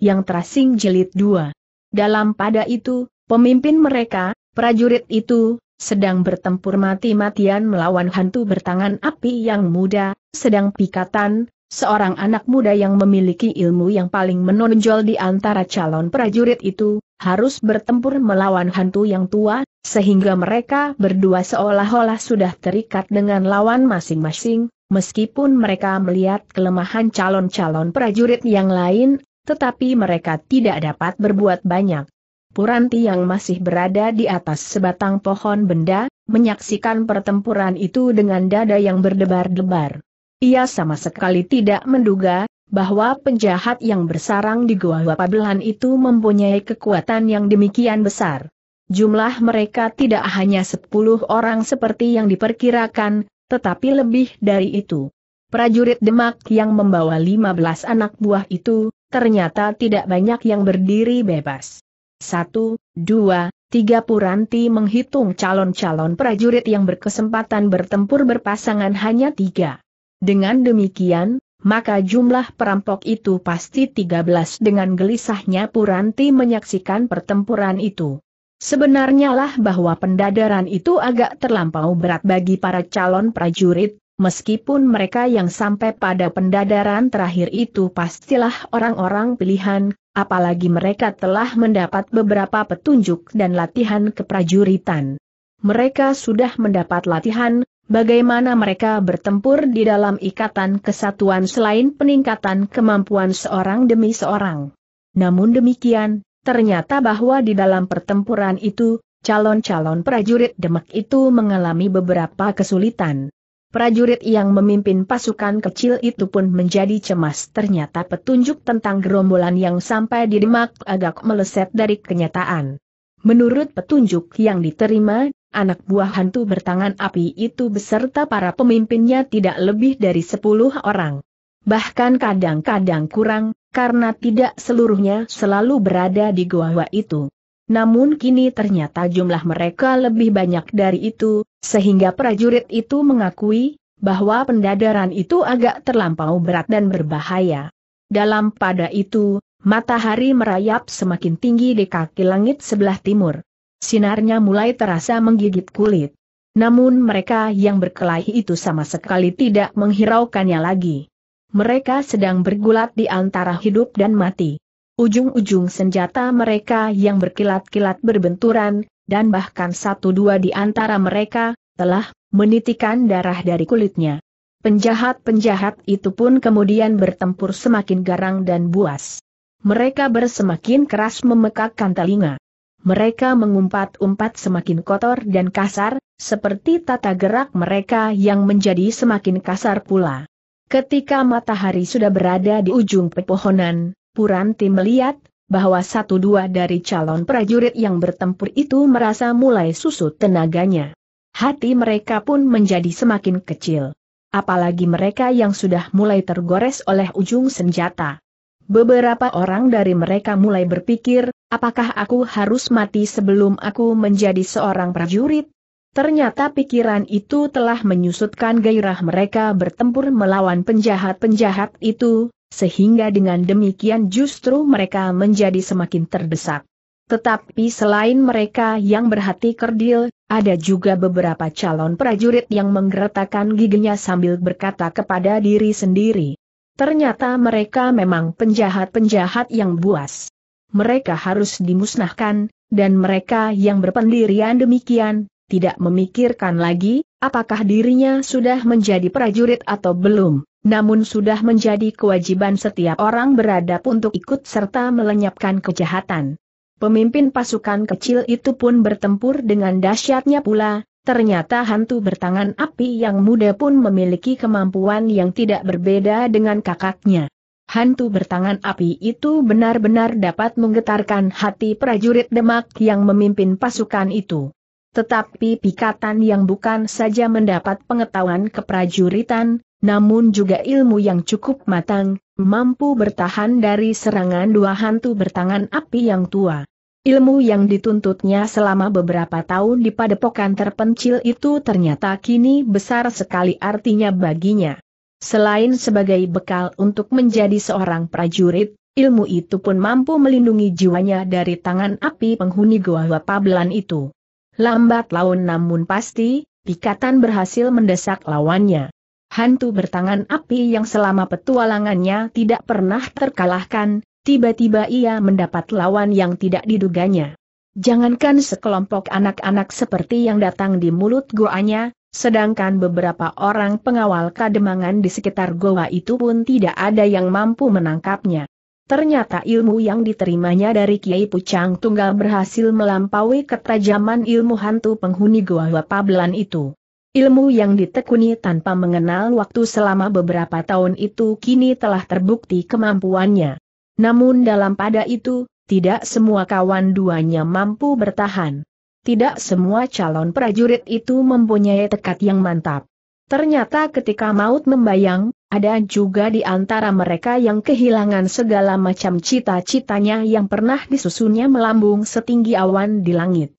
yang terasing jilid 2. Dalam pada itu, pemimpin mereka, prajurit itu, sedang bertempur mati-matian melawan hantu bertangan api yang muda, sedang pikatan, seorang anak muda yang memiliki ilmu yang paling menonjol di antara calon prajurit itu, harus bertempur melawan hantu yang tua, sehingga mereka berdua seolah-olah sudah terikat dengan lawan masing-masing, meskipun mereka melihat kelemahan calon-calon prajurit yang lain, tetapi mereka tidak dapat berbuat banyak. Puranti yang masih berada di atas sebatang pohon benda, menyaksikan pertempuran itu dengan dada yang berdebar-debar. Ia sama sekali tidak menduga, bahwa penjahat yang bersarang di Gua Wapabelan itu mempunyai kekuatan yang demikian besar. Jumlah mereka tidak hanya 10 orang seperti yang diperkirakan, tetapi lebih dari itu. Prajurit Demak yang membawa 15 anak buah itu, ternyata tidak banyak yang berdiri bebas. Satu, dua, tiga Puranti menghitung calon-calon prajurit yang berkesempatan bertempur berpasangan hanya tiga. Dengan demikian, maka jumlah perampok itu pasti 13 dengan gelisahnya Puranti menyaksikan pertempuran itu. Sebenarnya lah bahwa pendadaran itu agak terlampau berat bagi para calon prajurit, meskipun mereka yang sampai pada pendadaran terakhir itu pastilah orang-orang pilihan, apalagi mereka telah mendapat beberapa petunjuk dan latihan keprajuritan. Mereka sudah mendapat latihan, bagaimana mereka bertempur di dalam ikatan kesatuan selain peningkatan kemampuan seorang demi seorang. Namun demikian, ternyata bahwa di dalam pertempuran itu, calon-calon prajurit Demak itu mengalami beberapa kesulitan. Prajurit yang memimpin pasukan kecil itu pun menjadi cemas ternyata petunjuk tentang gerombolan yang sampai di Demak agak meleset dari kenyataan. Menurut petunjuk yang diterima, anak buah hantu bertangan api itu beserta para pemimpinnya tidak lebih dari 10 orang. Bahkan kadang-kadang kurang, karena tidak seluruhnya selalu berada di goa itu. Namun kini ternyata jumlah mereka lebih banyak dari itu, sehingga prajurit itu mengakui bahwa pendadaran itu agak terlampau berat dan berbahaya. Dalam pada itu, matahari merayap semakin tinggi di kaki langit sebelah timur. Sinarnya mulai terasa menggigit kulit. Namun mereka yang berkelahi itu sama sekali tidak menghiraukannya lagi. Mereka sedang bergulat di antara hidup dan mati. Ujung-ujung senjata mereka yang berkilat-kilat berbenturan, dan bahkan satu dua di antara mereka, telah menitikan darah dari kulitnya. Penjahat-penjahat itu pun kemudian bertempur semakin garang dan buas. Mereka bersemakin keras memekakkan telinga. Mereka mengumpat-umpat semakin kotor dan kasar, seperti tata gerak mereka yang menjadi semakin kasar pula. Ketika matahari sudah berada di ujung pepohonan, Puranti melihat, bahwa satu dua dari calon prajurit yang bertempur itu merasa mulai susut tenaganya. Hati mereka pun menjadi semakin kecil. Apalagi mereka yang sudah mulai tergores oleh ujung senjata. Beberapa orang dari mereka mulai berpikir, apakah aku harus mati sebelum aku menjadi seorang prajurit? Ternyata pikiran itu telah menyusutkan gairah mereka bertempur melawan penjahat-penjahat itu, sehingga dengan demikian justru mereka menjadi semakin terdesak. Tetapi selain mereka yang berhati kerdil, ada juga beberapa calon prajurit yang menggeretakkan giginya sambil berkata kepada diri sendiri. Ternyata mereka memang penjahat-penjahat yang buas. Mereka harus dimusnahkan, dan mereka yang berpendirian demikian, tidak memikirkan lagi, apakah dirinya sudah menjadi prajurit atau belum. Namun sudah menjadi kewajiban setiap orang beradab untuk ikut serta melenyapkan kejahatan. Pemimpin pasukan kecil itu pun bertempur dengan dahsyatnya pula, ternyata hantu bertangan api yang muda pun memiliki kemampuan yang tidak berbeda dengan kakaknya. Hantu bertangan api itu benar-benar dapat menggetarkan hati prajurit Demak yang memimpin pasukan itu. Tetapi pikatan yang bukan saja mendapat pengetahuan keprajuritan, namun juga ilmu yang cukup matang, mampu bertahan dari serangan dua hantu bertangan api yang tua. Ilmu yang dituntutnya selama beberapa tahun di padepokan terpencil itu ternyata kini besar sekali artinya baginya. Selain sebagai bekal untuk menjadi seorang prajurit, ilmu itu pun mampu melindungi jiwanya dari tangan api penghuni Goa Wapabelan itu. Lambat laun namun pasti, Pikatan berhasil mendesak lawannya. Hantu bertangan api yang selama petualangannya tidak pernah terkalahkan, tiba-tiba ia mendapat lawan yang tidak diduganya. Jangankan sekelompok anak-anak seperti yang datang di mulut goanya, sedangkan beberapa orang pengawal kademangan di sekitar goa itu pun tidak ada yang mampu menangkapnya. Ternyata ilmu yang diterimanya dari Kiai Pucang Tunggal berhasil melampaui ketajaman ilmu hantu penghuni goa Wapabelan itu. Ilmu yang ditekuni tanpa mengenal waktu selama beberapa tahun itu kini telah terbukti kemampuannya. Namun dalam pada itu, tidak semua kawan duanya mampu bertahan. Tidak semua calon prajurit itu mempunyai tekad yang mantap. Ternyata ketika maut membayang, ada juga di antara mereka yang kehilangan segala macam cita-citanya yang pernah disusunnya melambung setinggi awan di langit.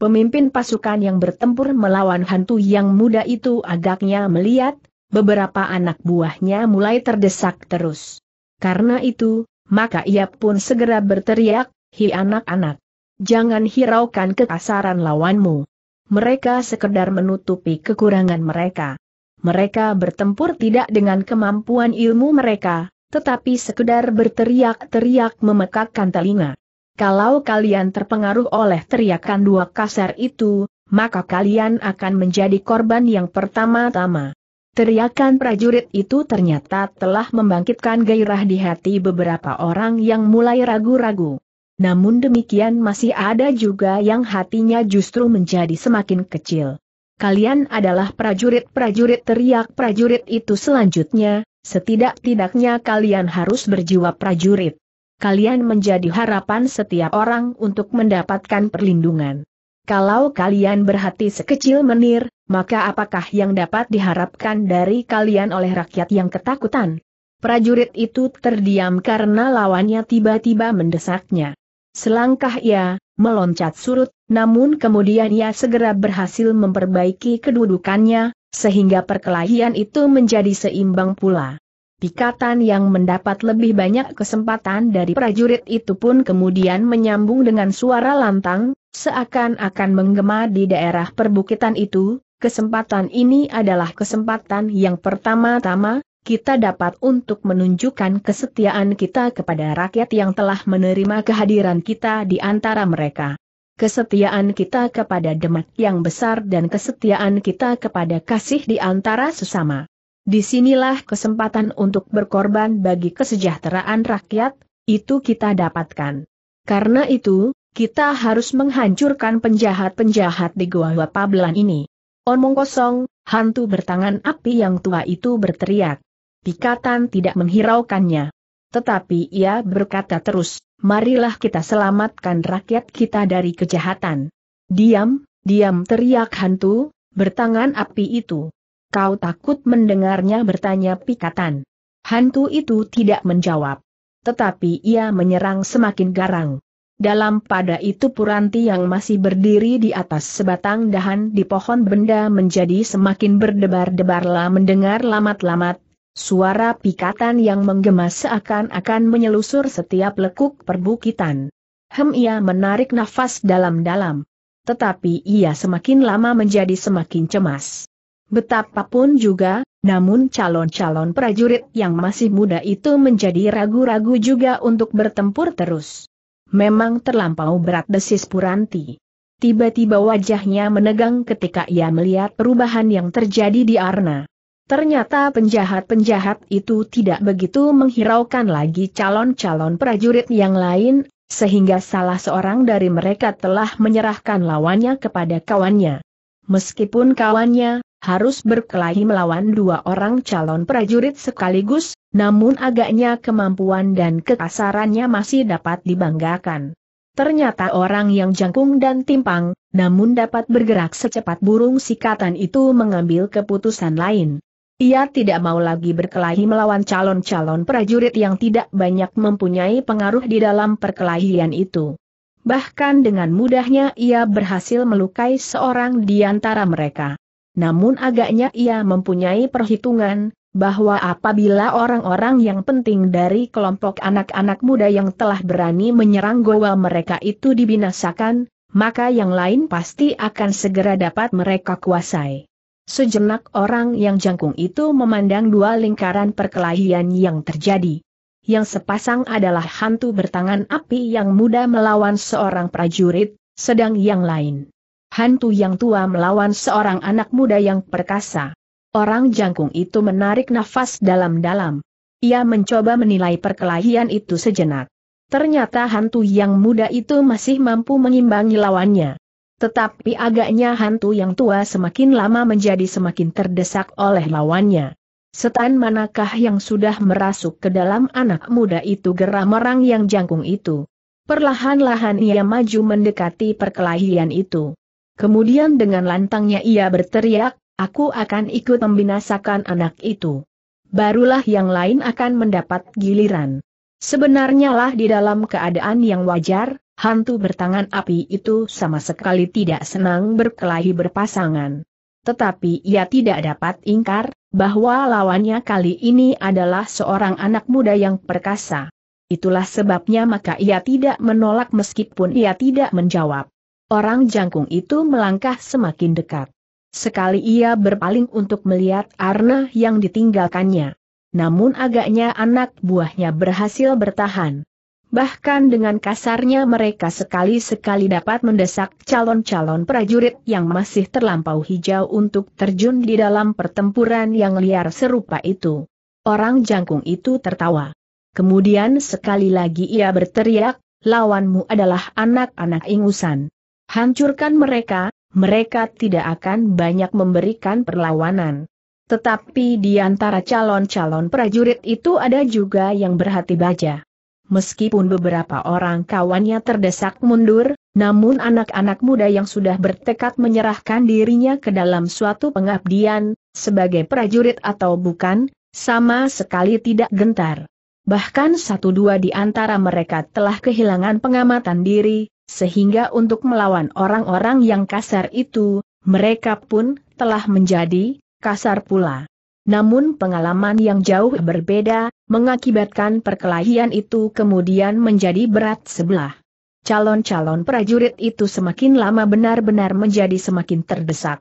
Pemimpin pasukan yang bertempur melawan hantu yang muda itu agaknya melihat, beberapa anak buahnya mulai terdesak terus. Karena itu, maka ia pun segera berteriak, Hi anak-anak, jangan hiraukan kekasaran lawanmu. Mereka sekedar menutupi kekurangan mereka. Mereka bertempur tidak dengan kemampuan ilmu mereka, tetapi sekedar berteriak-teriak memekakkan telinga. Kalau kalian terpengaruh oleh teriakan dua kasar itu, maka kalian akan menjadi korban yang pertama-tama. Teriakan prajurit itu ternyata telah membangkitkan gairah di hati beberapa orang yang mulai ragu-ragu. Namun demikian masih ada juga yang hatinya justru menjadi semakin kecil. Kalian adalah prajurit-prajurit teriak prajurit itu selanjutnya, setidak-tidaknya kalian harus berjiwa prajurit kalian menjadi harapan setiap orang untuk mendapatkan perlindungan. Kalau kalian berhati sekecil menir, maka apakah yang dapat diharapkan dari kalian oleh rakyat yang ketakutan? Prajurit itu terdiam karena lawannya tiba-tiba mendesaknya. Selangkah ia, meloncat surut, namun kemudian ia segera berhasil memperbaiki kedudukannya, sehingga perkelahian itu menjadi seimbang pula. Pikatan yang mendapat lebih banyak kesempatan dari prajurit itu pun kemudian menyambung dengan suara lantang, seakan-akan menggema di daerah perbukitan itu, kesempatan ini adalah kesempatan yang pertama-tama, kita dapat untuk menunjukkan kesetiaan kita kepada rakyat yang telah menerima kehadiran kita di antara mereka. Kesetiaan kita kepada demak yang besar dan kesetiaan kita kepada kasih di antara sesama. Disinilah kesempatan untuk berkorban bagi kesejahteraan rakyat, itu kita dapatkan. Karena itu, kita harus menghancurkan penjahat-penjahat di Goa Pabelan ini. Omong kosong, hantu bertangan api yang tua itu berteriak. Pikatan tidak menghiraukannya. Tetapi ia berkata terus, marilah kita selamatkan rakyat kita dari kejahatan. Diam, diam teriak hantu, bertangan api itu. Kau takut mendengarnya bertanya pikatan. Hantu itu tidak menjawab. Tetapi ia menyerang semakin garang. Dalam pada itu Puranti yang masih berdiri di atas sebatang dahan di pohon benda menjadi semakin berdebar-debarlah mendengar lamat-lamat, suara pikatan yang menggema seakan-akan menyelusur setiap lekuk perbukitan. Hem ia menarik nafas dalam-dalam. Tetapi ia semakin lama menjadi semakin cemas. Betapapun juga, namun calon-calon prajurit yang masih muda itu menjadi ragu-ragu juga untuk bertempur terus. Memang terlampau berat desis Puranti. Tiba-tiba wajahnya menegang ketika ia melihat perubahan yang terjadi di Arna. Ternyata penjahat-penjahat itu tidak begitu menghiraukan lagi calon-calon prajurit yang lain, sehingga salah seorang dari mereka telah menyerahkan lawannya kepada kawannya. Meskipun kawannya, harus berkelahi melawan dua orang calon prajurit sekaligus, namun agaknya kemampuan dan kekasarannya masih dapat dibanggakan. Ternyata orang yang jangkung dan timpang, namun dapat bergerak secepat burung sikatan itu mengambil keputusan lain. Ia tidak mau lagi berkelahi melawan calon-calon prajurit yang tidak banyak mempunyai pengaruh di dalam perkelahian itu. Bahkan dengan mudahnya ia berhasil melukai seorang di antara mereka. Namun agaknya ia mempunyai perhitungan, bahwa apabila orang-orang yang penting dari kelompok anak-anak muda yang telah berani menyerang goa mereka itu dibinasakan, maka yang lain pasti akan segera dapat mereka kuasai. Sejenak orang yang jangkung itu memandang dua lingkaran perkelahian yang terjadi. Yang sepasang adalah hantu bertangan api yang muda melawan seorang prajurit, sedang yang lain Hantu yang tua melawan seorang anak muda yang perkasa. Orang jangkung itu menarik nafas dalam-dalam. Ia mencoba menilai perkelahian itu sejenak. Ternyata hantu yang muda itu masih mampu mengimbangi lawannya. Tetapi agaknya hantu yang tua semakin lama menjadi semakin terdesak oleh lawannya. Setan manakah yang sudah merasuk ke dalam anak muda itu geram orang yang jangkung itu. Perlahan-lahan ia maju mendekati perkelahian itu. Kemudian dengan lantangnya ia berteriak, aku akan ikut membinasakan anak itu. Barulah yang lain akan mendapat giliran. Sebenarnya lah di dalam keadaan yang wajar, hantu bertangan api itu sama sekali tidak senang berkelahi berpasangan. Tetapi ia tidak dapat ingkar, bahwa lawannya kali ini adalah seorang anak muda yang perkasa. Itulah sebabnya maka ia tidak menolak meskipun ia tidak menjawab. Orang jangkung itu melangkah semakin dekat. Sekali ia berpaling untuk melihat Arna yang ditinggalkannya. Namun agaknya anak buahnya berhasil bertahan. Bahkan dengan kasarnya mereka sekali-sekali dapat mendesak calon-calon prajurit yang masih terlampau hijau untuk terjun di dalam pertempuran yang liar serupa itu. Orang jangkung itu tertawa. Kemudian sekali lagi ia berteriak, lawanmu adalah anak-anak ingusan. Hancurkan mereka, mereka tidak akan banyak memberikan perlawanan. Tetapi di antara calon-calon prajurit itu ada juga yang berhati baja. Meskipun beberapa orang kawannya terdesak mundur, namun anak-anak muda yang sudah bertekad menyerahkan dirinya ke dalam suatu pengabdian, sebagai prajurit atau bukan, sama sekali tidak gentar. Bahkan satu dua di antara mereka telah kehilangan pengamatan diri, sehingga untuk melawan orang-orang yang kasar itu, mereka pun telah menjadi kasar pula. Namun pengalaman yang jauh berbeda, mengakibatkan perkelahian itu kemudian menjadi berat sebelah. Calon-calon prajurit itu semakin lama benar-benar menjadi semakin terdesak.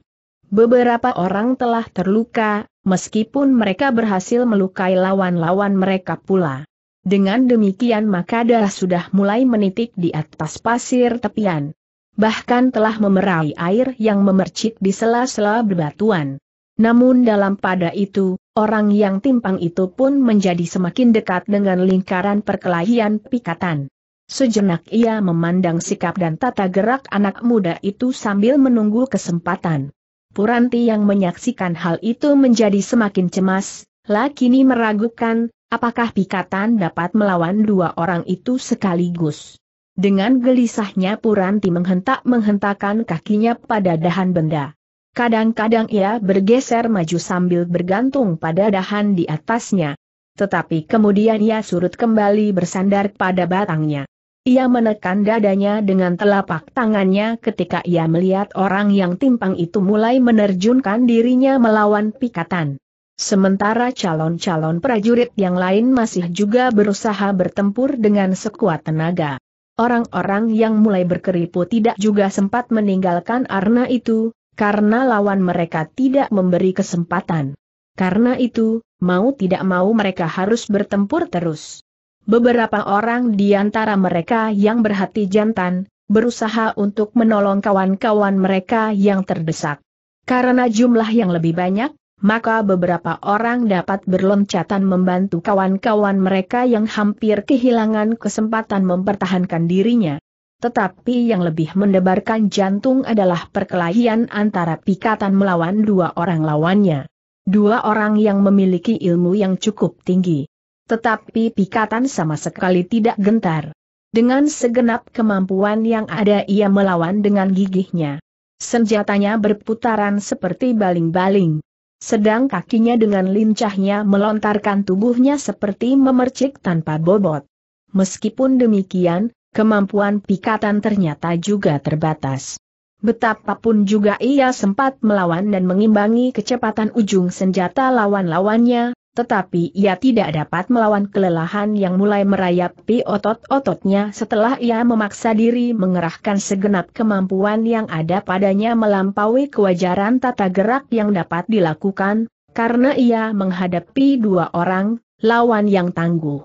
Beberapa orang telah terluka, meskipun mereka berhasil melukai lawan-lawan mereka pula. Dengan demikian maka darah sudah mulai menitik di atas pasir tepian. Bahkan telah memerai air yang memercik di sela-sela bebatuan. Namun dalam pada itu, orang yang timpang itu pun menjadi semakin dekat dengan lingkaran perkelahian pikatan. Sejenak ia memandang sikap dan tata gerak anak muda itu sambil menunggu kesempatan. Puranti yang menyaksikan hal itu menjadi semakin cemas, lakini ini meragukan, Apakah Pikatan dapat melawan dua orang itu sekaligus? Dengan gelisahnya Puranti menghentak-menghentakkan kakinya pada dahan benda. Kadang-kadang ia bergeser maju sambil bergantung pada dahan di atasnya. Tetapi kemudian ia surut kembali bersandar pada batangnya. Ia menekan dadanya dengan telapak tangannya ketika ia melihat orang yang timpang itu mulai menerjunkan dirinya melawan Pikatan. Sementara calon-calon prajurit yang lain masih juga berusaha bertempur dengan sekuat tenaga. Orang-orang yang mulai berkeriput tidak juga sempat meninggalkan arna itu, karena lawan mereka tidak memberi kesempatan. Karena itu, mau tidak mau mereka harus bertempur terus. Beberapa orang di antara mereka yang berhati jantan, berusaha untuk menolong kawan-kawan mereka yang terdesak. Karena jumlah yang lebih banyak, maka beberapa orang dapat berloncatan membantu kawan-kawan mereka yang hampir kehilangan kesempatan mempertahankan dirinya. Tetapi yang lebih mendebarkan jantung adalah perkelahian antara pikatan melawan dua orang lawannya. Dua orang yang memiliki ilmu yang cukup tinggi. Tetapi pikatan sama sekali tidak gentar. Dengan segenap kemampuan yang ada ia melawan dengan gigihnya. Senjatanya berputaran seperti baling-baling sedang kakinya dengan lincahnya melontarkan tubuhnya seperti memercik tanpa bobot. Meskipun demikian, kemampuan pikatan ternyata juga terbatas. Betapapun juga ia sempat melawan dan mengimbangi kecepatan ujung senjata lawan-lawannya, tetapi ia tidak dapat melawan kelelahan yang mulai merayap merayapi otot-ototnya setelah ia memaksa diri mengerahkan segenap kemampuan yang ada padanya melampaui kewajaran tata gerak yang dapat dilakukan, karena ia menghadapi dua orang, lawan yang tangguh.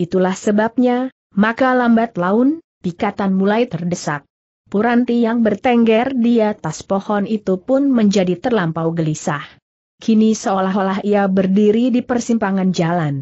Itulah sebabnya, maka lambat laun, pikatan mulai terdesak. Puranti yang bertengger di atas pohon itu pun menjadi terlampau gelisah kini seolah-olah ia berdiri di persimpangan jalan.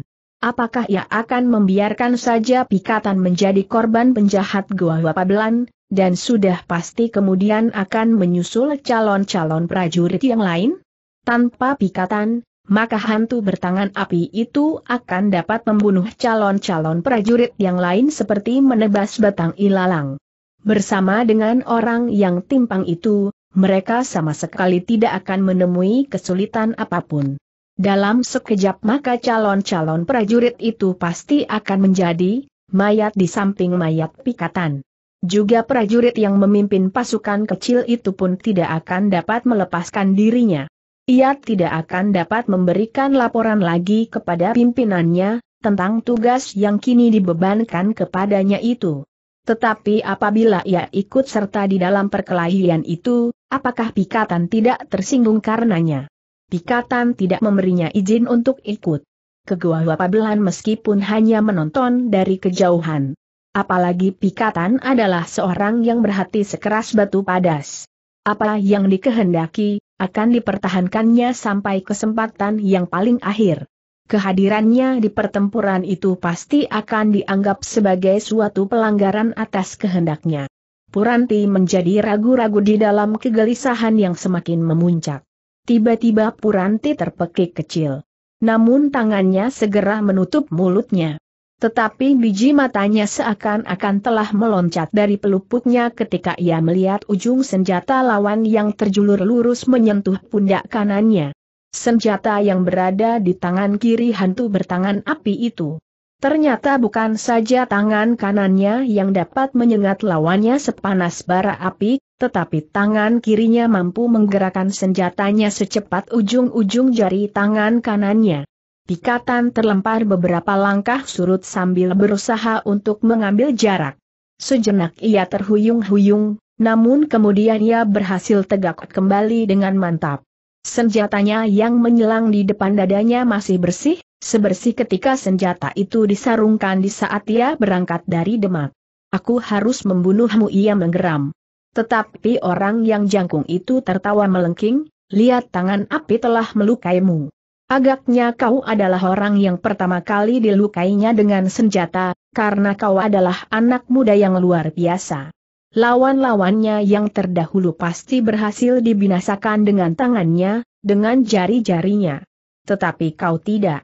Apakah ia akan membiarkan saja Pikatan menjadi korban penjahat Gua Wapabelan, dan sudah pasti kemudian akan menyusul calon-calon prajurit yang lain? Tanpa Pikatan, maka hantu bertangan api itu akan dapat membunuh calon-calon prajurit yang lain seperti menebas batang ilalang. Bersama dengan orang yang timpang itu, mereka sama sekali tidak akan menemui kesulitan apapun. Dalam sekejap maka calon-calon prajurit itu pasti akan menjadi mayat di samping mayat pikatan. Juga prajurit yang memimpin pasukan kecil itu pun tidak akan dapat melepaskan dirinya. Ia tidak akan dapat memberikan laporan lagi kepada pimpinannya tentang tugas yang kini dibebankan kepadanya itu. Tetapi apabila ia ikut serta di dalam perkelahian itu, Apakah Pikatan tidak tersinggung karenanya? Pikatan tidak memberinya izin untuk ikut ke Goa Wapabelan meskipun hanya menonton dari kejauhan. Apalagi Pikatan adalah seorang yang berhati sekeras batu padas. Apa yang dikehendaki, akan dipertahankannya sampai kesempatan yang paling akhir. Kehadirannya di pertempuran itu pasti akan dianggap sebagai suatu pelanggaran atas kehendaknya. Puranti menjadi ragu-ragu di dalam kegelisahan yang semakin memuncak. Tiba-tiba Puranti terpekik kecil. Namun tangannya segera menutup mulutnya. Tetapi biji matanya seakan-akan telah meloncat dari pelupuknya ketika ia melihat ujung senjata lawan yang terjulur lurus menyentuh pundak kanannya. Senjata yang berada di tangan kiri hantu bertangan api itu. Ternyata bukan saja tangan kanannya yang dapat menyengat lawannya sepanas bara api, tetapi tangan kirinya mampu menggerakkan senjatanya secepat ujung-ujung jari tangan kanannya. Pikatan terlempar beberapa langkah surut sambil berusaha untuk mengambil jarak. Sejenak ia terhuyung-huyung, namun kemudian ia berhasil tegak kembali dengan mantap. Senjatanya yang menyelang di depan dadanya masih bersih, Sebersih ketika senjata itu disarungkan di saat ia berangkat dari Demak. Aku harus membunuhmu ia menggeram. Tetapi orang yang jangkung itu tertawa melengking, lihat tangan api telah melukaimu. Agaknya kau adalah orang yang pertama kali dilukainya dengan senjata, karena kau adalah anak muda yang luar biasa. Lawan-lawannya yang terdahulu pasti berhasil dibinasakan dengan tangannya, dengan jari-jarinya. Tetapi kau tidak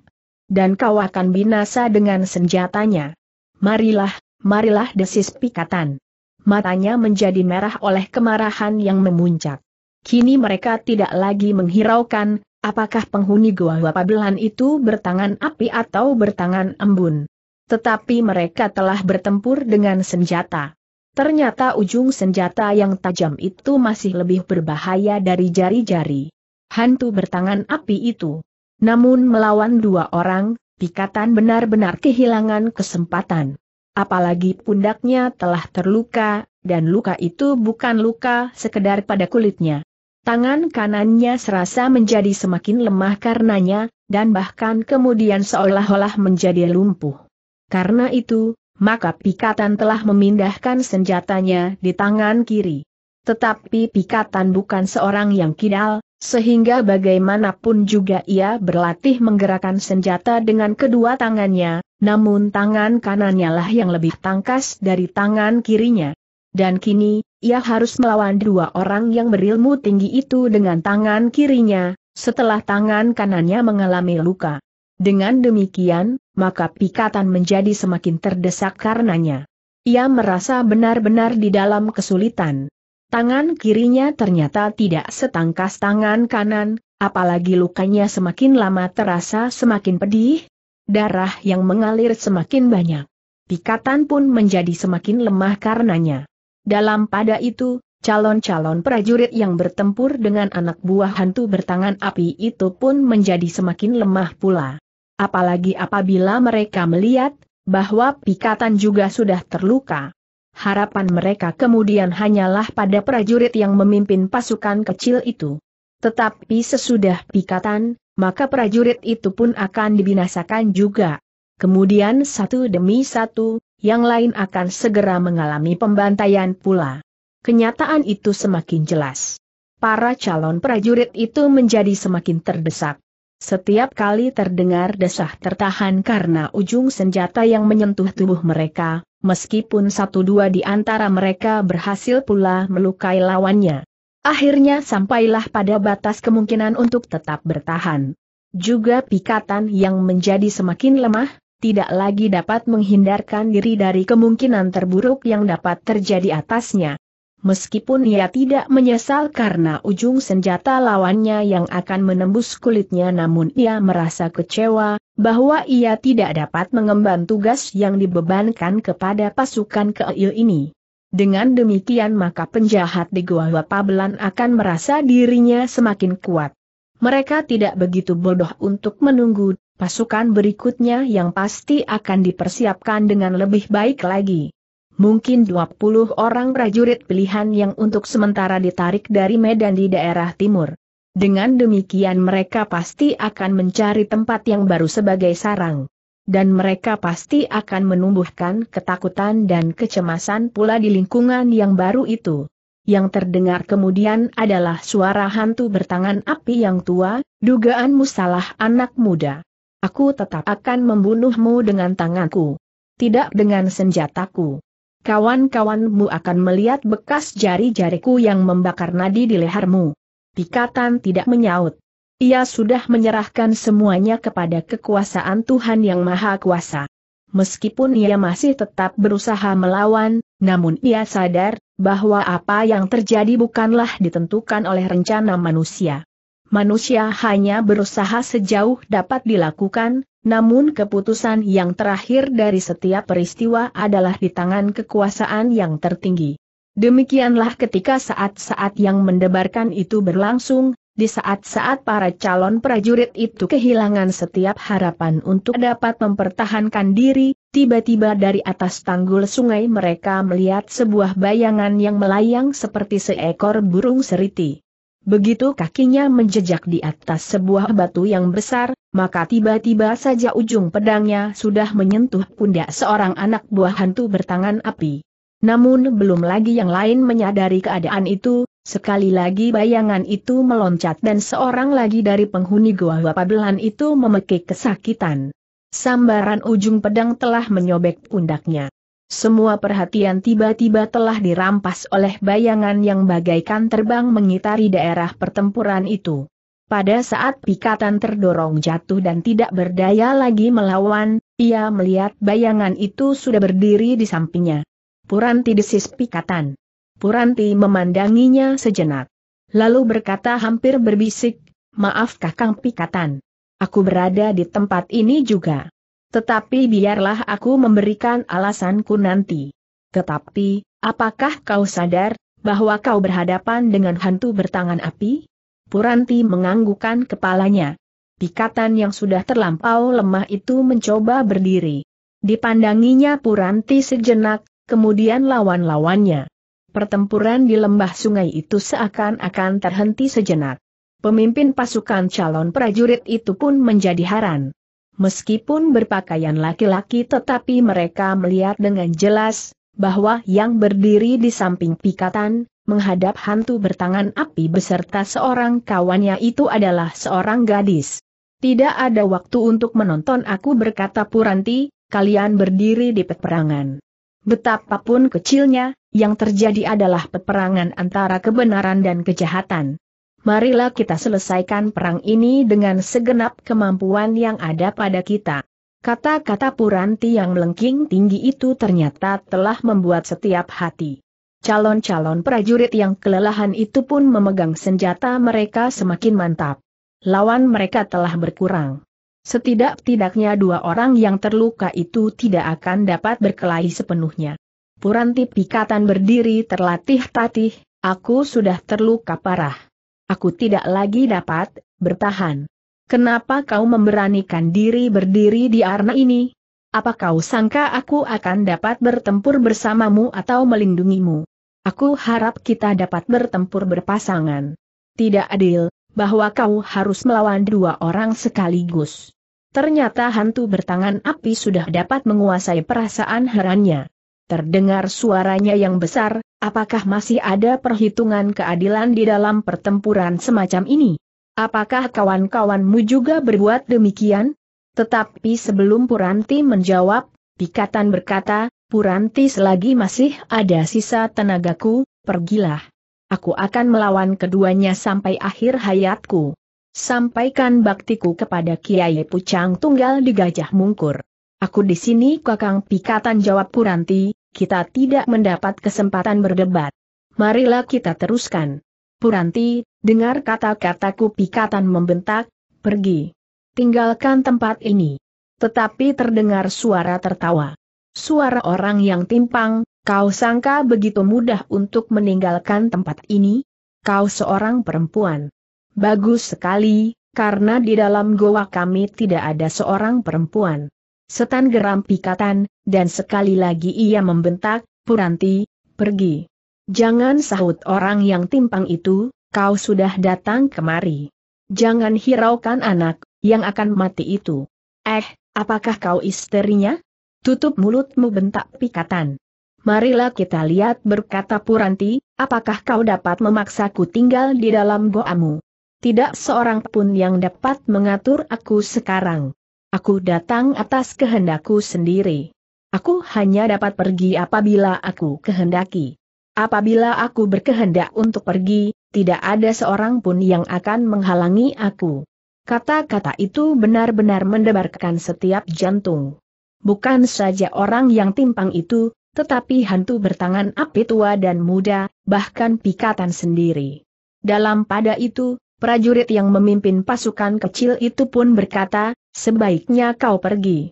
dan kau akan binasa dengan senjatanya. Marilah, marilah desis pikatan. Matanya menjadi merah oleh kemarahan yang memuncak. Kini mereka tidak lagi menghiraukan, apakah penghuni gua gua Wapabelan itu bertangan api atau bertangan embun. Tetapi mereka telah bertempur dengan senjata. Ternyata ujung senjata yang tajam itu masih lebih berbahaya dari jari-jari. Hantu bertangan api itu. Namun melawan dua orang, Pikatan benar-benar kehilangan kesempatan. Apalagi pundaknya telah terluka, dan luka itu bukan luka sekedar pada kulitnya. Tangan kanannya serasa menjadi semakin lemah karenanya, dan bahkan kemudian seolah-olah menjadi lumpuh. Karena itu, maka Pikatan telah memindahkan senjatanya di tangan kiri. Tetapi Pikatan bukan seorang yang kidal, sehingga bagaimanapun juga ia berlatih menggerakkan senjata dengan kedua tangannya, namun tangan kanannya lah yang lebih tangkas dari tangan kirinya. Dan kini, ia harus melawan dua orang yang berilmu tinggi itu dengan tangan kirinya, setelah tangan kanannya mengalami luka. Dengan demikian, maka pikatan menjadi semakin terdesak karenanya. Ia merasa benar-benar di dalam kesulitan. Tangan kirinya ternyata tidak setangkas tangan kanan, apalagi lukanya semakin lama terasa semakin pedih, darah yang mengalir semakin banyak. Pikatan pun menjadi semakin lemah karenanya. Dalam pada itu, calon-calon prajurit yang bertempur dengan anak buah hantu bertangan api itu pun menjadi semakin lemah pula. Apalagi apabila mereka melihat, bahwa pikatan juga sudah terluka harapan mereka kemudian hanyalah pada prajurit yang memimpin pasukan kecil itu. Tetapi sesudah pikatan, maka prajurit itu pun akan dibinasakan juga. Kemudian satu demi satu, yang lain akan segera mengalami pembantaian pula. Kenyataan itu semakin jelas. Para calon prajurit itu menjadi semakin terdesak. Setiap kali terdengar desah tertahan karena ujung senjata yang menyentuh tubuh mereka, meskipun satu dua di antara mereka berhasil pula melukai lawannya. Akhirnya sampailah pada batas kemungkinan untuk tetap bertahan. Juga pikatan yang menjadi semakin lemah, tidak lagi dapat menghindarkan diri dari kemungkinan terburuk yang dapat terjadi atasnya. Meskipun ia tidak menyesal karena ujung senjata lawannya yang akan menembus kulitnya namun ia merasa kecewa, bahwa ia tidak dapat mengemban tugas yang dibebankan kepada pasukan keil ini. Dengan demikian maka penjahat di Gua Pabelan akan merasa dirinya semakin kuat. Mereka tidak begitu bodoh untuk menunggu, pasukan berikutnya yang pasti akan dipersiapkan dengan lebih baik lagi mungkin 20 orang prajurit pilihan yang untuk sementara ditarik dari Medan di daerah timur. Dengan demikian mereka pasti akan mencari tempat yang baru sebagai sarang. Dan mereka pasti akan menumbuhkan ketakutan dan kecemasan pula di lingkungan yang baru itu. Yang terdengar kemudian adalah suara hantu bertangan api yang tua, dugaanmu salah anak muda. Aku tetap akan membunuhmu dengan tanganku. Tidak dengan senjataku kawan-kawanmu akan melihat bekas jari-jariku yang membakar nadi di lehermu. Pikatan tidak menyaut. Ia sudah menyerahkan semuanya kepada kekuasaan Tuhan Yang Maha Kuasa. Meskipun ia masih tetap berusaha melawan, namun ia sadar bahwa apa yang terjadi bukanlah ditentukan oleh rencana manusia. Manusia hanya berusaha sejauh dapat dilakukan, namun keputusan yang terakhir dari setiap peristiwa adalah di tangan kekuasaan yang tertinggi. Demikianlah ketika saat-saat yang mendebarkan itu berlangsung, di saat-saat para calon prajurit itu kehilangan setiap harapan untuk dapat mempertahankan diri, tiba-tiba dari atas tanggul sungai mereka melihat sebuah bayangan yang melayang seperti seekor burung seriti. Begitu kakinya menjejak di atas sebuah batu yang besar, maka tiba-tiba saja ujung pedangnya sudah menyentuh pundak seorang anak buah hantu bertangan api. Namun belum lagi yang lain menyadari keadaan itu, sekali lagi bayangan itu meloncat dan seorang lagi dari penghuni goa wapabelan itu memekik kesakitan. Sambaran ujung pedang telah menyobek pundaknya. Semua perhatian tiba-tiba telah dirampas oleh bayangan yang bagaikan terbang mengitari daerah pertempuran itu. Pada saat pikatan terdorong jatuh dan tidak berdaya lagi melawan, ia melihat bayangan itu sudah berdiri di sampingnya. Puranti desis pikatan. Puranti memandanginya sejenak. Lalu berkata hampir berbisik, maaf kakang pikatan. Aku berada di tempat ini juga. Tetapi biarlah aku memberikan alasanku nanti. Tetapi, apakah kau sadar, bahwa kau berhadapan dengan hantu bertangan api? Puranti menganggukkan kepalanya. Pikatan yang sudah terlampau lemah itu mencoba berdiri. Dipandanginya Puranti sejenak, kemudian lawan-lawannya. Pertempuran di lembah sungai itu seakan-akan terhenti sejenak. Pemimpin pasukan calon prajurit itu pun menjadi haran. Meskipun berpakaian laki-laki tetapi mereka melihat dengan jelas, bahwa yang berdiri di samping pikatan, menghadap hantu bertangan api beserta seorang kawannya itu adalah seorang gadis. Tidak ada waktu untuk menonton aku berkata Puranti, kalian berdiri di peperangan. Betapapun kecilnya, yang terjadi adalah peperangan antara kebenaran dan kejahatan marilah kita selesaikan perang ini dengan segenap kemampuan yang ada pada kita. Kata-kata Puranti yang melengking tinggi itu ternyata telah membuat setiap hati. Calon-calon prajurit yang kelelahan itu pun memegang senjata mereka semakin mantap. Lawan mereka telah berkurang. Setidak-tidaknya dua orang yang terluka itu tidak akan dapat berkelahi sepenuhnya. Puranti pikatan berdiri terlatih tatih, aku sudah terluka parah. Aku tidak lagi dapat bertahan. Kenapa kau memberanikan diri berdiri di arena ini? Apa kau sangka aku akan dapat bertempur bersamamu atau melindungimu? Aku harap kita dapat bertempur berpasangan. Tidak adil, bahwa kau harus melawan dua orang sekaligus. Ternyata hantu bertangan api sudah dapat menguasai perasaan herannya. Terdengar suaranya yang besar, apakah masih ada perhitungan keadilan di dalam pertempuran semacam ini? Apakah kawan-kawanmu juga berbuat demikian? Tetapi sebelum Puranti menjawab, Pikatan berkata, Puranti selagi masih ada sisa tenagaku, pergilah. Aku akan melawan keduanya sampai akhir hayatku. Sampaikan baktiku kepada Kiai Pucang Tunggal di Gajah Mungkur. Aku di sini Kakang Pikatan jawab Puranti, kita tidak mendapat kesempatan berdebat. Marilah kita teruskan. Puranti, dengar kata-kataku pikatan membentak, pergi. Tinggalkan tempat ini. Tetapi terdengar suara tertawa. Suara orang yang timpang, kau sangka begitu mudah untuk meninggalkan tempat ini? Kau seorang perempuan. Bagus sekali, karena di dalam goa kami tidak ada seorang perempuan. Setan geram pikatan, dan sekali lagi ia membentak, Puranti, pergi. Jangan sahut orang yang timpang itu, kau sudah datang kemari. Jangan hiraukan anak, yang akan mati itu. Eh, apakah kau istrinya? Tutup mulutmu bentak pikatan. Marilah kita lihat berkata Puranti, apakah kau dapat memaksaku tinggal di dalam goamu? Tidak seorang pun yang dapat mengatur aku sekarang. Aku datang atas kehendakku sendiri. Aku hanya dapat pergi apabila aku kehendaki. Apabila aku berkehendak untuk pergi, tidak ada seorang pun yang akan menghalangi aku. Kata-kata itu benar-benar mendebarkan setiap jantung. Bukan saja orang yang timpang itu, tetapi hantu bertangan api tua dan muda, bahkan pikatan sendiri. Dalam pada itu, prajurit yang memimpin pasukan kecil itu pun berkata, Sebaiknya kau pergi.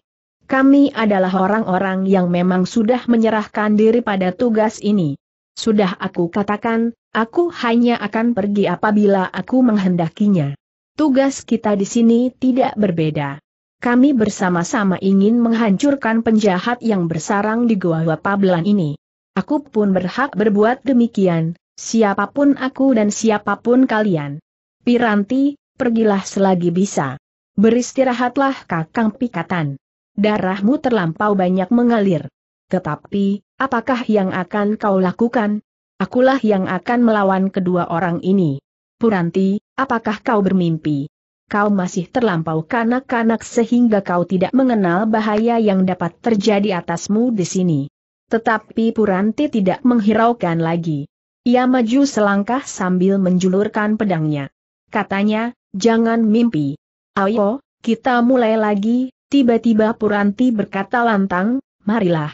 Kami adalah orang-orang yang memang sudah menyerahkan diri pada tugas ini. Sudah aku katakan, aku hanya akan pergi apabila aku menghendakinya. Tugas kita di sini tidak berbeda. Kami bersama-sama ingin menghancurkan penjahat yang bersarang di Goa Pablan ini. Aku pun berhak berbuat demikian, siapapun aku dan siapapun kalian. Piranti, pergilah selagi bisa. Beristirahatlah kakang pikatan. Darahmu terlampau banyak mengalir. Tetapi, apakah yang akan kau lakukan? Akulah yang akan melawan kedua orang ini. Puranti, apakah kau bermimpi? Kau masih terlampau kanak-kanak sehingga kau tidak mengenal bahaya yang dapat terjadi atasmu di sini. Tetapi Puranti tidak menghiraukan lagi. Ia maju selangkah sambil menjulurkan pedangnya. Katanya, jangan mimpi. Ayo, kita mulai lagi, tiba-tiba Puranti berkata lantang, marilah.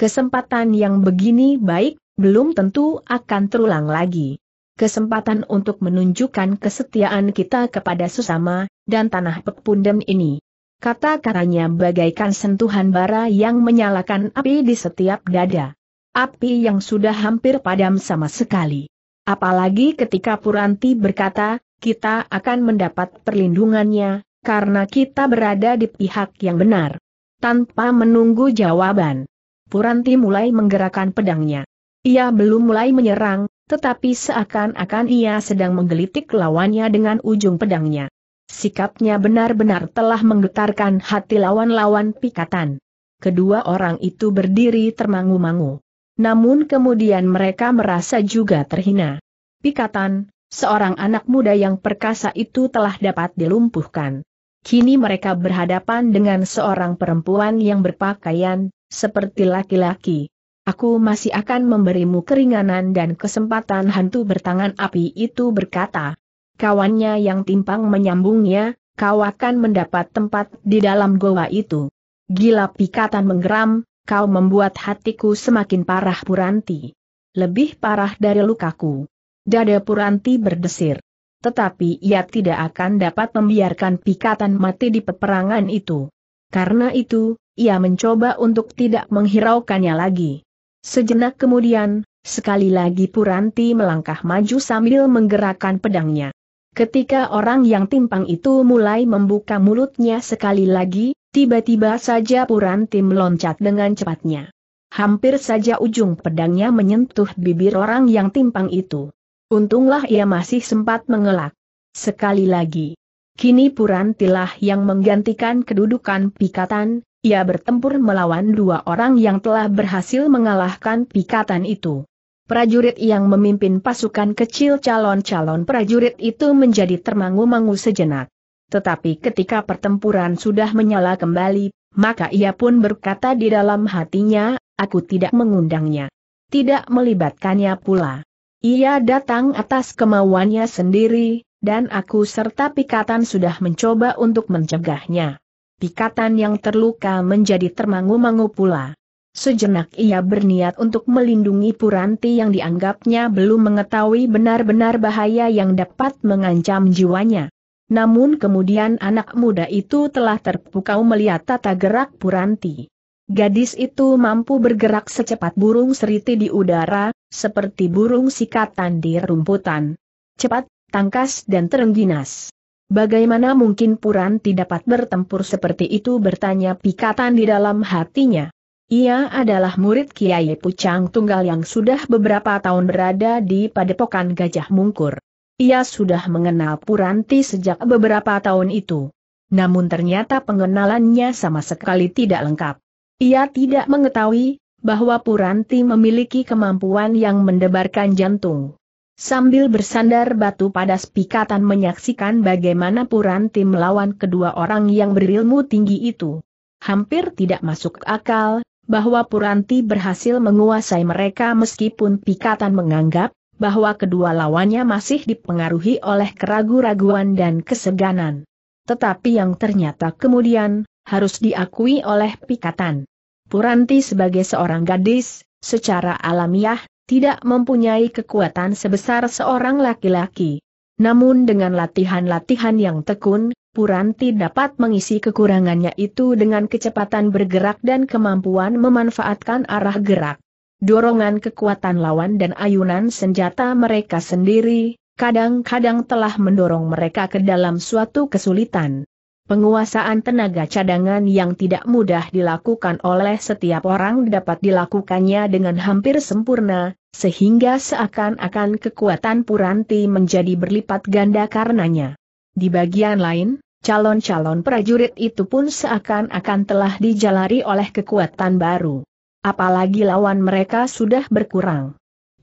Kesempatan yang begini baik, belum tentu akan terulang lagi. Kesempatan untuk menunjukkan kesetiaan kita kepada sesama, dan tanah Pepundem ini. Kata-katanya bagaikan sentuhan bara yang menyalakan api di setiap dada. Api yang sudah hampir padam sama sekali. Apalagi ketika Puranti berkata, kita akan mendapat perlindungannya, karena kita berada di pihak yang benar. Tanpa menunggu jawaban, Puranti mulai menggerakkan pedangnya. Ia belum mulai menyerang, tetapi seakan-akan ia sedang menggelitik lawannya dengan ujung pedangnya. Sikapnya benar-benar telah menggetarkan hati lawan-lawan pikatan. Kedua orang itu berdiri termangu-mangu. Namun kemudian mereka merasa juga terhina. Pikatan, seorang anak muda yang perkasa itu telah dapat dilumpuhkan. Kini mereka berhadapan dengan seorang perempuan yang berpakaian, seperti laki-laki. Aku masih akan memberimu keringanan dan kesempatan hantu bertangan api itu berkata. Kawannya yang timpang menyambungnya, kau akan mendapat tempat di dalam goa itu. Gila pikatan menggeram, kau membuat hatiku semakin parah Puranti. Lebih parah dari lukaku. Dada Puranti berdesir. Tetapi ia tidak akan dapat membiarkan pikatan mati di peperangan itu. Karena itu, ia mencoba untuk tidak menghiraukannya lagi. Sejenak kemudian, sekali lagi Puranti melangkah maju sambil menggerakkan pedangnya. Ketika orang yang timpang itu mulai membuka mulutnya sekali lagi, tiba-tiba saja Puranti meloncat dengan cepatnya. Hampir saja ujung pedangnya menyentuh bibir orang yang timpang itu. Untunglah ia masih sempat mengelak. Sekali lagi. Kini Purantilah yang menggantikan kedudukan pikatan, ia bertempur melawan dua orang yang telah berhasil mengalahkan pikatan itu. Prajurit yang memimpin pasukan kecil calon-calon prajurit itu menjadi termangu-mangu sejenak. Tetapi ketika pertempuran sudah menyala kembali, maka ia pun berkata di dalam hatinya, aku tidak mengundangnya. Tidak melibatkannya pula. Ia datang atas kemauannya sendiri, dan aku serta Pikatan sudah mencoba untuk mencegahnya. Pikatan yang terluka menjadi termangu-mangu pula. Sejenak ia berniat untuk melindungi Puranti yang dianggapnya belum mengetahui benar-benar bahaya yang dapat mengancam jiwanya. Namun kemudian anak muda itu telah terpukau melihat tata gerak Puranti. Gadis itu mampu bergerak secepat burung seriti di udara, seperti burung sikatan di rumputan. Cepat, tangkas dan terengginas. Bagaimana mungkin Puranti dapat bertempur seperti itu bertanya pikatan di dalam hatinya. Ia adalah murid Kiai Pucang Tunggal yang sudah beberapa tahun berada di Padepokan Gajah Mungkur. Ia sudah mengenal Puranti sejak beberapa tahun itu. Namun ternyata pengenalannya sama sekali tidak lengkap. Ia tidak mengetahui bahwa Puranti memiliki kemampuan yang mendebarkan jantung. Sambil bersandar batu pada spikatan menyaksikan bagaimana Puranti melawan kedua orang yang berilmu tinggi itu. Hampir tidak masuk akal, bahwa Puranti berhasil menguasai mereka meskipun pikatan menganggap, bahwa kedua lawannya masih dipengaruhi oleh keraguan-raguan dan keseganan. Tetapi yang ternyata kemudian, harus diakui oleh pikatan. Puranti sebagai seorang gadis, secara alamiah, tidak mempunyai kekuatan sebesar seorang laki-laki. Namun dengan latihan-latihan yang tekun, Puranti dapat mengisi kekurangannya itu dengan kecepatan bergerak dan kemampuan memanfaatkan arah gerak. Dorongan kekuatan lawan dan ayunan senjata mereka sendiri, kadang-kadang telah mendorong mereka ke dalam suatu kesulitan. Penguasaan tenaga cadangan yang tidak mudah dilakukan oleh setiap orang dapat dilakukannya dengan hampir sempurna, sehingga seakan-akan kekuatan Puranti menjadi berlipat ganda karenanya. Di bagian lain, calon-calon prajurit itu pun seakan-akan telah dijalari oleh kekuatan baru. Apalagi lawan mereka sudah berkurang.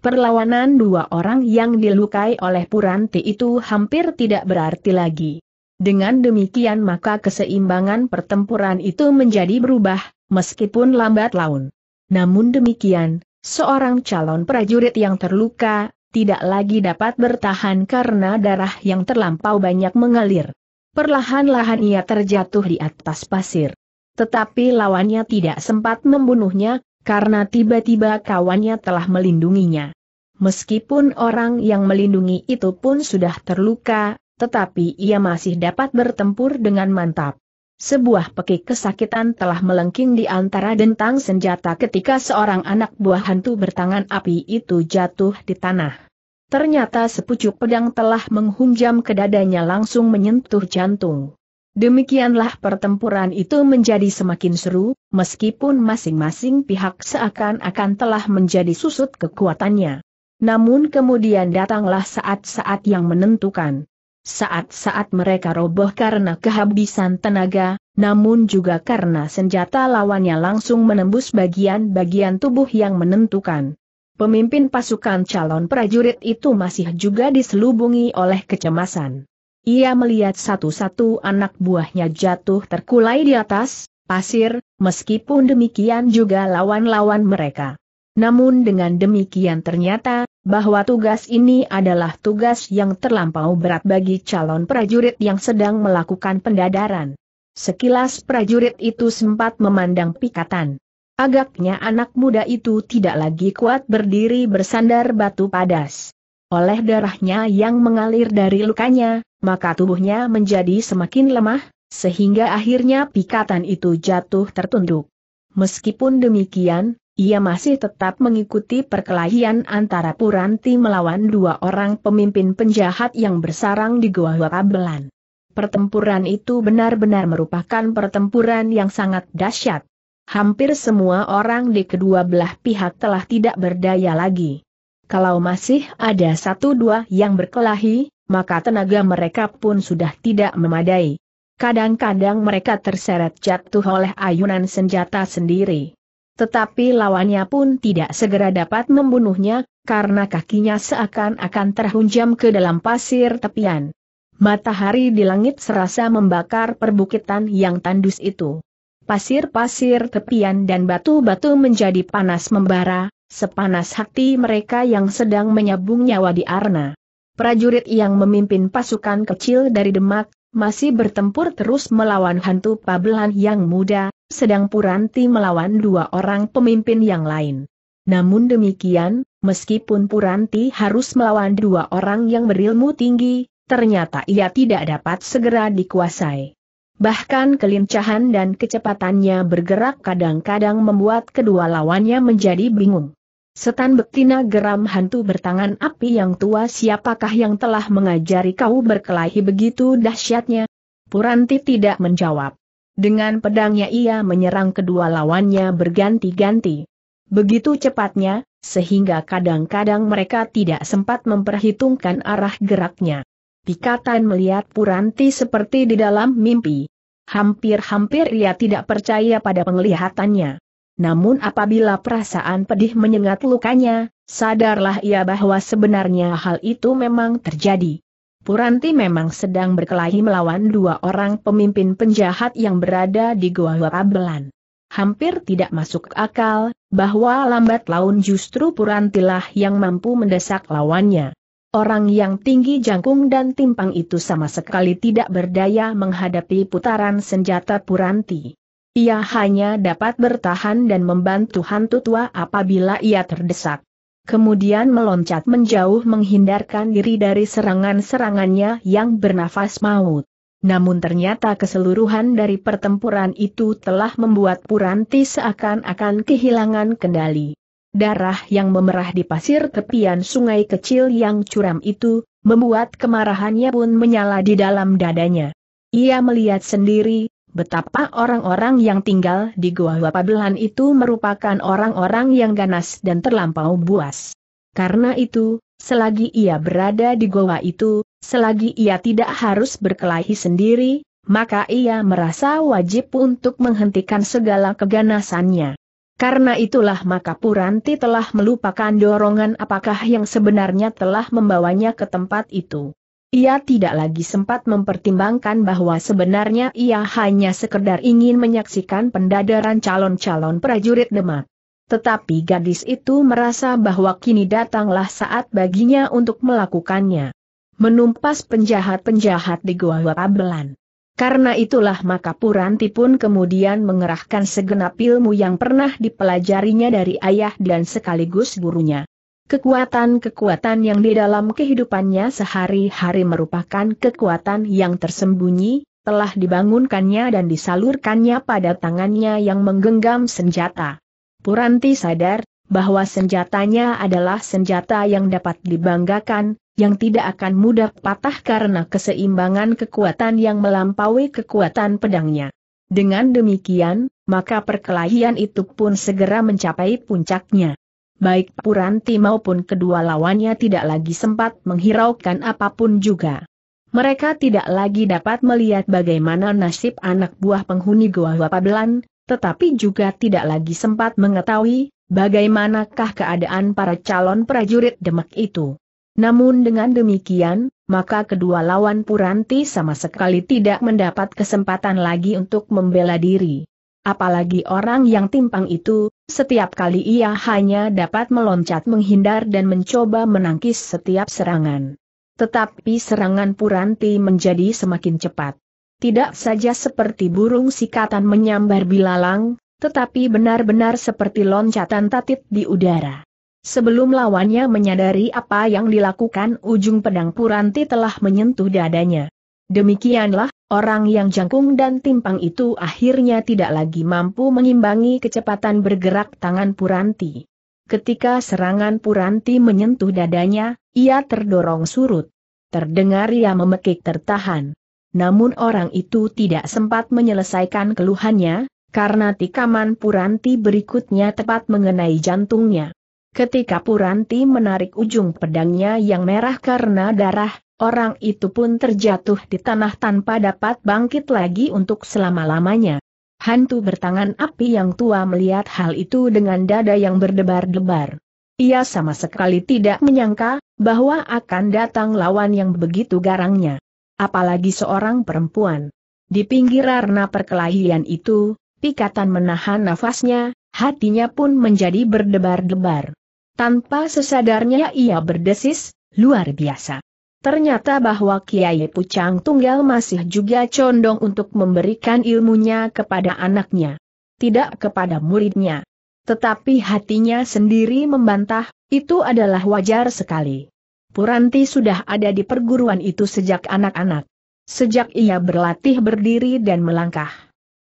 Perlawanan dua orang yang dilukai oleh Puranti itu hampir tidak berarti lagi. Dengan demikian maka keseimbangan pertempuran itu menjadi berubah, meskipun lambat laun. Namun demikian, seorang calon prajurit yang terluka, tidak lagi dapat bertahan karena darah yang terlampau banyak mengalir. Perlahan-lahan ia terjatuh di atas pasir. Tetapi lawannya tidak sempat membunuhnya, karena tiba-tiba kawannya telah melindunginya. Meskipun orang yang melindungi itu pun sudah terluka, tetapi ia masih dapat bertempur dengan mantap. Sebuah pekik kesakitan telah melengking di antara dentang senjata ketika seorang anak buah hantu bertangan api itu jatuh di tanah. Ternyata sepucuk pedang telah menghunjam ke dadanya langsung menyentuh jantung. Demikianlah pertempuran itu menjadi semakin seru, meskipun masing-masing pihak seakan-akan telah menjadi susut kekuatannya. Namun kemudian datanglah saat-saat yang menentukan. Saat-saat mereka roboh karena kehabisan tenaga, namun juga karena senjata lawannya langsung menembus bagian-bagian tubuh yang menentukan. Pemimpin pasukan calon prajurit itu masih juga diselubungi oleh kecemasan. Ia melihat satu-satu anak buahnya jatuh terkulai di atas pasir, meskipun demikian juga lawan-lawan mereka. Namun dengan demikian ternyata, bahwa tugas ini adalah tugas yang terlampau berat bagi calon prajurit yang sedang melakukan pendadaran. Sekilas prajurit itu sempat memandang pikatan. Agaknya anak muda itu tidak lagi kuat berdiri bersandar batu padas. Oleh darahnya yang mengalir dari lukanya, maka tubuhnya menjadi semakin lemah, sehingga akhirnya pikatan itu jatuh tertunduk. Meskipun demikian, ia masih tetap mengikuti perkelahian antara Puranti melawan dua orang pemimpin penjahat yang bersarang di Goa Wakabelan. Pertempuran itu benar-benar merupakan pertempuran yang sangat dahsyat. Hampir semua orang di kedua belah pihak telah tidak berdaya lagi. Kalau masih ada satu dua yang berkelahi, maka tenaga mereka pun sudah tidak memadai. Kadang-kadang mereka terseret jatuh oleh ayunan senjata sendiri. Tetapi lawannya pun tidak segera dapat membunuhnya, karena kakinya seakan-akan terhunjam ke dalam pasir tepian. Matahari di langit serasa membakar perbukitan yang tandus itu. Pasir-pasir tepian dan batu-batu menjadi panas membara, sepanas hati mereka yang sedang menyabung nyawa di Arna. Prajurit yang memimpin pasukan kecil dari Demak, masih bertempur terus melawan hantu Pabelan yang muda, sedang Puranti melawan dua orang pemimpin yang lain. Namun demikian, meskipun Puranti harus melawan dua orang yang berilmu tinggi, ternyata ia tidak dapat segera dikuasai. Bahkan kelincahan dan kecepatannya bergerak kadang-kadang membuat kedua lawannya menjadi bingung. Setan betina geram hantu bertangan api yang tua siapakah yang telah mengajari kau berkelahi begitu dahsyatnya? Puranti tidak menjawab. Dengan pedangnya ia menyerang kedua lawannya berganti-ganti. Begitu cepatnya, sehingga kadang-kadang mereka tidak sempat memperhitungkan arah geraknya. Pikatan melihat Puranti seperti di dalam mimpi. Hampir-hampir ia tidak percaya pada penglihatannya. Namun apabila perasaan pedih menyengat lukanya, sadarlah ia bahwa sebenarnya hal itu memang terjadi. Puranti memang sedang berkelahi melawan dua orang pemimpin penjahat yang berada di Goa Wabelan. Hampir tidak masuk akal, bahwa lambat laun justru Purantilah yang mampu mendesak lawannya. Orang yang tinggi jangkung dan timpang itu sama sekali tidak berdaya menghadapi putaran senjata Puranti. Ia hanya dapat bertahan dan membantu hantu tua apabila ia terdesak kemudian meloncat menjauh menghindarkan diri dari serangan-serangannya yang bernafas maut. Namun ternyata keseluruhan dari pertempuran itu telah membuat Puranti seakan-akan kehilangan kendali. Darah yang memerah di pasir tepian sungai kecil yang curam itu, membuat kemarahannya pun menyala di dalam dadanya. Ia melihat sendiri, Betapa orang-orang yang tinggal di Goa Wapabelan itu merupakan orang-orang yang ganas dan terlampau buas. Karena itu, selagi ia berada di goa itu, selagi ia tidak harus berkelahi sendiri, maka ia merasa wajib untuk menghentikan segala keganasannya. Karena itulah maka Puranti telah melupakan dorongan apakah yang sebenarnya telah membawanya ke tempat itu. Ia tidak lagi sempat mempertimbangkan bahwa sebenarnya ia hanya sekedar ingin menyaksikan pendadaran calon-calon prajurit Demak. Tetapi gadis itu merasa bahwa kini datanglah saat baginya untuk melakukannya. Menumpas penjahat-penjahat di Goa Wapabelan. Karena itulah maka Puranti pun kemudian mengerahkan segenap ilmu yang pernah dipelajarinya dari ayah dan sekaligus gurunya. Kekuatan-kekuatan yang di dalam kehidupannya sehari-hari merupakan kekuatan yang tersembunyi, telah dibangunkannya dan disalurkannya pada tangannya yang menggenggam senjata. Puranti sadar, bahwa senjatanya adalah senjata yang dapat dibanggakan, yang tidak akan mudah patah karena keseimbangan kekuatan yang melampaui kekuatan pedangnya. Dengan demikian, maka perkelahian itu pun segera mencapai puncaknya baik Puranti maupun kedua lawannya tidak lagi sempat menghiraukan apapun juga. Mereka tidak lagi dapat melihat bagaimana nasib anak buah penghuni Goa Wapabelan, tetapi juga tidak lagi sempat mengetahui bagaimanakah keadaan para calon prajurit Demak itu. Namun dengan demikian, maka kedua lawan Puranti sama sekali tidak mendapat kesempatan lagi untuk membela diri. Apalagi orang yang timpang itu, setiap kali ia hanya dapat meloncat menghindar dan mencoba menangkis setiap serangan. Tetapi serangan Puranti menjadi semakin cepat. Tidak saja seperti burung sikatan menyambar bilalang, tetapi benar-benar seperti loncatan tatit di udara. Sebelum lawannya menyadari apa yang dilakukan ujung pedang Puranti telah menyentuh dadanya. Demikianlah, Orang yang jangkung dan timpang itu akhirnya tidak lagi mampu mengimbangi kecepatan bergerak tangan Puranti. Ketika serangan Puranti menyentuh dadanya, ia terdorong surut. Terdengar ia memekik tertahan. Namun orang itu tidak sempat menyelesaikan keluhannya, karena tikaman Puranti berikutnya tepat mengenai jantungnya. Ketika Puranti menarik ujung pedangnya yang merah karena darah, Orang itu pun terjatuh di tanah tanpa dapat bangkit lagi untuk selama-lamanya. Hantu bertangan api yang tua melihat hal itu dengan dada yang berdebar-debar. Ia sama sekali tidak menyangka bahwa akan datang lawan yang begitu garangnya. Apalagi seorang perempuan. Di pinggir arena perkelahian itu, Pikatan menahan nafasnya, hatinya pun menjadi berdebar-debar. Tanpa sesadarnya ia berdesis, luar biasa. Ternyata bahwa Kiai Pucang Tunggal masih juga condong untuk memberikan ilmunya kepada anaknya. Tidak kepada muridnya. Tetapi hatinya sendiri membantah, itu adalah wajar sekali. Puranti sudah ada di perguruan itu sejak anak-anak. Sejak ia berlatih berdiri dan melangkah.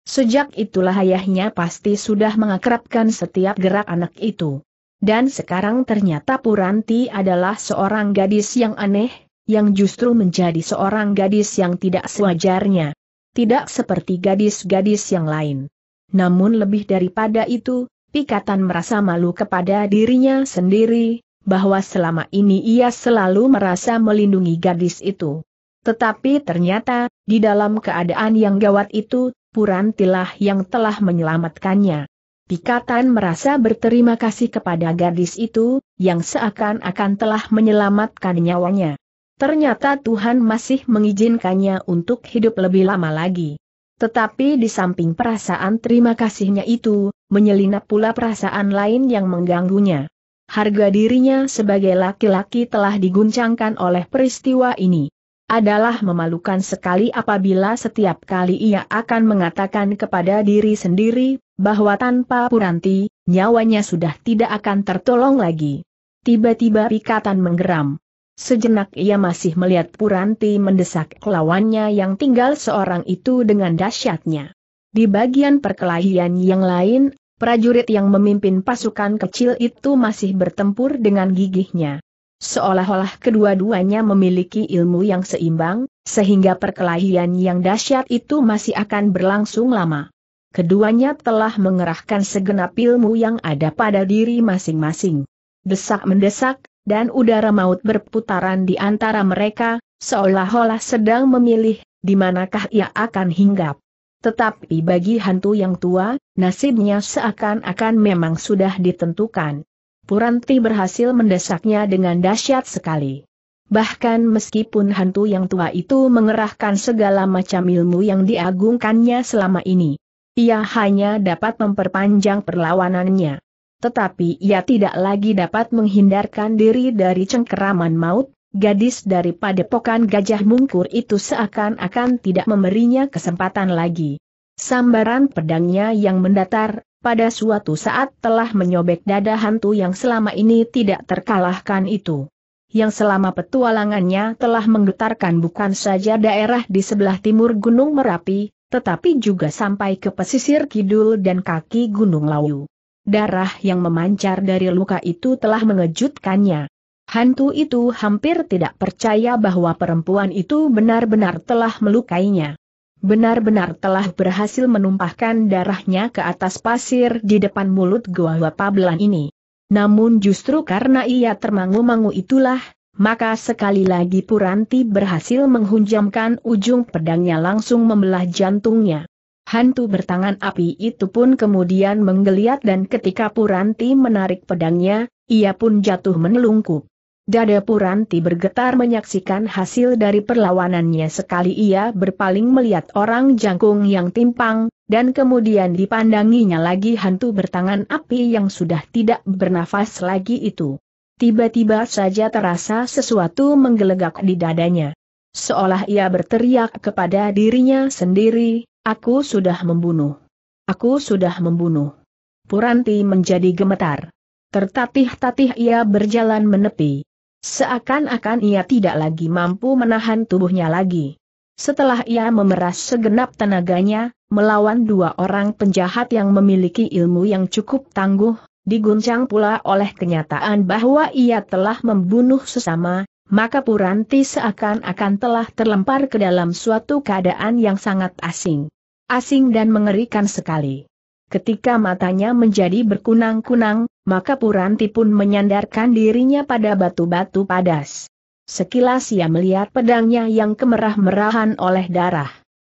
Sejak itulah ayahnya pasti sudah mengakrabkan setiap gerak anak itu. Dan sekarang ternyata Puranti adalah seorang gadis yang aneh, yang justru menjadi seorang gadis yang tidak sewajarnya. Tidak seperti gadis-gadis yang lain. Namun lebih daripada itu, Pikatan merasa malu kepada dirinya sendiri, bahwa selama ini ia selalu merasa melindungi gadis itu. Tetapi ternyata, di dalam keadaan yang gawat itu, Purantilah yang telah menyelamatkannya. Pikatan merasa berterima kasih kepada gadis itu, yang seakan-akan telah menyelamatkan nyawanya. Ternyata Tuhan masih mengizinkannya untuk hidup lebih lama lagi. Tetapi di samping perasaan terima kasihnya itu, menyelinap pula perasaan lain yang mengganggunya. Harga dirinya sebagai laki-laki telah diguncangkan oleh peristiwa ini. Adalah memalukan sekali apabila setiap kali ia akan mengatakan kepada diri sendiri, bahwa tanpa Puranti, nyawanya sudah tidak akan tertolong lagi. Tiba-tiba pikatan menggeram. Sejenak ia masih melihat Puranti mendesak lawannya yang tinggal seorang itu dengan dahsyatnya. Di bagian perkelahian yang lain, prajurit yang memimpin pasukan kecil itu masih bertempur dengan gigihnya. Seolah-olah kedua-duanya memiliki ilmu yang seimbang, sehingga perkelahian yang dahsyat itu masih akan berlangsung lama. Keduanya telah mengerahkan segenap ilmu yang ada pada diri masing-masing. Desak-mendesak, dan udara maut berputaran di antara mereka, seolah-olah sedang memilih, di manakah ia akan hinggap. Tetapi bagi hantu yang tua, nasibnya seakan-akan memang sudah ditentukan. Puranti berhasil mendesaknya dengan dahsyat sekali. Bahkan meskipun hantu yang tua itu mengerahkan segala macam ilmu yang diagungkannya selama ini, ia hanya dapat memperpanjang perlawanannya. Tetapi ia tidak lagi dapat menghindarkan diri dari cengkeraman maut, gadis dari padepokan gajah mungkur itu seakan-akan tidak memberinya kesempatan lagi. Sambaran pedangnya yang mendatar, pada suatu saat telah menyobek dada hantu yang selama ini tidak terkalahkan itu yang selama petualangannya telah menggetarkan bukan saja daerah di sebelah timur Gunung Merapi, tetapi juga sampai ke pesisir kidul dan kaki Gunung Lawu. Darah yang memancar dari luka itu telah mengejutkannya. Hantu itu hampir tidak percaya bahwa perempuan itu benar-benar telah melukainya. Benar-benar telah berhasil menumpahkan darahnya ke atas pasir di depan mulut Goa Pabelan ini. Namun justru karena ia termangu-mangu itulah, maka sekali lagi Puranti berhasil menghunjamkan ujung pedangnya langsung membelah jantungnya. Hantu bertangan api itu pun kemudian menggeliat dan ketika Puranti menarik pedangnya, ia pun jatuh menelungkup. Dada Puranti bergetar menyaksikan hasil dari perlawanannya sekali ia berpaling melihat orang jangkung yang timpang, dan kemudian dipandanginya lagi hantu bertangan api yang sudah tidak bernafas lagi itu. Tiba-tiba saja terasa sesuatu menggelegak di dadanya. Seolah ia berteriak kepada dirinya sendiri, Aku sudah membunuh. Aku sudah membunuh. Puranti menjadi gemetar. Tertatih-tatih ia berjalan menepi. Seakan-akan ia tidak lagi mampu menahan tubuhnya lagi. Setelah ia memeras segenap tenaganya, melawan dua orang penjahat yang memiliki ilmu yang cukup tangguh, diguncang pula oleh kenyataan bahwa ia telah membunuh sesama, maka Puranti seakan-akan telah terlempar ke dalam suatu keadaan yang sangat asing. Asing dan mengerikan sekali. Ketika matanya menjadi berkunang-kunang, maka Puranti pun menyandarkan dirinya pada batu-batu padas. Sekilas ia melihat pedangnya yang kemerah-merahan oleh darah.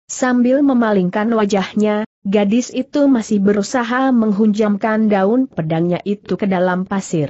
Sambil memalingkan wajahnya, gadis itu masih berusaha menghunjamkan daun pedangnya itu ke dalam pasir.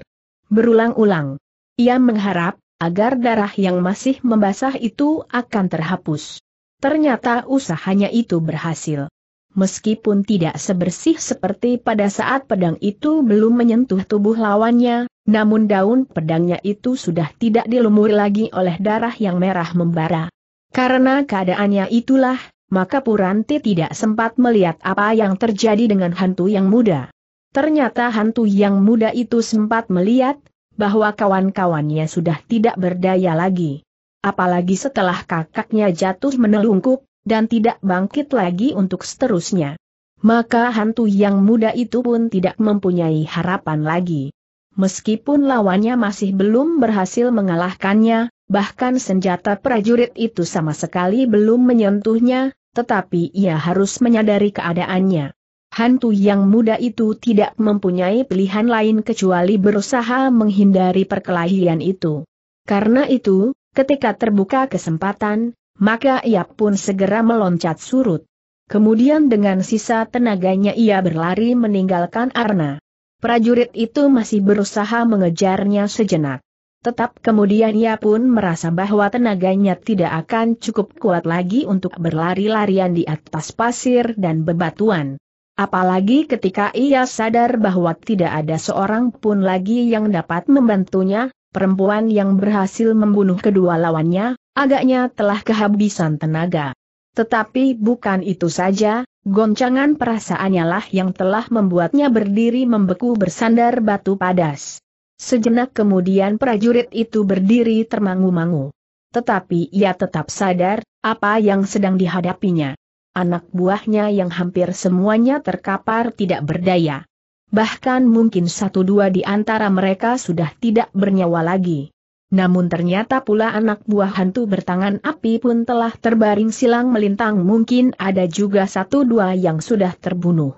Berulang-ulang. Ia mengharap, agar darah yang masih membasah itu akan terhapus. Ternyata usahanya itu berhasil. Meskipun tidak sebersih seperti pada saat pedang itu belum menyentuh tubuh lawannya, namun daun pedangnya itu sudah tidak dilumuri lagi oleh darah yang merah membara. Karena keadaannya itulah, maka Puranti tidak sempat melihat apa yang terjadi dengan hantu yang muda. Ternyata hantu yang muda itu sempat melihat, bahwa kawan-kawannya sudah tidak berdaya lagi. Apalagi setelah kakaknya jatuh menelungkup, dan tidak bangkit lagi untuk seterusnya. Maka hantu yang muda itu pun tidak mempunyai harapan lagi. Meskipun lawannya masih belum berhasil mengalahkannya, bahkan senjata prajurit itu sama sekali belum menyentuhnya, tetapi ia harus menyadari keadaannya. Hantu yang muda itu tidak mempunyai pilihan lain kecuali berusaha menghindari perkelahian itu. Karena itu, Ketika terbuka kesempatan, maka ia pun segera meloncat surut. Kemudian dengan sisa tenaganya ia berlari meninggalkan Arna. Prajurit itu masih berusaha mengejarnya sejenak. Tetap kemudian ia pun merasa bahwa tenaganya tidak akan cukup kuat lagi untuk berlari-larian di atas pasir dan bebatuan. Apalagi ketika ia sadar bahwa tidak ada seorang pun lagi yang dapat membantunya, perempuan yang berhasil membunuh kedua lawannya, agaknya telah kehabisan tenaga. Tetapi bukan itu saja, goncangan perasaannya lah yang telah membuatnya berdiri membeku bersandar batu padas. Sejenak kemudian prajurit itu berdiri termangu-mangu. Tetapi ia tetap sadar, apa yang sedang dihadapinya. Anak buahnya yang hampir semuanya terkapar tidak berdaya bahkan mungkin satu dua di antara mereka sudah tidak bernyawa lagi. Namun ternyata pula anak buah hantu bertangan api pun telah terbaring silang melintang mungkin ada juga satu dua yang sudah terbunuh.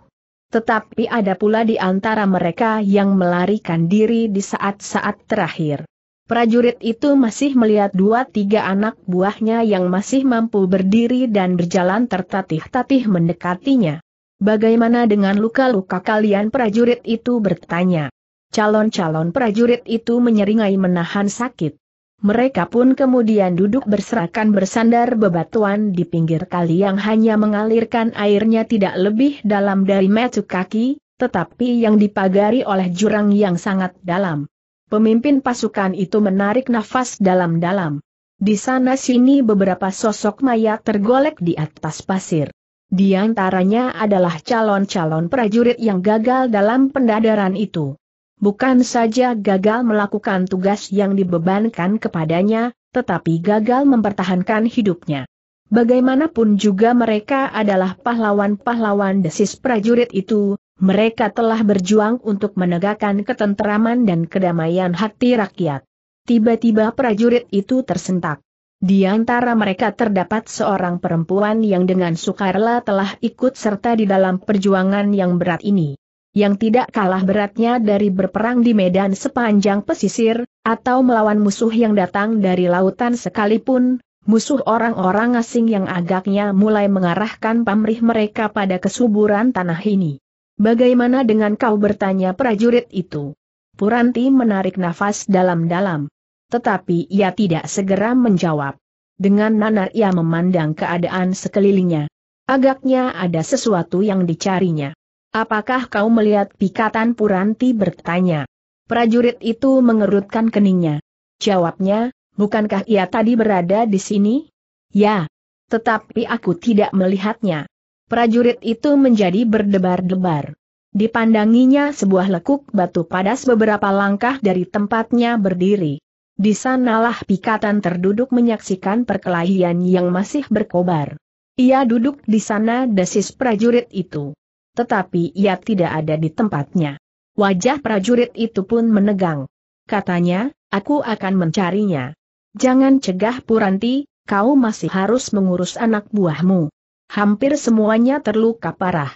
Tetapi ada pula di antara mereka yang melarikan diri di saat-saat terakhir. Prajurit itu masih melihat dua tiga anak buahnya yang masih mampu berdiri dan berjalan tertatih-tatih mendekatinya. Bagaimana dengan luka-luka kalian prajurit itu bertanya. Calon-calon prajurit itu menyeringai menahan sakit. Mereka pun kemudian duduk berserakan bersandar bebatuan di pinggir kali yang hanya mengalirkan airnya tidak lebih dalam dari metu kaki, tetapi yang dipagari oleh jurang yang sangat dalam. Pemimpin pasukan itu menarik nafas dalam-dalam. Di sana sini beberapa sosok mayat tergolek di atas pasir. Di antaranya adalah calon-calon prajurit yang gagal dalam pendadaran itu. Bukan saja gagal melakukan tugas yang dibebankan kepadanya, tetapi gagal mempertahankan hidupnya. Bagaimanapun juga mereka adalah pahlawan-pahlawan desis prajurit itu, mereka telah berjuang untuk menegakkan ketenteraman dan kedamaian hati rakyat. Tiba-tiba prajurit itu tersentak. Di antara mereka terdapat seorang perempuan yang dengan sukarela telah ikut serta di dalam perjuangan yang berat ini. Yang tidak kalah beratnya dari berperang di medan sepanjang pesisir, atau melawan musuh yang datang dari lautan sekalipun, musuh orang-orang asing yang agaknya mulai mengarahkan pamrih mereka pada kesuburan tanah ini. Bagaimana dengan kau bertanya prajurit itu? Puranti menarik nafas dalam-dalam. Tetapi ia tidak segera menjawab. Dengan nanar ia memandang keadaan sekelilingnya. Agaknya ada sesuatu yang dicarinya. Apakah kau melihat pikatan Puranti bertanya? Prajurit itu mengerutkan keningnya. Jawabnya, bukankah ia tadi berada di sini? Ya. Tetapi aku tidak melihatnya. Prajurit itu menjadi berdebar-debar. Dipandanginya sebuah lekuk batu padas beberapa langkah dari tempatnya berdiri. Di sanalah Pikatan terduduk menyaksikan perkelahian yang masih berkobar. Ia duduk di sana desis prajurit itu. Tetapi ia tidak ada di tempatnya. Wajah prajurit itu pun menegang. Katanya, aku akan mencarinya. Jangan cegah Puranti, kau masih harus mengurus anak buahmu. Hampir semuanya terluka parah.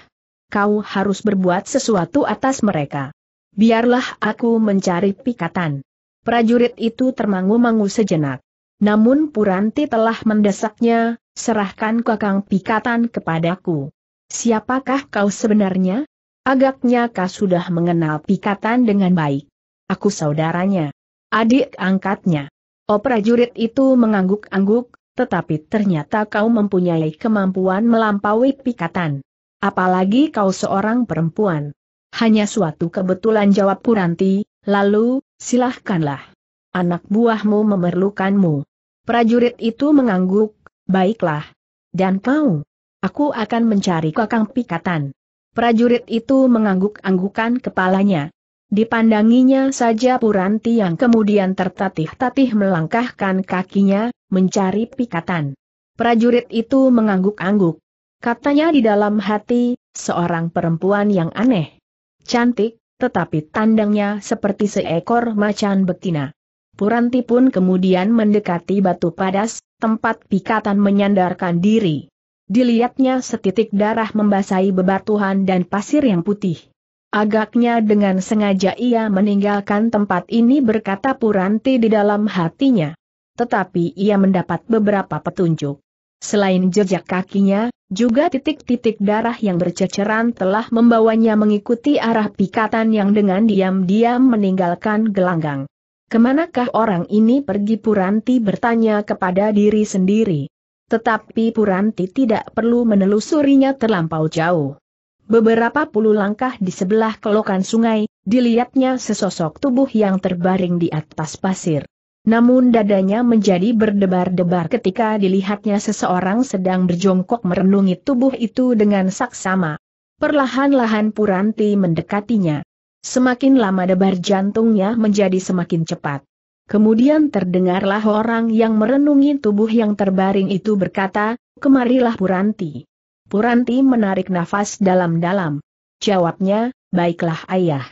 Kau harus berbuat sesuatu atas mereka. Biarlah aku mencari pikatan. Prajurit itu termangu-mangu sejenak. Namun Puranti telah mendesaknya, serahkan kakang pikatan kepadaku. Siapakah kau sebenarnya? Agaknya kau sudah mengenal pikatan dengan baik. Aku saudaranya. Adik angkatnya. Oh prajurit itu mengangguk-angguk, tetapi ternyata kau mempunyai kemampuan melampaui pikatan. Apalagi kau seorang perempuan. Hanya suatu kebetulan jawab Puranti, lalu, silahkanlah. Anak buahmu memerlukanmu. Prajurit itu mengangguk, baiklah. Dan kau? Aku akan mencari kakang pikatan. Prajurit itu mengangguk-anggukan kepalanya. Dipandanginya saja Puranti yang kemudian tertatih-tatih melangkahkan kakinya, mencari pikatan. Prajurit itu mengangguk-angguk. Katanya di dalam hati, seorang perempuan yang aneh. Cantik, tetapi tandangnya seperti seekor macan betina. Puranti pun kemudian mendekati batu padas, tempat pikatan menyandarkan diri. Dilihatnya setitik darah membasahi bebatuhan dan pasir yang putih. Agaknya dengan sengaja ia meninggalkan tempat ini berkata Puranti di dalam hatinya. Tetapi ia mendapat beberapa petunjuk. Selain jejak kakinya, juga titik-titik darah yang berceceran telah membawanya mengikuti arah pikatan yang dengan diam-diam meninggalkan gelanggang. Kemanakah orang ini pergi Puranti bertanya kepada diri sendiri. Tetapi Puranti tidak perlu menelusurinya terlampau jauh. Beberapa puluh langkah di sebelah kelokan sungai, dilihatnya sesosok tubuh yang terbaring di atas pasir. Namun dadanya menjadi berdebar-debar ketika dilihatnya seseorang sedang berjongkok merenungi tubuh itu dengan saksama. Perlahan-lahan Puranti mendekatinya. Semakin lama debar jantungnya menjadi semakin cepat. Kemudian terdengarlah orang yang merenungi tubuh yang terbaring itu berkata, kemarilah Puranti. Puranti menarik nafas dalam-dalam. Jawabnya, baiklah ayah.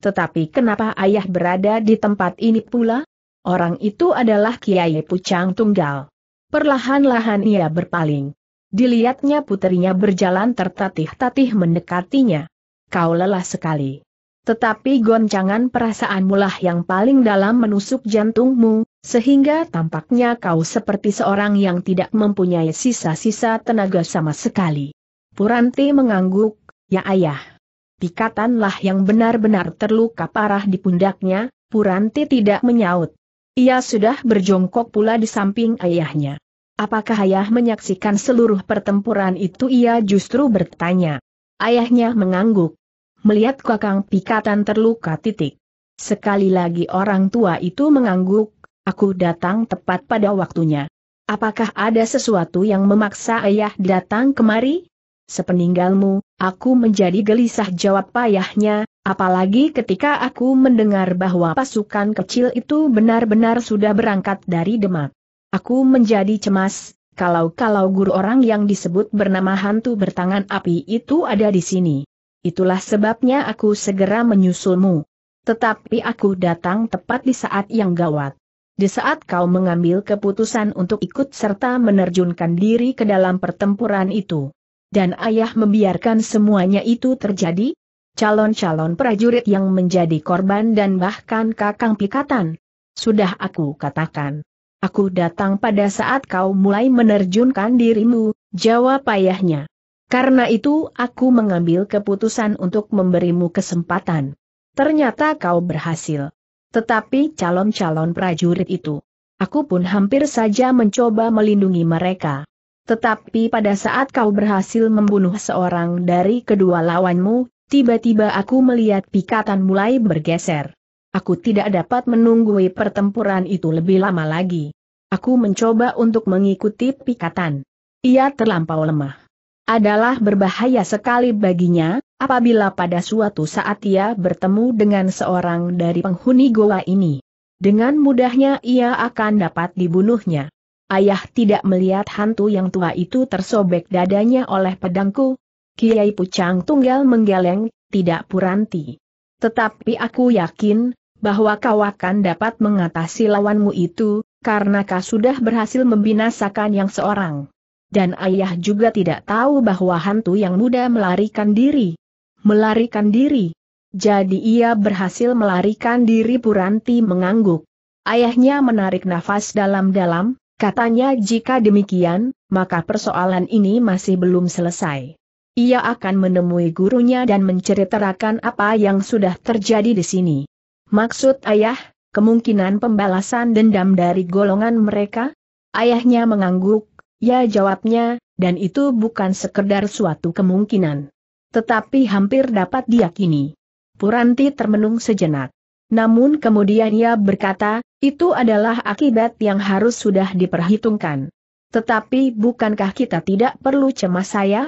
Tetapi kenapa ayah berada di tempat ini pula? Orang itu adalah Kiai Pucang Tunggal. Perlahan-lahan ia berpaling. Dilihatnya putrinya berjalan tertatih-tatih mendekatinya. Kau lelah sekali. Tetapi goncangan perasaanmulah yang paling dalam menusuk jantungmu, sehingga tampaknya kau seperti seorang yang tidak mempunyai sisa-sisa tenaga sama sekali. Puranti mengangguk, ya ayah. Pikatanlah yang benar-benar terluka parah di pundaknya, Puranti tidak menyaut. Ia sudah berjongkok pula di samping ayahnya. Apakah ayah menyaksikan seluruh pertempuran itu ia justru bertanya. Ayahnya mengangguk. Melihat kakang pikatan terluka titik. Sekali lagi orang tua itu mengangguk, aku datang tepat pada waktunya. Apakah ada sesuatu yang memaksa ayah datang kemari? Sepeninggalmu, aku menjadi gelisah jawab ayahnya, Apalagi ketika aku mendengar bahwa pasukan kecil itu benar-benar sudah berangkat dari Demak. Aku menjadi cemas, kalau-kalau guru orang yang disebut bernama hantu bertangan api itu ada di sini. Itulah sebabnya aku segera menyusulmu. Tetapi aku datang tepat di saat yang gawat. Di saat kau mengambil keputusan untuk ikut serta menerjunkan diri ke dalam pertempuran itu. Dan ayah membiarkan semuanya itu terjadi, calon-calon prajurit yang menjadi korban dan bahkan kakang pikatan. Sudah aku katakan. Aku datang pada saat kau mulai menerjunkan dirimu, jawab ayahnya. Karena itu aku mengambil keputusan untuk memberimu kesempatan. Ternyata kau berhasil. Tetapi calon-calon prajurit itu. Aku pun hampir saja mencoba melindungi mereka. Tetapi pada saat kau berhasil membunuh seorang dari kedua lawanmu, Tiba-tiba aku melihat pikatan mulai bergeser. Aku tidak dapat menunggui pertempuran itu lebih lama lagi. Aku mencoba untuk mengikuti pikatan. Ia terlampau lemah. Adalah berbahaya sekali baginya, apabila pada suatu saat ia bertemu dengan seorang dari penghuni goa ini. Dengan mudahnya ia akan dapat dibunuhnya. Ayah tidak melihat hantu yang tua itu tersobek dadanya oleh pedangku, Kiai Pucang Tunggal menggeleng, tidak puranti. Tetapi aku yakin, bahwa kau akan dapat mengatasi lawanmu itu, karena kau sudah berhasil membinasakan yang seorang. Dan ayah juga tidak tahu bahwa hantu yang muda melarikan diri. Melarikan diri. Jadi ia berhasil melarikan diri Puranti mengangguk. Ayahnya menarik nafas dalam-dalam, katanya jika demikian, maka persoalan ini masih belum selesai. Ia akan menemui gurunya dan menceritakan apa yang sudah terjadi di sini. Maksud ayah, kemungkinan pembalasan dendam dari golongan mereka? Ayahnya mengangguk, ya jawabnya, dan itu bukan sekedar suatu kemungkinan. Tetapi hampir dapat diyakini. Puranti termenung sejenak. Namun kemudian ia berkata, itu adalah akibat yang harus sudah diperhitungkan. Tetapi bukankah kita tidak perlu cemas ayah?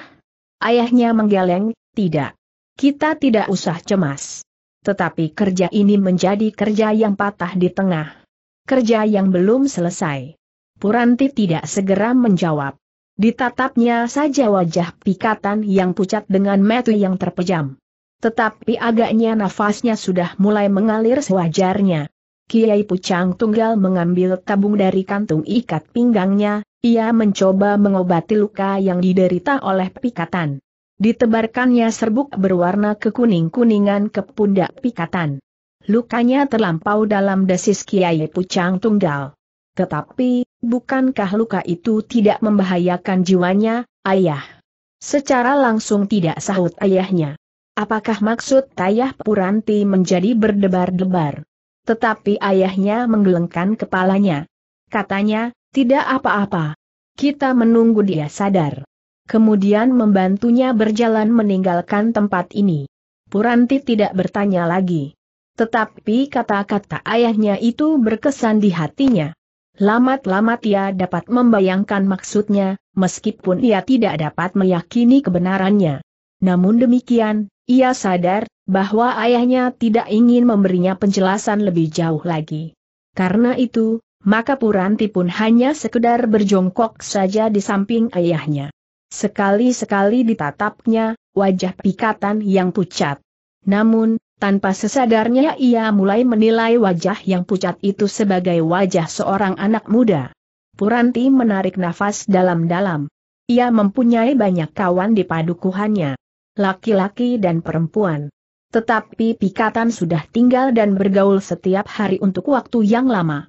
Ayahnya menggeleng, tidak. Kita tidak usah cemas. Tetapi kerja ini menjadi kerja yang patah di tengah. Kerja yang belum selesai. Puranti tidak segera menjawab. Ditatapnya saja wajah pikatan yang pucat dengan metu yang terpejam. Tetapi agaknya nafasnya sudah mulai mengalir sewajarnya. Kiai Pucang Tunggal mengambil tabung dari kantung ikat pinggangnya, ia mencoba mengobati luka yang diderita oleh pikatan. Ditebarkannya serbuk berwarna kekuning-kuningan ke pundak pikatan. Lukanya terlampau dalam desis Kiai Pucang Tunggal. Tetapi, bukankah luka itu tidak membahayakan jiwanya, ayah? Secara langsung tidak sahut ayahnya. Apakah maksud Ayah Puranti menjadi berdebar-debar? Tetapi ayahnya menggelengkan kepalanya. Katanya, tidak apa-apa. Kita menunggu dia sadar. Kemudian membantunya berjalan meninggalkan tempat ini. Puranti tidak bertanya lagi. Tetapi kata-kata ayahnya itu berkesan di hatinya. Lamat-lamat ia dapat membayangkan maksudnya, meskipun ia tidak dapat meyakini kebenarannya. Namun demikian, ia sadar bahwa ayahnya tidak ingin memberinya penjelasan lebih jauh lagi. Karena itu, maka Puranti pun hanya sekedar berjongkok saja di samping ayahnya. Sekali-sekali ditatapnya, wajah pikatan yang pucat. Namun, tanpa sesadarnya ia mulai menilai wajah yang pucat itu sebagai wajah seorang anak muda. Puranti menarik nafas dalam-dalam. Ia mempunyai banyak kawan di padukuhannya. Laki-laki dan perempuan. Tetapi pikatan sudah tinggal dan bergaul setiap hari untuk waktu yang lama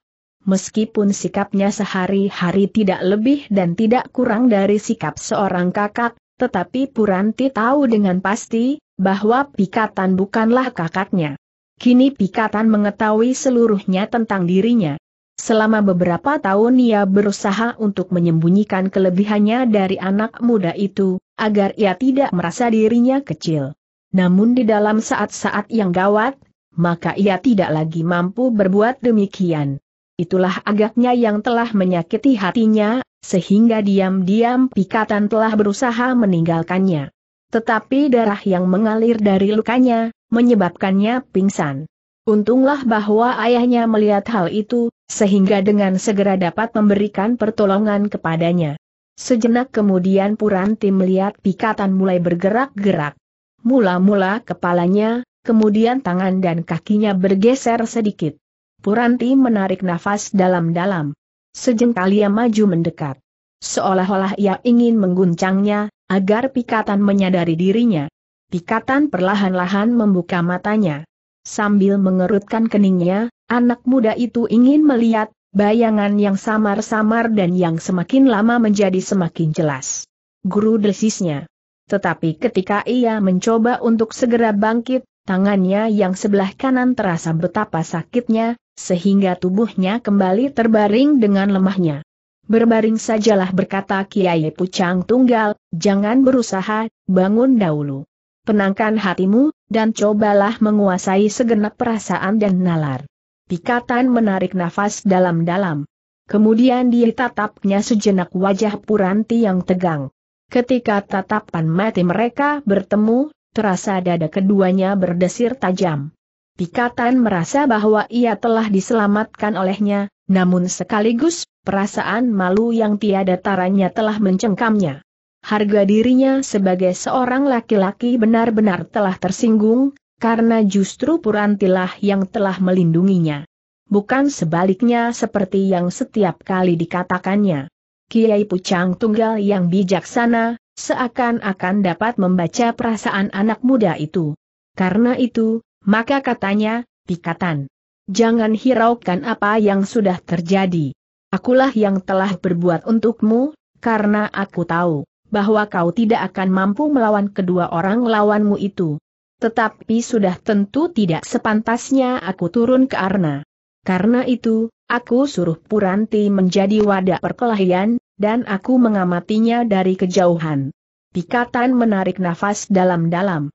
meskipun sikapnya sehari-hari tidak lebih dan tidak kurang dari sikap seorang kakak, tetapi Puranti tahu dengan pasti, bahwa Pikatan bukanlah kakaknya. Kini Pikatan mengetahui seluruhnya tentang dirinya. Selama beberapa tahun ia berusaha untuk menyembunyikan kelebihannya dari anak muda itu, agar ia tidak merasa dirinya kecil. Namun di dalam saat-saat yang gawat, maka ia tidak lagi mampu berbuat demikian itulah agaknya yang telah menyakiti hatinya, sehingga diam-diam pikatan telah berusaha meninggalkannya. Tetapi darah yang mengalir dari lukanya, menyebabkannya pingsan. Untunglah bahwa ayahnya melihat hal itu, sehingga dengan segera dapat memberikan pertolongan kepadanya. Sejenak kemudian Puranti melihat pikatan mulai bergerak-gerak. Mula-mula kepalanya, kemudian tangan dan kakinya bergeser sedikit. Puranti menarik nafas dalam-dalam. Sejengkal ia maju mendekat. Seolah-olah ia ingin mengguncangnya, agar pikatan menyadari dirinya. Pikatan perlahan-lahan membuka matanya. Sambil mengerutkan keningnya, anak muda itu ingin melihat, bayangan yang samar-samar dan yang semakin lama menjadi semakin jelas. Guru desisnya. Tetapi ketika ia mencoba untuk segera bangkit, tangannya yang sebelah kanan terasa betapa sakitnya, sehingga tubuhnya kembali terbaring dengan lemahnya. Berbaring sajalah berkata Kiai Pucang Tunggal, jangan berusaha, bangun dahulu. Penangkan hatimu, dan cobalah menguasai segenap perasaan dan nalar. Pikatan menarik nafas dalam-dalam. Kemudian dia tatapnya sejenak wajah Puranti yang tegang. Ketika tatapan mati mereka bertemu, terasa dada keduanya berdesir tajam. Pikatan merasa bahwa ia telah diselamatkan olehnya, namun sekaligus, perasaan malu yang tiada taranya telah mencengkamnya. Harga dirinya sebagai seorang laki-laki benar-benar telah tersinggung, karena justru Purantilah yang telah melindunginya. Bukan sebaliknya seperti yang setiap kali dikatakannya. Kiai Pucang Tunggal yang bijaksana, seakan-akan dapat membaca perasaan anak muda itu. Karena itu, maka katanya, Pikatan, jangan hiraukan apa yang sudah terjadi. Akulah yang telah berbuat untukmu, karena aku tahu bahwa kau tidak akan mampu melawan kedua orang lawanmu itu. Tetapi sudah tentu tidak sepantasnya aku turun ke Arna. Karena itu, aku suruh Puranti menjadi wadah perkelahian, dan aku mengamatinya dari kejauhan. Pikatan menarik nafas dalam-dalam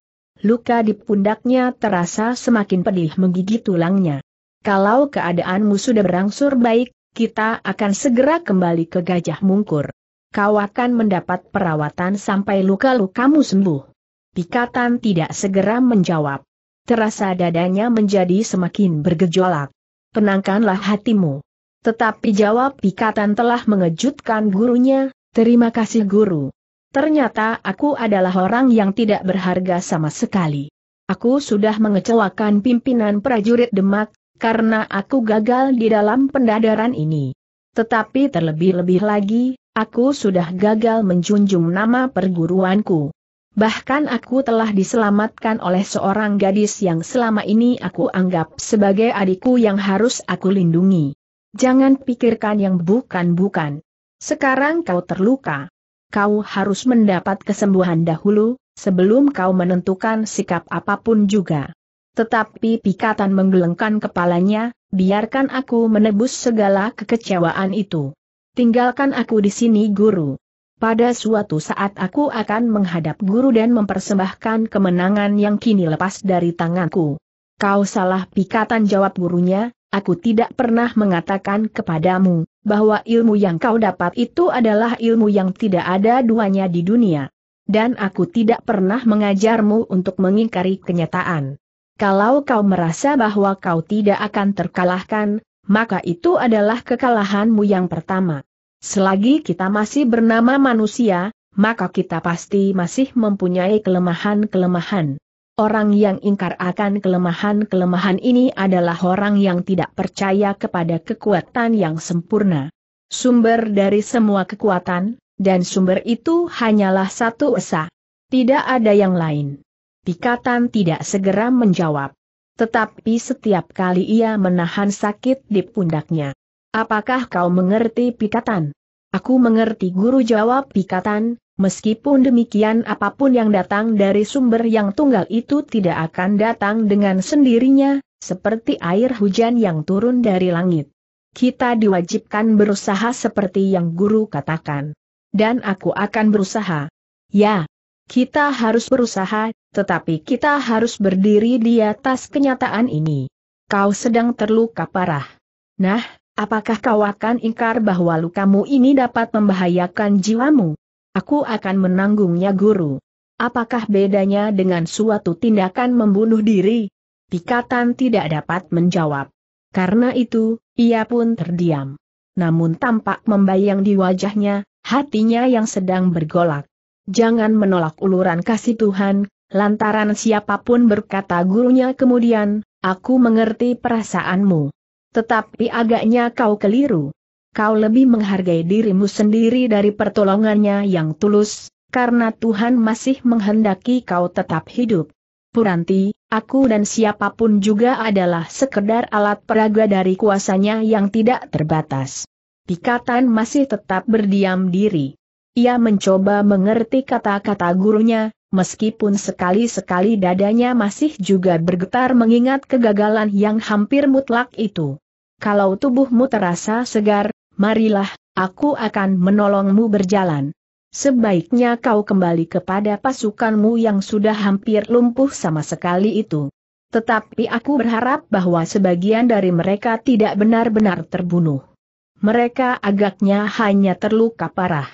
luka di pundaknya terasa semakin pedih menggigit tulangnya. Kalau keadaanmu sudah berangsur baik, kita akan segera kembali ke Gajah Mungkur. Kau akan mendapat perawatan sampai luka-lukamu sembuh. Pikatan tidak segera menjawab. Terasa dadanya menjadi semakin bergejolak. Tenangkanlah hatimu. Tetapi jawab Pikatan telah mengejutkan gurunya, terima kasih guru. Ternyata aku adalah orang yang tidak berharga sama sekali. Aku sudah mengecewakan pimpinan prajurit Demak, karena aku gagal di dalam pendadaran ini. Tetapi terlebih-lebih lagi, aku sudah gagal menjunjung nama perguruanku. Bahkan aku telah diselamatkan oleh seorang gadis yang selama ini aku anggap sebagai adikku yang harus aku lindungi. Jangan pikirkan yang bukan-bukan. Sekarang kau terluka kau harus mendapat kesembuhan dahulu, sebelum kau menentukan sikap apapun juga. Tetapi Pikatan menggelengkan kepalanya, biarkan aku menebus segala kekecewaan itu. Tinggalkan aku di sini guru. Pada suatu saat aku akan menghadap guru dan mempersembahkan kemenangan yang kini lepas dari tanganku. Kau salah Pikatan jawab gurunya, aku tidak pernah mengatakan kepadamu, bahwa ilmu yang kau dapat itu adalah ilmu yang tidak ada duanya di dunia. Dan aku tidak pernah mengajarmu untuk mengingkari kenyataan. Kalau kau merasa bahwa kau tidak akan terkalahkan, maka itu adalah kekalahanmu yang pertama. Selagi kita masih bernama manusia, maka kita pasti masih mempunyai kelemahan-kelemahan. Orang yang ingkar akan kelemahan-kelemahan ini adalah orang yang tidak percaya kepada kekuatan yang sempurna. Sumber dari semua kekuatan, dan sumber itu hanyalah satu esa. Tidak ada yang lain. Pikatan tidak segera menjawab. Tetapi setiap kali ia menahan sakit di pundaknya. Apakah kau mengerti Pikatan? Aku mengerti guru jawab Pikatan, Meskipun demikian apapun yang datang dari sumber yang tunggal itu tidak akan datang dengan sendirinya, seperti air hujan yang turun dari langit. Kita diwajibkan berusaha seperti yang guru katakan. Dan aku akan berusaha. Ya, kita harus berusaha, tetapi kita harus berdiri di atas kenyataan ini. Kau sedang terluka parah. Nah, apakah kau akan ingkar bahwa lukamu ini dapat membahayakan jiwamu? Aku akan menanggungnya guru. Apakah bedanya dengan suatu tindakan membunuh diri? Pikatan tidak dapat menjawab. Karena itu, ia pun terdiam. Namun tampak membayang di wajahnya, hatinya yang sedang bergolak. Jangan menolak uluran kasih Tuhan, lantaran siapapun berkata gurunya kemudian, aku mengerti perasaanmu. Tetapi agaknya kau keliru kau lebih menghargai dirimu sendiri dari pertolongannya yang tulus, karena Tuhan masih menghendaki kau tetap hidup. Puranti, aku dan siapapun juga adalah sekedar alat peraga dari kuasanya yang tidak terbatas. Pikatan masih tetap berdiam diri. Ia mencoba mengerti kata-kata gurunya, meskipun sekali-sekali dadanya masih juga bergetar mengingat kegagalan yang hampir mutlak itu. Kalau tubuhmu terasa segar, marilah, aku akan menolongmu berjalan. Sebaiknya kau kembali kepada pasukanmu yang sudah hampir lumpuh sama sekali itu. Tetapi aku berharap bahwa sebagian dari mereka tidak benar-benar terbunuh. Mereka agaknya hanya terluka parah.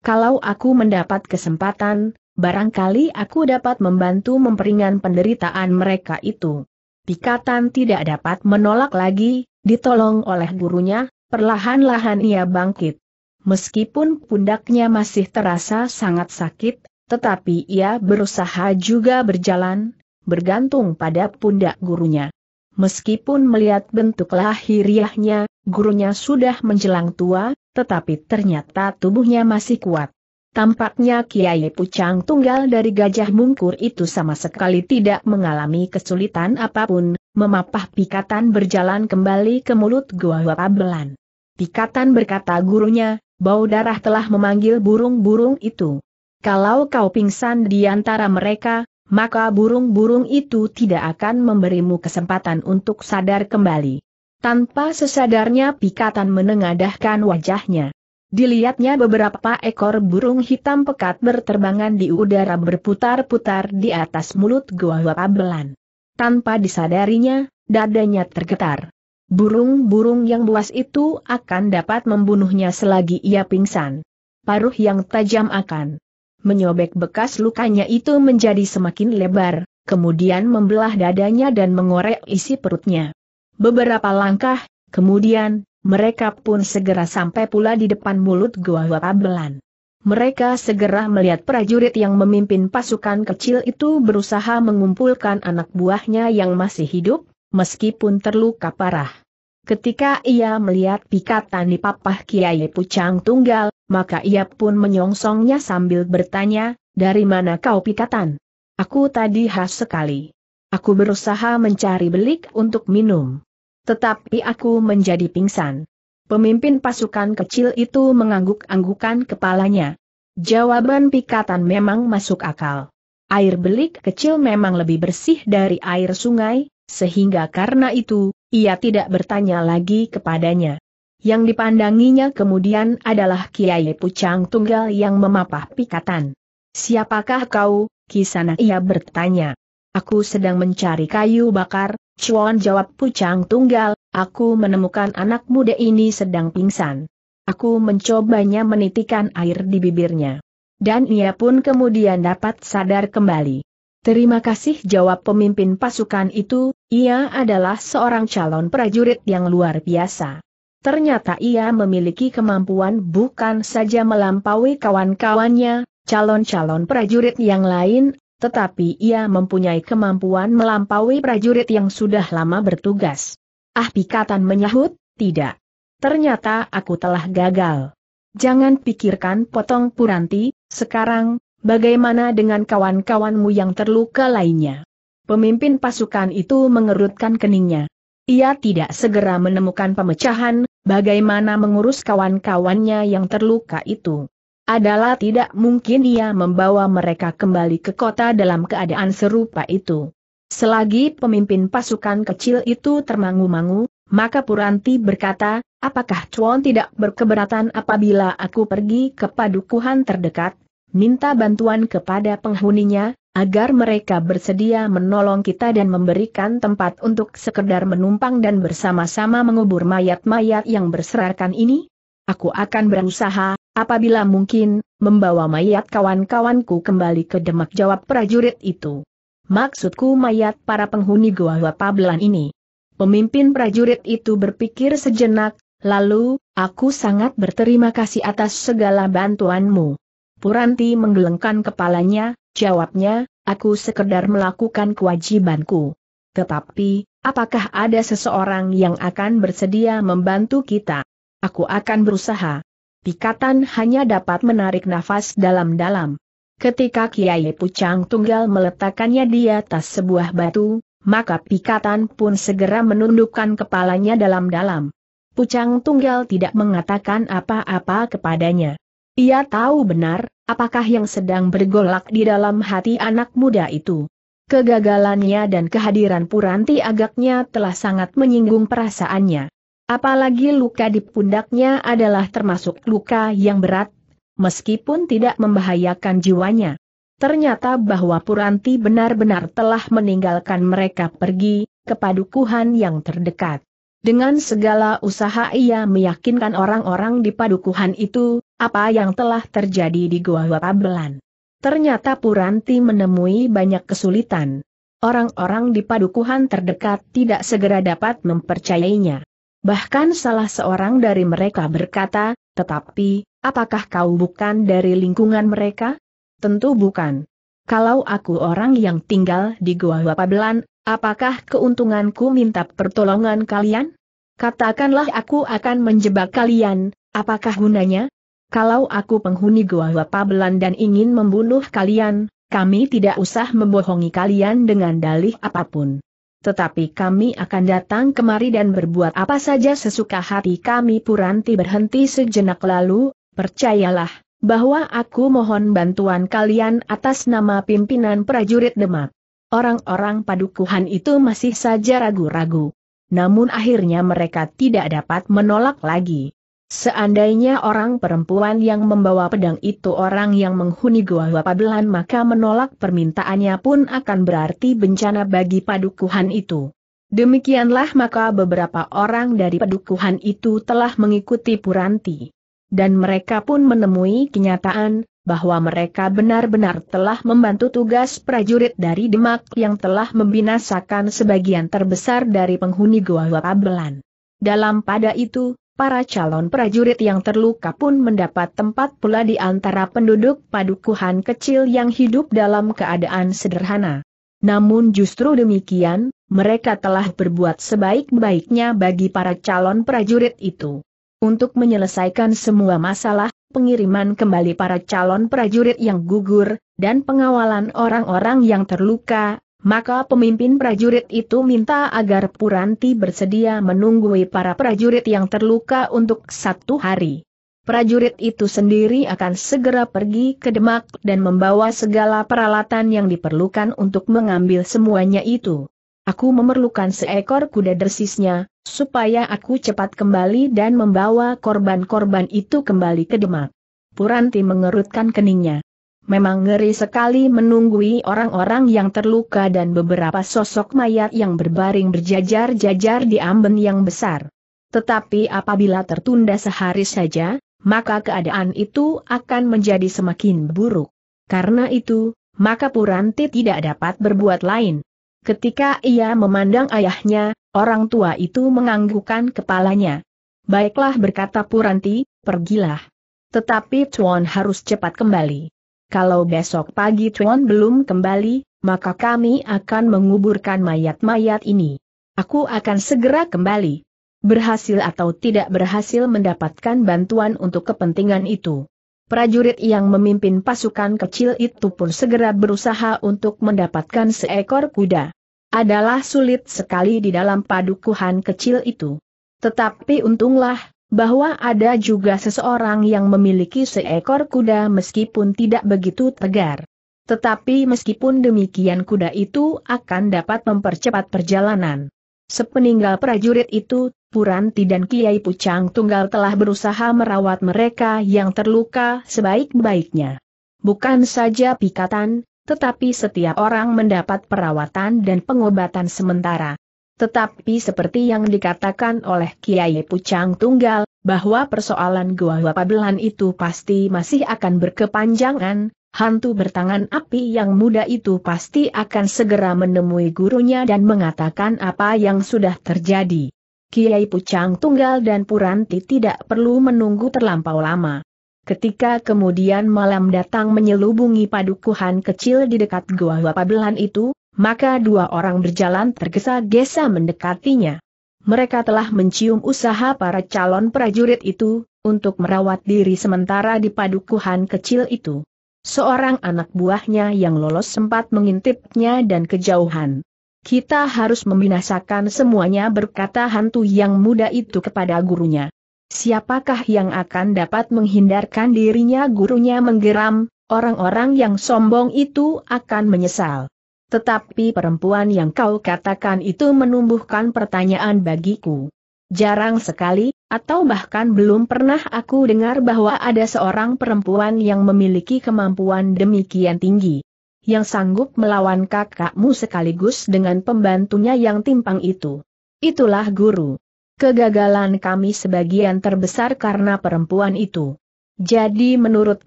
Kalau aku mendapat kesempatan, barangkali aku dapat membantu memperingan penderitaan mereka itu. Pikatan tidak dapat menolak lagi, ditolong oleh gurunya, Perlahan-lahan ia bangkit. Meskipun pundaknya masih terasa sangat sakit, tetapi ia berusaha juga berjalan, bergantung pada pundak gurunya. Meskipun melihat bentuk lahiriahnya, gurunya sudah menjelang tua, tetapi ternyata tubuhnya masih kuat. Tampaknya Kiai Pucang Tunggal dari Gajah Mungkur itu sama sekali tidak mengalami kesulitan apapun, memapah pikatan berjalan kembali ke mulut Gua Wapabelan. Ikatan berkata gurunya, bau darah telah memanggil burung-burung itu. Kalau kau pingsan di antara mereka, maka burung-burung itu tidak akan memberimu kesempatan untuk sadar kembali. Tanpa sesadarnya pikatan menengadahkan wajahnya. Dilihatnya beberapa ekor burung hitam pekat berterbangan di udara berputar-putar di atas mulut gua Pabelan. Tanpa disadarinya, dadanya tergetar burung-burung yang buas itu akan dapat membunuhnya selagi ia pingsan. Paruh yang tajam akan menyobek bekas lukanya itu menjadi semakin lebar, kemudian membelah dadanya dan mengorek isi perutnya. Beberapa langkah, kemudian, mereka pun segera sampai pula di depan mulut Gua Wapabelan. Mereka segera melihat prajurit yang memimpin pasukan kecil itu berusaha mengumpulkan anak buahnya yang masih hidup, meskipun terluka parah. Ketika ia melihat pikatan di papah Kiai Pucang Tunggal, maka ia pun menyongsongnya sambil bertanya, dari mana kau pikatan? Aku tadi khas sekali. Aku berusaha mencari belik untuk minum. Tetapi aku menjadi pingsan. Pemimpin pasukan kecil itu mengangguk-anggukan kepalanya. Jawaban pikatan memang masuk akal. Air belik kecil memang lebih bersih dari air sungai, sehingga karena itu, ia tidak bertanya lagi kepadanya. Yang dipandanginya kemudian adalah Kiai Pucang Tunggal yang memapah pikatan. Siapakah kau, Kisana ia bertanya. Aku sedang mencari kayu bakar, Cuan jawab Pucang Tunggal, aku menemukan anak muda ini sedang pingsan. Aku mencobanya menitikan air di bibirnya. Dan ia pun kemudian dapat sadar kembali. Terima kasih jawab pemimpin pasukan itu, ia adalah seorang calon prajurit yang luar biasa. Ternyata ia memiliki kemampuan bukan saja melampaui kawan-kawannya, calon-calon prajurit yang lain, tetapi ia mempunyai kemampuan melampaui prajurit yang sudah lama bertugas. Ah Pikatan menyahut, tidak. Ternyata aku telah gagal. Jangan pikirkan potong Puranti, sekarang, Bagaimana dengan kawan-kawanmu yang terluka lainnya? Pemimpin pasukan itu mengerutkan keningnya. Ia tidak segera menemukan pemecahan, bagaimana mengurus kawan-kawannya yang terluka itu. Adalah tidak mungkin ia membawa mereka kembali ke kota dalam keadaan serupa itu. Selagi pemimpin pasukan kecil itu termangu-mangu, maka Puranti berkata, apakah Chuan tidak berkeberatan apabila aku pergi ke padukuhan terdekat? minta bantuan kepada penghuninya, agar mereka bersedia menolong kita dan memberikan tempat untuk sekedar menumpang dan bersama-sama mengubur mayat-mayat yang berserakan ini? Aku akan berusaha, apabila mungkin, membawa mayat kawan-kawanku kembali ke Demak jawab prajurit itu. Maksudku mayat para penghuni hua Pablan ini. Pemimpin prajurit itu berpikir sejenak, lalu, aku sangat berterima kasih atas segala bantuanmu. Puranti menggelengkan kepalanya, jawabnya, aku sekedar melakukan kewajibanku. Tetapi, apakah ada seseorang yang akan bersedia membantu kita? Aku akan berusaha. Pikatan hanya dapat menarik nafas dalam-dalam. Ketika Kiai Pucang Tunggal meletakkannya di atas sebuah batu, maka Pikatan pun segera menundukkan kepalanya dalam-dalam. Pucang Tunggal tidak mengatakan apa-apa kepadanya. Ia tahu benar, apakah yang sedang bergolak di dalam hati anak muda itu. Kegagalannya dan kehadiran Puranti agaknya telah sangat menyinggung perasaannya. Apalagi luka di pundaknya adalah termasuk luka yang berat, meskipun tidak membahayakan jiwanya. Ternyata bahwa Puranti benar-benar telah meninggalkan mereka pergi, ke padukuhan yang terdekat. Dengan segala usaha ia meyakinkan orang-orang di padukuhan itu, apa yang telah terjadi di Goa Wapabelan. Ternyata Puranti menemui banyak kesulitan. Orang-orang di padukuhan terdekat tidak segera dapat mempercayainya. Bahkan salah seorang dari mereka berkata, tetapi, apakah kau bukan dari lingkungan mereka? Tentu bukan. Kalau aku orang yang tinggal di Goa Wapabelan, Apakah keuntunganku minta pertolongan kalian? Katakanlah aku akan menjebak kalian, apakah gunanya? Kalau aku penghuni gua Pabelan dan ingin membunuh kalian, kami tidak usah membohongi kalian dengan dalih apapun. Tetapi kami akan datang kemari dan berbuat apa saja sesuka hati kami Puranti berhenti sejenak lalu, percayalah, bahwa aku mohon bantuan kalian atas nama pimpinan prajurit Demak. Orang-orang padukuhan itu masih saja ragu-ragu. Namun akhirnya mereka tidak dapat menolak lagi. Seandainya orang perempuan yang membawa pedang itu orang yang menghuni Goa Wapabelan maka menolak permintaannya pun akan berarti bencana bagi padukuhan itu. Demikianlah maka beberapa orang dari padukuhan itu telah mengikuti Puranti. Dan mereka pun menemui kenyataan, bahwa mereka benar-benar telah membantu tugas prajurit dari Demak yang telah membinasakan sebagian terbesar dari penghuni Goa Wapabelan. Dalam pada itu, para calon prajurit yang terluka pun mendapat tempat pula di antara penduduk padukuhan kecil yang hidup dalam keadaan sederhana. Namun justru demikian, mereka telah berbuat sebaik-baiknya bagi para calon prajurit itu. Untuk menyelesaikan semua masalah, pengiriman kembali para calon prajurit yang gugur, dan pengawalan orang-orang yang terluka, maka pemimpin prajurit itu minta agar Puranti bersedia menunggui para prajurit yang terluka untuk satu hari. Prajurit itu sendiri akan segera pergi ke Demak dan membawa segala peralatan yang diperlukan untuk mengambil semuanya itu. Aku memerlukan seekor kuda dersisnya, supaya aku cepat kembali dan membawa korban-korban itu kembali ke Demak. Puranti mengerutkan keningnya. Memang ngeri sekali menunggui orang-orang yang terluka dan beberapa sosok mayat yang berbaring berjajar-jajar di amben yang besar. Tetapi apabila tertunda sehari saja, maka keadaan itu akan menjadi semakin buruk. Karena itu, maka Puranti tidak dapat berbuat lain. Ketika ia memandang ayahnya, orang tua itu menganggukkan kepalanya. Baiklah berkata Puranti, pergilah. Tetapi Chuan harus cepat kembali. Kalau besok pagi Chuan belum kembali, maka kami akan menguburkan mayat-mayat ini. Aku akan segera kembali. Berhasil atau tidak berhasil mendapatkan bantuan untuk kepentingan itu prajurit yang memimpin pasukan kecil itu pun segera berusaha untuk mendapatkan seekor kuda. Adalah sulit sekali di dalam padukuhan kecil itu. Tetapi untunglah, bahwa ada juga seseorang yang memiliki seekor kuda meskipun tidak begitu tegar. Tetapi meskipun demikian kuda itu akan dapat mempercepat perjalanan. Sepeninggal prajurit itu, Puranti dan Kiai Pucang Tunggal telah berusaha merawat mereka yang terluka sebaik-baiknya. Bukan saja pikatan, tetapi setiap orang mendapat perawatan dan pengobatan sementara. Tetapi seperti yang dikatakan oleh Kiai Pucang Tunggal, bahwa persoalan Gua Wapabelan itu pasti masih akan berkepanjangan, hantu bertangan api yang muda itu pasti akan segera menemui gurunya dan mengatakan apa yang sudah terjadi. Kiai Pucang Tunggal dan Puranti tidak perlu menunggu terlampau lama. Ketika kemudian malam datang menyelubungi padukuhan kecil di dekat gua Wapabelan itu, maka dua orang berjalan tergesa-gesa mendekatinya. Mereka telah mencium usaha para calon prajurit itu, untuk merawat diri sementara di padukuhan kecil itu. Seorang anak buahnya yang lolos sempat mengintipnya dan kejauhan. Kita harus membinasakan semuanya berkata hantu yang muda itu kepada gurunya. Siapakah yang akan dapat menghindarkan dirinya gurunya menggeram, orang-orang yang sombong itu akan menyesal. Tetapi perempuan yang kau katakan itu menumbuhkan pertanyaan bagiku. Jarang sekali, atau bahkan belum pernah aku dengar bahwa ada seorang perempuan yang memiliki kemampuan demikian tinggi yang sanggup melawan kakakmu sekaligus dengan pembantunya yang timpang itu. Itulah guru. Kegagalan kami sebagian terbesar karena perempuan itu. Jadi menurut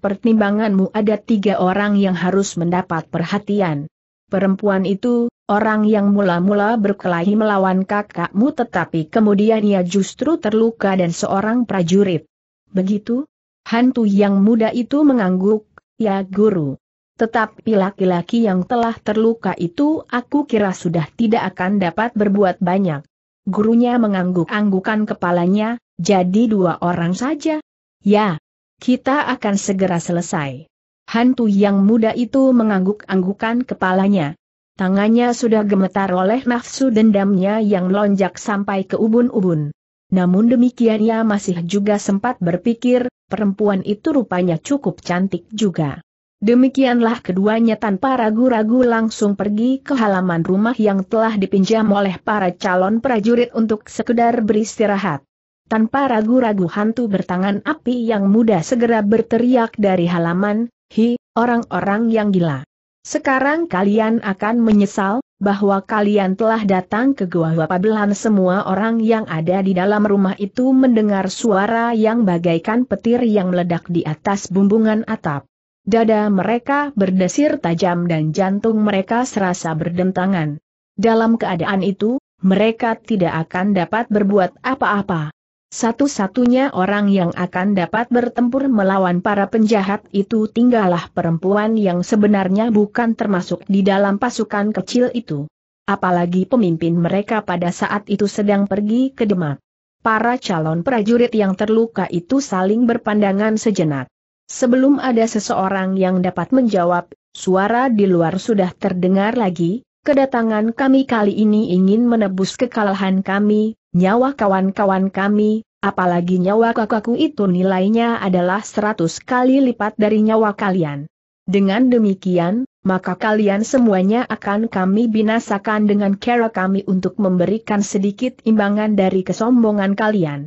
pertimbanganmu ada tiga orang yang harus mendapat perhatian. Perempuan itu, orang yang mula-mula berkelahi melawan kakakmu tetapi kemudian ia justru terluka dan seorang prajurit. Begitu? Hantu yang muda itu mengangguk, ya guru. Tetapi laki-laki yang telah terluka itu aku kira sudah tidak akan dapat berbuat banyak. Gurunya mengangguk-anggukan kepalanya, jadi dua orang saja. Ya, kita akan segera selesai. Hantu yang muda itu mengangguk-anggukan kepalanya. Tangannya sudah gemetar oleh nafsu dendamnya yang lonjak sampai ke ubun-ubun. Namun demikian ia masih juga sempat berpikir, perempuan itu rupanya cukup cantik juga. Demikianlah keduanya tanpa ragu-ragu langsung pergi ke halaman rumah yang telah dipinjam oleh para calon prajurit untuk sekedar beristirahat. Tanpa ragu-ragu hantu bertangan api yang muda segera berteriak dari halaman, Hi, orang-orang yang gila. Sekarang kalian akan menyesal, bahwa kalian telah datang ke gua. Wapabelan semua orang yang ada di dalam rumah itu mendengar suara yang bagaikan petir yang meledak di atas bumbungan atap. Dada mereka berdesir tajam dan jantung mereka serasa berdentangan. Dalam keadaan itu, mereka tidak akan dapat berbuat apa-apa. Satu-satunya orang yang akan dapat bertempur melawan para penjahat itu tinggallah perempuan yang sebenarnya bukan termasuk di dalam pasukan kecil itu. Apalagi pemimpin mereka pada saat itu sedang pergi ke Demak. Para calon prajurit yang terluka itu saling berpandangan sejenak. Sebelum ada seseorang yang dapat menjawab, suara di luar sudah terdengar lagi, kedatangan kami kali ini ingin menebus kekalahan kami, nyawa kawan-kawan kami, apalagi nyawa kakakku itu nilainya adalah seratus kali lipat dari nyawa kalian. Dengan demikian, maka kalian semuanya akan kami binasakan dengan cara kami untuk memberikan sedikit imbangan dari kesombongan kalian.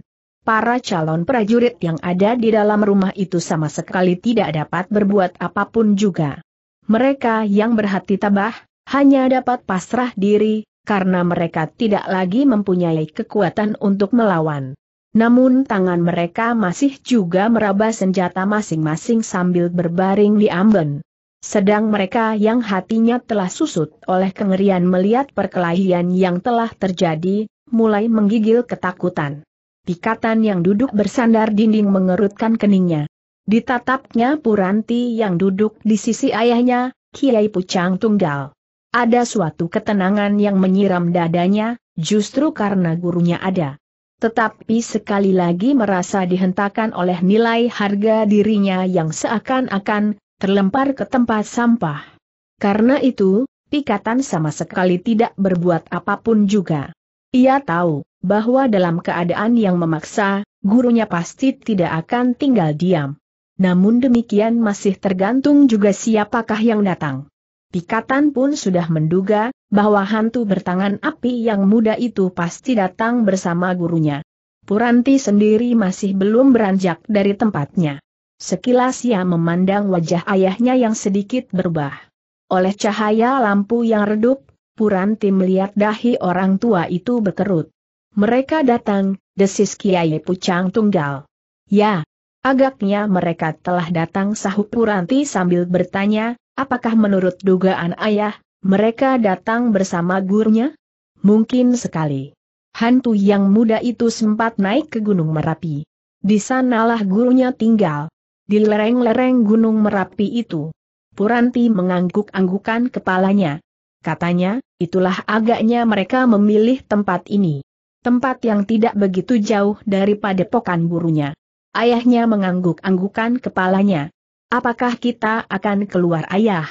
Para calon prajurit yang ada di dalam rumah itu sama sekali tidak dapat berbuat apapun juga. Mereka yang berhati tabah, hanya dapat pasrah diri, karena mereka tidak lagi mempunyai kekuatan untuk melawan. Namun tangan mereka masih juga meraba senjata masing-masing sambil berbaring di amben. Sedang mereka yang hatinya telah susut oleh kengerian melihat perkelahian yang telah terjadi, mulai menggigil ketakutan. Pikatan yang duduk bersandar dinding mengerutkan keningnya. Ditatapnya Puranti yang duduk di sisi ayahnya, Kiai Pucang Tunggal. Ada suatu ketenangan yang menyiram dadanya, justru karena gurunya ada. Tetapi sekali lagi merasa dihentakan oleh nilai harga dirinya yang seakan-akan terlempar ke tempat sampah. Karena itu, Pikatan sama sekali tidak berbuat apapun juga. Ia tahu, bahwa dalam keadaan yang memaksa, gurunya pasti tidak akan tinggal diam. Namun demikian masih tergantung juga siapakah yang datang. Pikatan pun sudah menduga, bahwa hantu bertangan api yang muda itu pasti datang bersama gurunya. Puranti sendiri masih belum beranjak dari tempatnya. Sekilas ia memandang wajah ayahnya yang sedikit berubah. Oleh cahaya lampu yang redup, Puranti melihat dahi orang tua itu berkerut. Mereka datang, desis Kiai Pucang Tunggal. Ya, agaknya mereka telah datang sahut Puranti sambil bertanya, apakah menurut dugaan ayah, mereka datang bersama gurunya? Mungkin sekali. Hantu yang muda itu sempat naik ke Gunung Merapi. Di sanalah gurunya tinggal. Di lereng-lereng Gunung Merapi itu. Puranti mengangguk-anggukan kepalanya. Katanya, itulah agaknya mereka memilih tempat ini tempat yang tidak begitu jauh daripada pokan burunya. Ayahnya mengangguk-anggukan kepalanya. Apakah kita akan keluar ayah?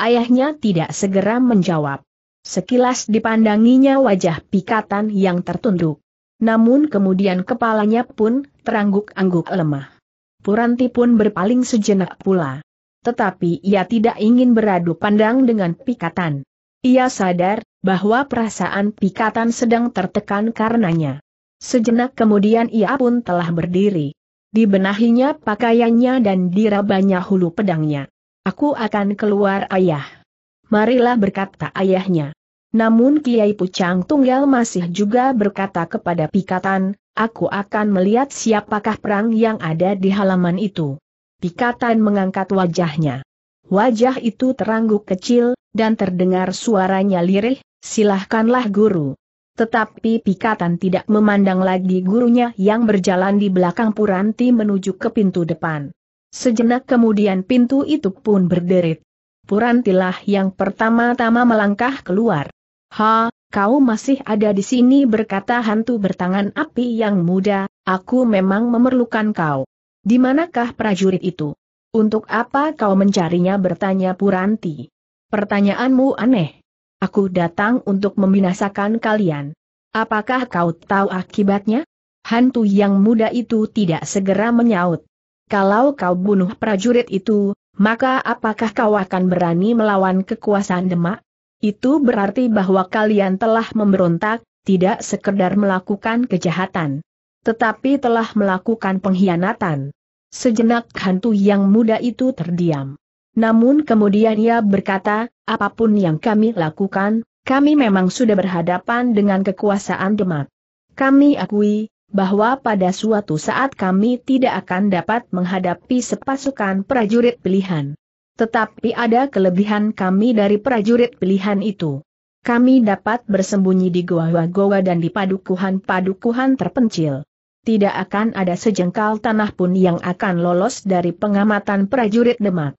Ayahnya tidak segera menjawab. Sekilas dipandanginya wajah pikatan yang tertunduk. Namun kemudian kepalanya pun terangguk-angguk lemah. Puranti pun berpaling sejenak pula. Tetapi ia tidak ingin beradu pandang dengan pikatan. Ia sadar, bahwa perasaan pikatan sedang tertekan karenanya. Sejenak kemudian ia pun telah berdiri. Dibenahinya pakaiannya dan dirabanya hulu pedangnya. Aku akan keluar ayah. Marilah berkata ayahnya. Namun Kiai Pucang Tunggal masih juga berkata kepada Pikatan, aku akan melihat siapakah perang yang ada di halaman itu. Pikatan mengangkat wajahnya. Wajah itu terangguk kecil, dan terdengar suaranya lirih, Silahkanlah guru. Tetapi Pikatan tidak memandang lagi gurunya yang berjalan di belakang Puranti menuju ke pintu depan. Sejenak kemudian pintu itu pun berderit. Purantilah yang pertama-tama melangkah keluar. Ha, kau masih ada di sini berkata hantu bertangan api yang muda, aku memang memerlukan kau. Di manakah prajurit itu? Untuk apa kau mencarinya bertanya Puranti. Pertanyaanmu aneh. Aku datang untuk membinasakan kalian. Apakah kau tahu akibatnya? Hantu yang muda itu tidak segera menyaut. Kalau kau bunuh prajurit itu, maka apakah kau akan berani melawan kekuasaan Demak? Itu berarti bahwa kalian telah memberontak, tidak sekedar melakukan kejahatan. Tetapi telah melakukan pengkhianatan. Sejenak hantu yang muda itu terdiam. Namun kemudian ia berkata, apapun yang kami lakukan, kami memang sudah berhadapan dengan kekuasaan Demak. Kami akui, bahwa pada suatu saat kami tidak akan dapat menghadapi sepasukan prajurit pilihan. Tetapi ada kelebihan kami dari prajurit pilihan itu. Kami dapat bersembunyi di goa-goa dan di padukuhan-padukuhan terpencil. Tidak akan ada sejengkal tanah pun yang akan lolos dari pengamatan prajurit Demak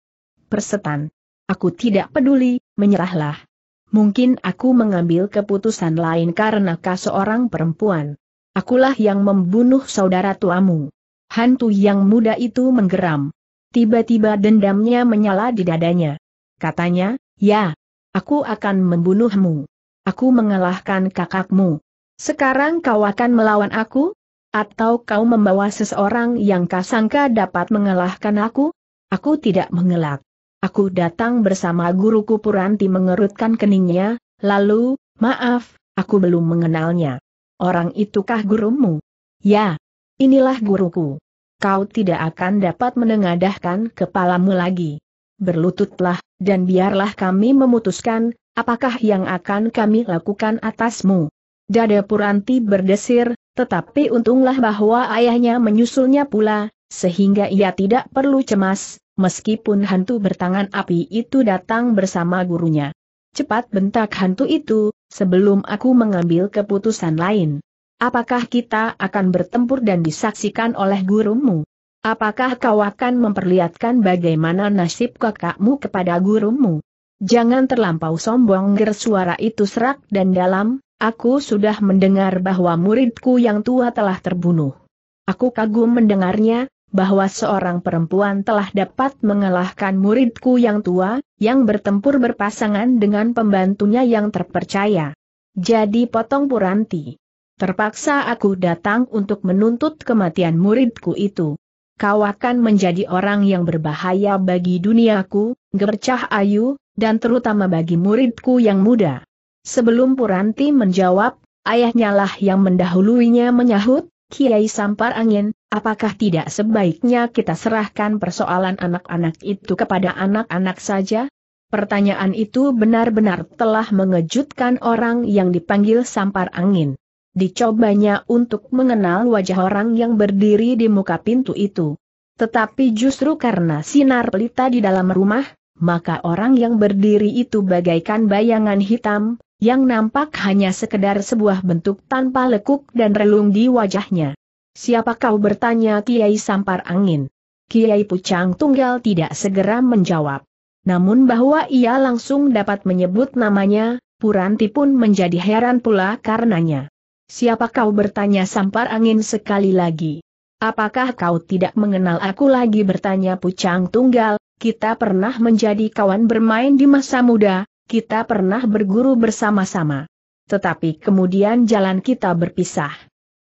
persetan. Aku tidak peduli, menyerahlah. Mungkin aku mengambil keputusan lain karena kau seorang perempuan. Akulah yang membunuh saudara tuamu. Hantu yang muda itu menggeram. Tiba-tiba dendamnya menyala di dadanya. Katanya, ya, aku akan membunuhmu. Aku mengalahkan kakakmu. Sekarang kau akan melawan aku? Atau kau membawa seseorang yang kasangka dapat mengalahkan aku? Aku tidak mengelak. Aku datang bersama guruku Puranti mengerutkan keningnya, lalu, maaf, aku belum mengenalnya. Orang itukah gurumu? Ya, inilah guruku. Kau tidak akan dapat menengadahkan kepalamu lagi. Berlututlah, dan biarlah kami memutuskan, apakah yang akan kami lakukan atasmu. Dada Puranti berdesir, tetapi untunglah bahwa ayahnya menyusulnya pula, sehingga ia tidak perlu cemas, meskipun hantu bertangan api itu datang bersama gurunya. Cepat bentak hantu itu, sebelum aku mengambil keputusan lain. Apakah kita akan bertempur dan disaksikan oleh gurumu? Apakah kau akan memperlihatkan bagaimana nasib kakakmu kepada gurumu? Jangan terlampau sombong ger suara itu serak dan dalam, aku sudah mendengar bahwa muridku yang tua telah terbunuh. Aku kagum mendengarnya, bahwa seorang perempuan telah dapat mengalahkan muridku yang tua, yang bertempur berpasangan dengan pembantunya yang terpercaya. Jadi potong puranti. Terpaksa aku datang untuk menuntut kematian muridku itu. Kau akan menjadi orang yang berbahaya bagi duniaku, gercah ayu, dan terutama bagi muridku yang muda. Sebelum Puranti menjawab, ayahnya lah yang mendahuluinya menyahut, Kiai Sampar Angin, apakah tidak sebaiknya kita serahkan persoalan anak-anak itu kepada anak-anak saja? Pertanyaan itu benar-benar telah mengejutkan orang yang dipanggil Sampar Angin. Dicobanya untuk mengenal wajah orang yang berdiri di muka pintu itu. Tetapi justru karena sinar pelita di dalam rumah, maka orang yang berdiri itu bagaikan bayangan hitam, yang nampak hanya sekedar sebuah bentuk tanpa lekuk dan relung di wajahnya. Siapa kau bertanya Kiai Sampar Angin? Kiai Pucang Tunggal tidak segera menjawab. Namun bahwa ia langsung dapat menyebut namanya, Puranti pun menjadi heran pula karenanya. Siapa kau bertanya Sampar Angin sekali lagi? Apakah kau tidak mengenal aku lagi bertanya Pucang Tunggal, kita pernah menjadi kawan bermain di masa muda, kita pernah berguru bersama-sama. Tetapi kemudian jalan kita berpisah.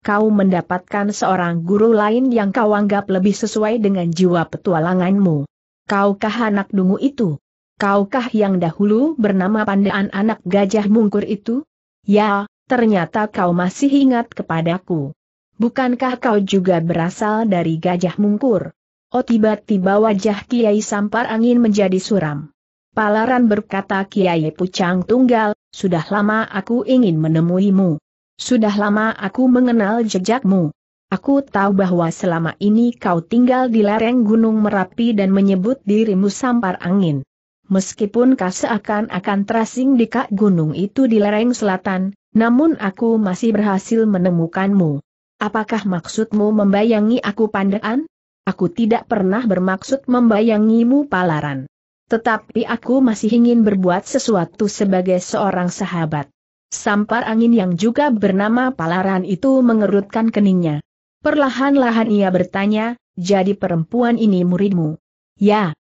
Kau mendapatkan seorang guru lain yang kau anggap lebih sesuai dengan jiwa petualanganmu. Kaukah anak dungu itu? Kaukah yang dahulu bernama pandaan anak gajah mungkur itu? Ya, ternyata kau masih ingat kepadaku. Bukankah kau juga berasal dari gajah mungkur? Oh tiba-tiba wajah Kiai Sampar Angin menjadi suram. Palaran berkata Kiai Pucang Tunggal, sudah lama aku ingin menemuimu. Sudah lama aku mengenal jejakmu. Aku tahu bahwa selama ini kau tinggal di lereng Gunung Merapi dan menyebut dirimu sampar angin. Meskipun kau seakan-akan terasing di kak gunung itu di lereng selatan, namun aku masih berhasil menemukanmu. Apakah maksudmu membayangi aku pandangan? Aku tidak pernah bermaksud membayangimu palaran. Tetapi aku masih ingin berbuat sesuatu sebagai seorang sahabat. Sampar angin yang juga bernama Palaran itu mengerutkan keningnya. Perlahan-lahan ia bertanya, jadi perempuan ini muridmu? Ya.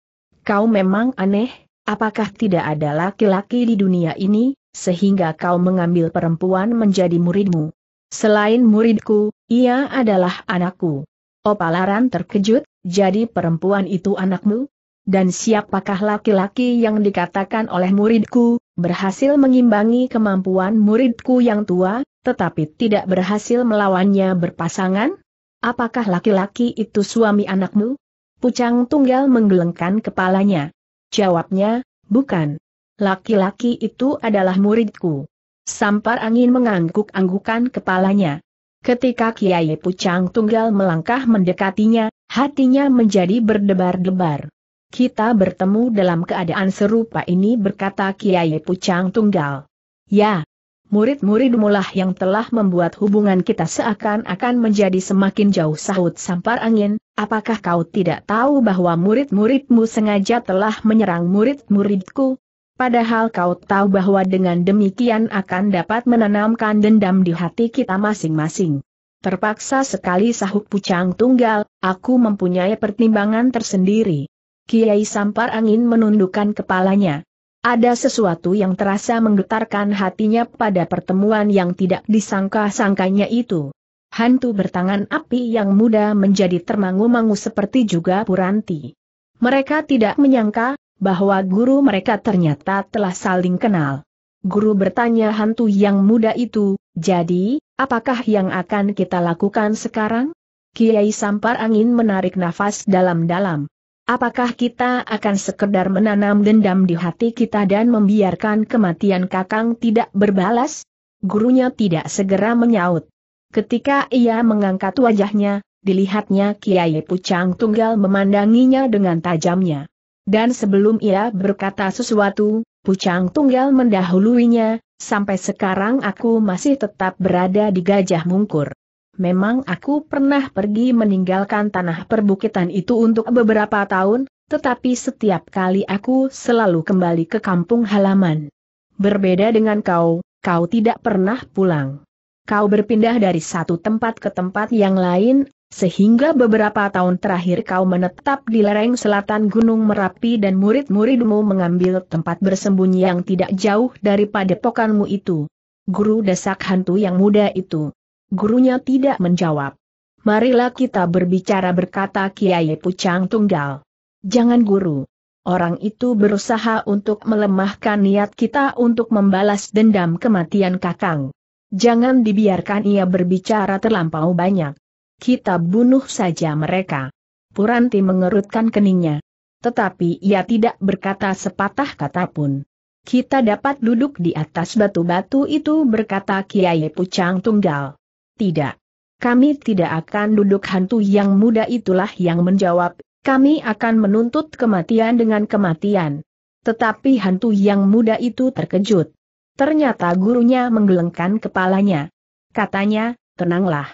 Kau memang aneh, apakah tidak ada laki-laki di dunia ini, sehingga kau mengambil perempuan menjadi muridmu? Selain muridku, ia adalah anakku. Oh Palaran terkejut, jadi perempuan itu anakmu? Dan siapakah laki-laki yang dikatakan oleh muridku, berhasil mengimbangi kemampuan muridku yang tua, tetapi tidak berhasil melawannya berpasangan? Apakah laki-laki itu suami anakmu? Pucang tunggal menggelengkan kepalanya. Jawabnya, bukan. Laki-laki itu adalah muridku. Sampar angin mengangguk-anggukan kepalanya. Ketika Kiai Pucang Tunggal melangkah mendekatinya, hatinya menjadi berdebar-debar. Kita bertemu dalam keadaan serupa ini berkata Kiai Pucang Tunggal. Ya, murid-murid mulah yang telah membuat hubungan kita seakan-akan menjadi semakin jauh sahut sampar angin, apakah kau tidak tahu bahwa murid-muridmu sengaja telah menyerang murid-muridku? Padahal kau tahu bahwa dengan demikian akan dapat menanamkan dendam di hati kita masing-masing. Terpaksa sekali sahut pucang tunggal, aku mempunyai pertimbangan tersendiri. Kiai Sampar Angin menundukkan kepalanya. Ada sesuatu yang terasa menggetarkan hatinya pada pertemuan yang tidak disangka-sangkanya itu. Hantu bertangan api yang muda menjadi termangu-mangu seperti juga Puranti. Mereka tidak menyangka bahwa guru mereka ternyata telah saling kenal. Guru bertanya hantu yang muda itu, jadi, apakah yang akan kita lakukan sekarang? Kiai Sampar Angin menarik nafas dalam-dalam. Apakah kita akan sekedar menanam dendam di hati kita dan membiarkan kematian Kakang tidak berbalas? Gurunya tidak segera menyaut. Ketika ia mengangkat wajahnya, dilihatnya Kiai Pucang Tunggal memandanginya dengan tajamnya. Dan sebelum ia berkata sesuatu, Pucang Tunggal mendahuluinya, sampai sekarang aku masih tetap berada di Gajah Mungkur. Memang aku pernah pergi meninggalkan tanah perbukitan itu untuk beberapa tahun, tetapi setiap kali aku selalu kembali ke kampung halaman. Berbeda dengan kau, kau tidak pernah pulang. Kau berpindah dari satu tempat ke tempat yang lain, sehingga beberapa tahun terakhir kau menetap di lereng selatan Gunung Merapi dan murid-muridmu mengambil tempat bersembunyi yang tidak jauh daripada pokanmu itu. Guru desak hantu yang muda itu Gurunya tidak menjawab. Marilah kita berbicara berkata Kiai Pucang Tunggal. Jangan guru. Orang itu berusaha untuk melemahkan niat kita untuk membalas dendam kematian Kakang. Jangan dibiarkan ia berbicara terlampau banyak. Kita bunuh saja mereka. Puranti mengerutkan keningnya. Tetapi ia tidak berkata sepatah kata pun. Kita dapat duduk di atas batu-batu itu berkata Kiai Pucang Tunggal tidak. Kami tidak akan duduk hantu yang muda itulah yang menjawab, kami akan menuntut kematian dengan kematian. Tetapi hantu yang muda itu terkejut. Ternyata gurunya menggelengkan kepalanya. Katanya, tenanglah.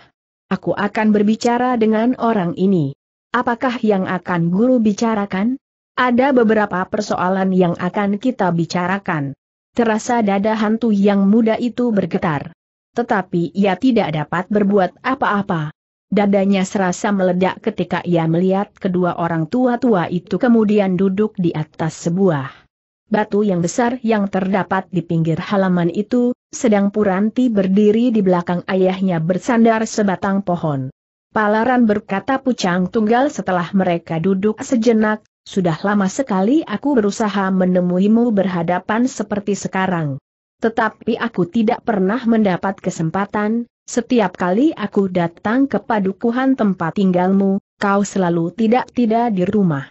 Aku akan berbicara dengan orang ini. Apakah yang akan guru bicarakan? Ada beberapa persoalan yang akan kita bicarakan. Terasa dada hantu yang muda itu bergetar. Tetapi ia tidak dapat berbuat apa-apa. Dadanya serasa meledak ketika ia melihat kedua orang tua-tua itu kemudian duduk di atas sebuah batu yang besar yang terdapat di pinggir halaman itu, sedang Puranti berdiri di belakang ayahnya bersandar sebatang pohon. Palaran berkata Pucang Tunggal setelah mereka duduk sejenak, sudah lama sekali aku berusaha menemuimu berhadapan seperti sekarang. Tetapi aku tidak pernah mendapat kesempatan, setiap kali aku datang ke padukuhan tempat tinggalmu, kau selalu tidak-tidak di rumah.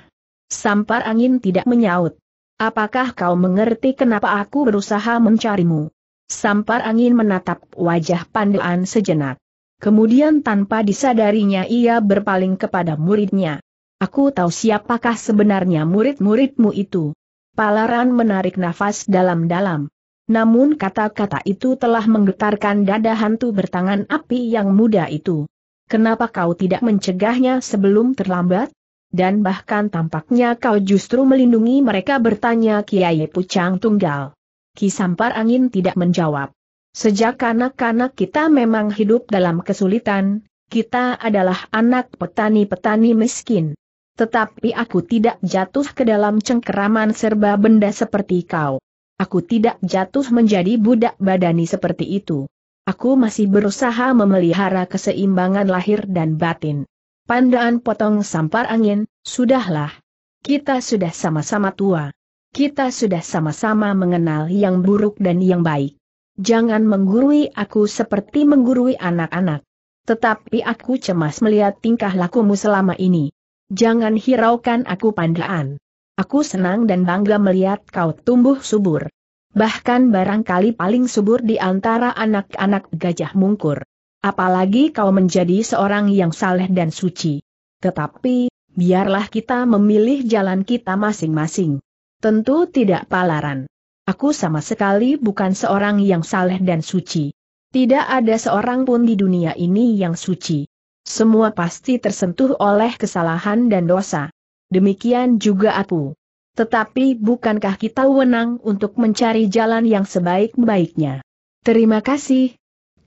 Sampar angin tidak menyaut. Apakah kau mengerti kenapa aku berusaha mencarimu? Sampar angin menatap wajah pandean sejenak. Kemudian tanpa disadarinya ia berpaling kepada muridnya. Aku tahu siapakah sebenarnya murid-muridmu itu. Palaran menarik nafas dalam-dalam. Namun kata-kata itu telah menggetarkan dada hantu bertangan api yang muda itu. Kenapa kau tidak mencegahnya sebelum terlambat? Dan bahkan tampaknya kau justru melindungi mereka bertanya Kiai Pucang Tunggal. Ki Angin tidak menjawab. Sejak kanak-kanak kita memang hidup dalam kesulitan, kita adalah anak petani-petani miskin. Tetapi aku tidak jatuh ke dalam cengkeraman serba benda seperti kau. Aku tidak jatuh menjadi budak badani seperti itu. Aku masih berusaha memelihara keseimbangan lahir dan batin. Pandaan potong sampar angin, sudahlah. Kita sudah sama-sama tua. Kita sudah sama-sama mengenal yang buruk dan yang baik. Jangan menggurui aku seperti menggurui anak-anak. Tetapi aku cemas melihat tingkah lakumu selama ini. Jangan hiraukan aku pandaan. Aku senang dan bangga melihat kau tumbuh subur. Bahkan barangkali paling subur di antara anak-anak gajah mungkur. Apalagi kau menjadi seorang yang saleh dan suci. Tetapi, biarlah kita memilih jalan kita masing-masing. Tentu tidak palaran. Aku sama sekali bukan seorang yang saleh dan suci. Tidak ada seorang pun di dunia ini yang suci. Semua pasti tersentuh oleh kesalahan dan dosa demikian juga aku. Tetapi bukankah kita wenang untuk mencari jalan yang sebaik-baiknya? Terima kasih.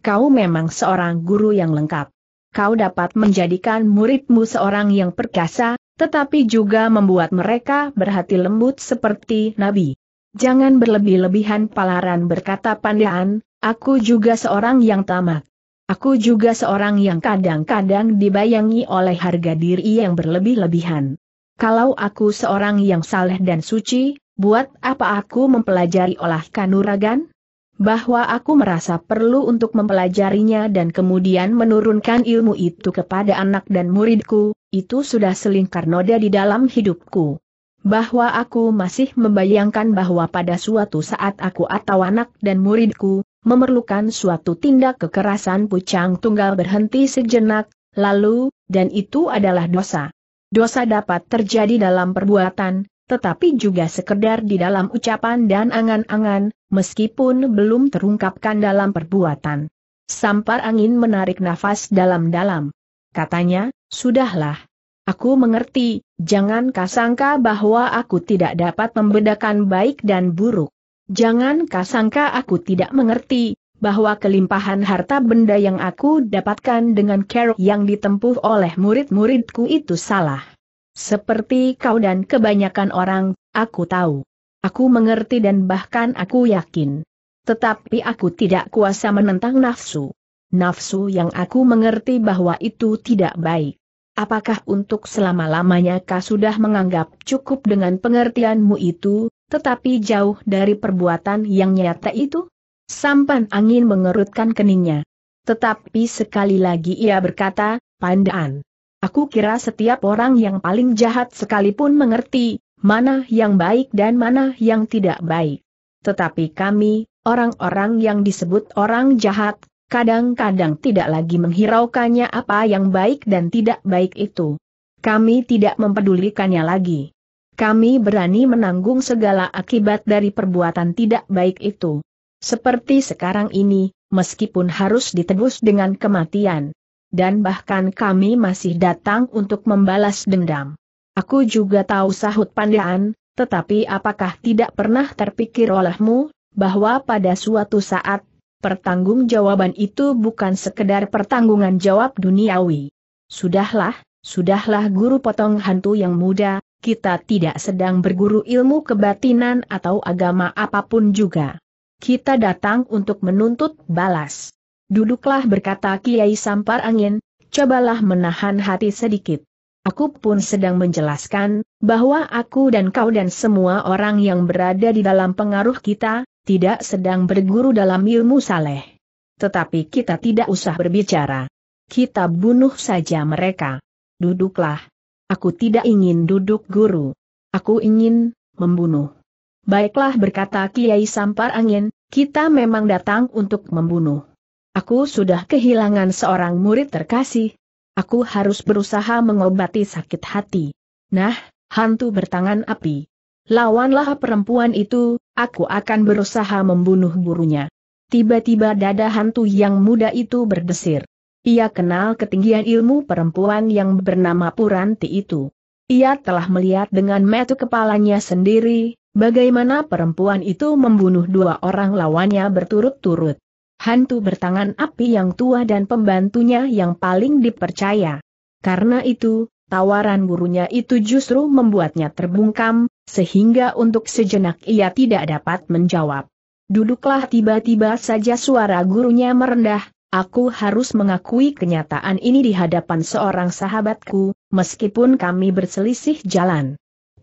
Kau memang seorang guru yang lengkap. Kau dapat menjadikan muridmu seorang yang perkasa, tetapi juga membuat mereka berhati lembut seperti Nabi. Jangan berlebih-lebihan palaran berkata pandaan, aku juga seorang yang tamak. Aku juga seorang yang kadang-kadang dibayangi oleh harga diri yang berlebih-lebihan. Kalau aku seorang yang saleh dan suci, buat apa aku mempelajari olah kanuragan? Bahwa aku merasa perlu untuk mempelajarinya dan kemudian menurunkan ilmu itu kepada anak dan muridku, itu sudah selingkar noda di dalam hidupku bahwa aku masih membayangkan bahwa pada suatu saat aku atau anak dan muridku, memerlukan suatu tindak kekerasan pucang tunggal berhenti sejenak, lalu, dan itu adalah dosa. Dosa dapat terjadi dalam perbuatan, tetapi juga sekedar di dalam ucapan dan angan-angan, meskipun belum terungkapkan dalam perbuatan. Sampar angin menarik nafas dalam-dalam. Katanya, sudahlah. Aku mengerti, jangan kasangka bahwa aku tidak dapat membedakan baik dan buruk. Jangan kasangka aku tidak mengerti, bahwa kelimpahan harta benda yang aku dapatkan dengan kerok yang ditempuh oleh murid-muridku itu salah. Seperti kau dan kebanyakan orang, aku tahu. Aku mengerti dan bahkan aku yakin. Tetapi aku tidak kuasa menentang nafsu. Nafsu yang aku mengerti bahwa itu tidak baik. Apakah untuk selama-lamanya kau sudah menganggap cukup dengan pengertianmu itu, tetapi jauh dari perbuatan yang nyata itu? Sampan angin mengerutkan keningnya. Tetapi sekali lagi ia berkata, Pandaan. Aku kira setiap orang yang paling jahat sekalipun mengerti, mana yang baik dan mana yang tidak baik. Tetapi kami, orang-orang yang disebut orang jahat, kadang-kadang tidak lagi menghiraukannya apa yang baik dan tidak baik itu. Kami tidak mempedulikannya lagi. Kami berani menanggung segala akibat dari perbuatan tidak baik itu. Seperti sekarang ini, meskipun harus ditebus dengan kematian. Dan bahkan kami masih datang untuk membalas dendam. Aku juga tahu sahut pandaan, tetapi apakah tidak pernah terpikir olehmu, bahwa pada suatu saat, pertanggungjawaban itu bukan sekedar pertanggungan jawab duniawi. Sudahlah, sudahlah guru potong hantu yang muda, kita tidak sedang berguru ilmu kebatinan atau agama apapun juga kita datang untuk menuntut balas. Duduklah berkata Kiai Sampar Angin, cobalah menahan hati sedikit. Aku pun sedang menjelaskan, bahwa aku dan kau dan semua orang yang berada di dalam pengaruh kita, tidak sedang berguru dalam ilmu saleh. Tetapi kita tidak usah berbicara. Kita bunuh saja mereka. Duduklah. Aku tidak ingin duduk guru. Aku ingin membunuh. Baiklah berkata Kiai Sampar Angin, kita memang datang untuk membunuh. Aku sudah kehilangan seorang murid terkasih. Aku harus berusaha mengobati sakit hati. Nah, hantu bertangan api. Lawanlah perempuan itu, aku akan berusaha membunuh gurunya. Tiba-tiba dada hantu yang muda itu berdesir. Ia kenal ketinggian ilmu perempuan yang bernama Puranti itu. Ia telah melihat dengan metu kepalanya sendiri, Bagaimana perempuan itu membunuh dua orang lawannya berturut-turut? Hantu bertangan api yang tua dan pembantunya yang paling dipercaya. Karena itu, tawaran gurunya itu justru membuatnya terbungkam, sehingga untuk sejenak ia tidak dapat menjawab. Duduklah tiba-tiba saja suara gurunya merendah, Aku harus mengakui kenyataan ini di hadapan seorang sahabatku, meskipun kami berselisih jalan.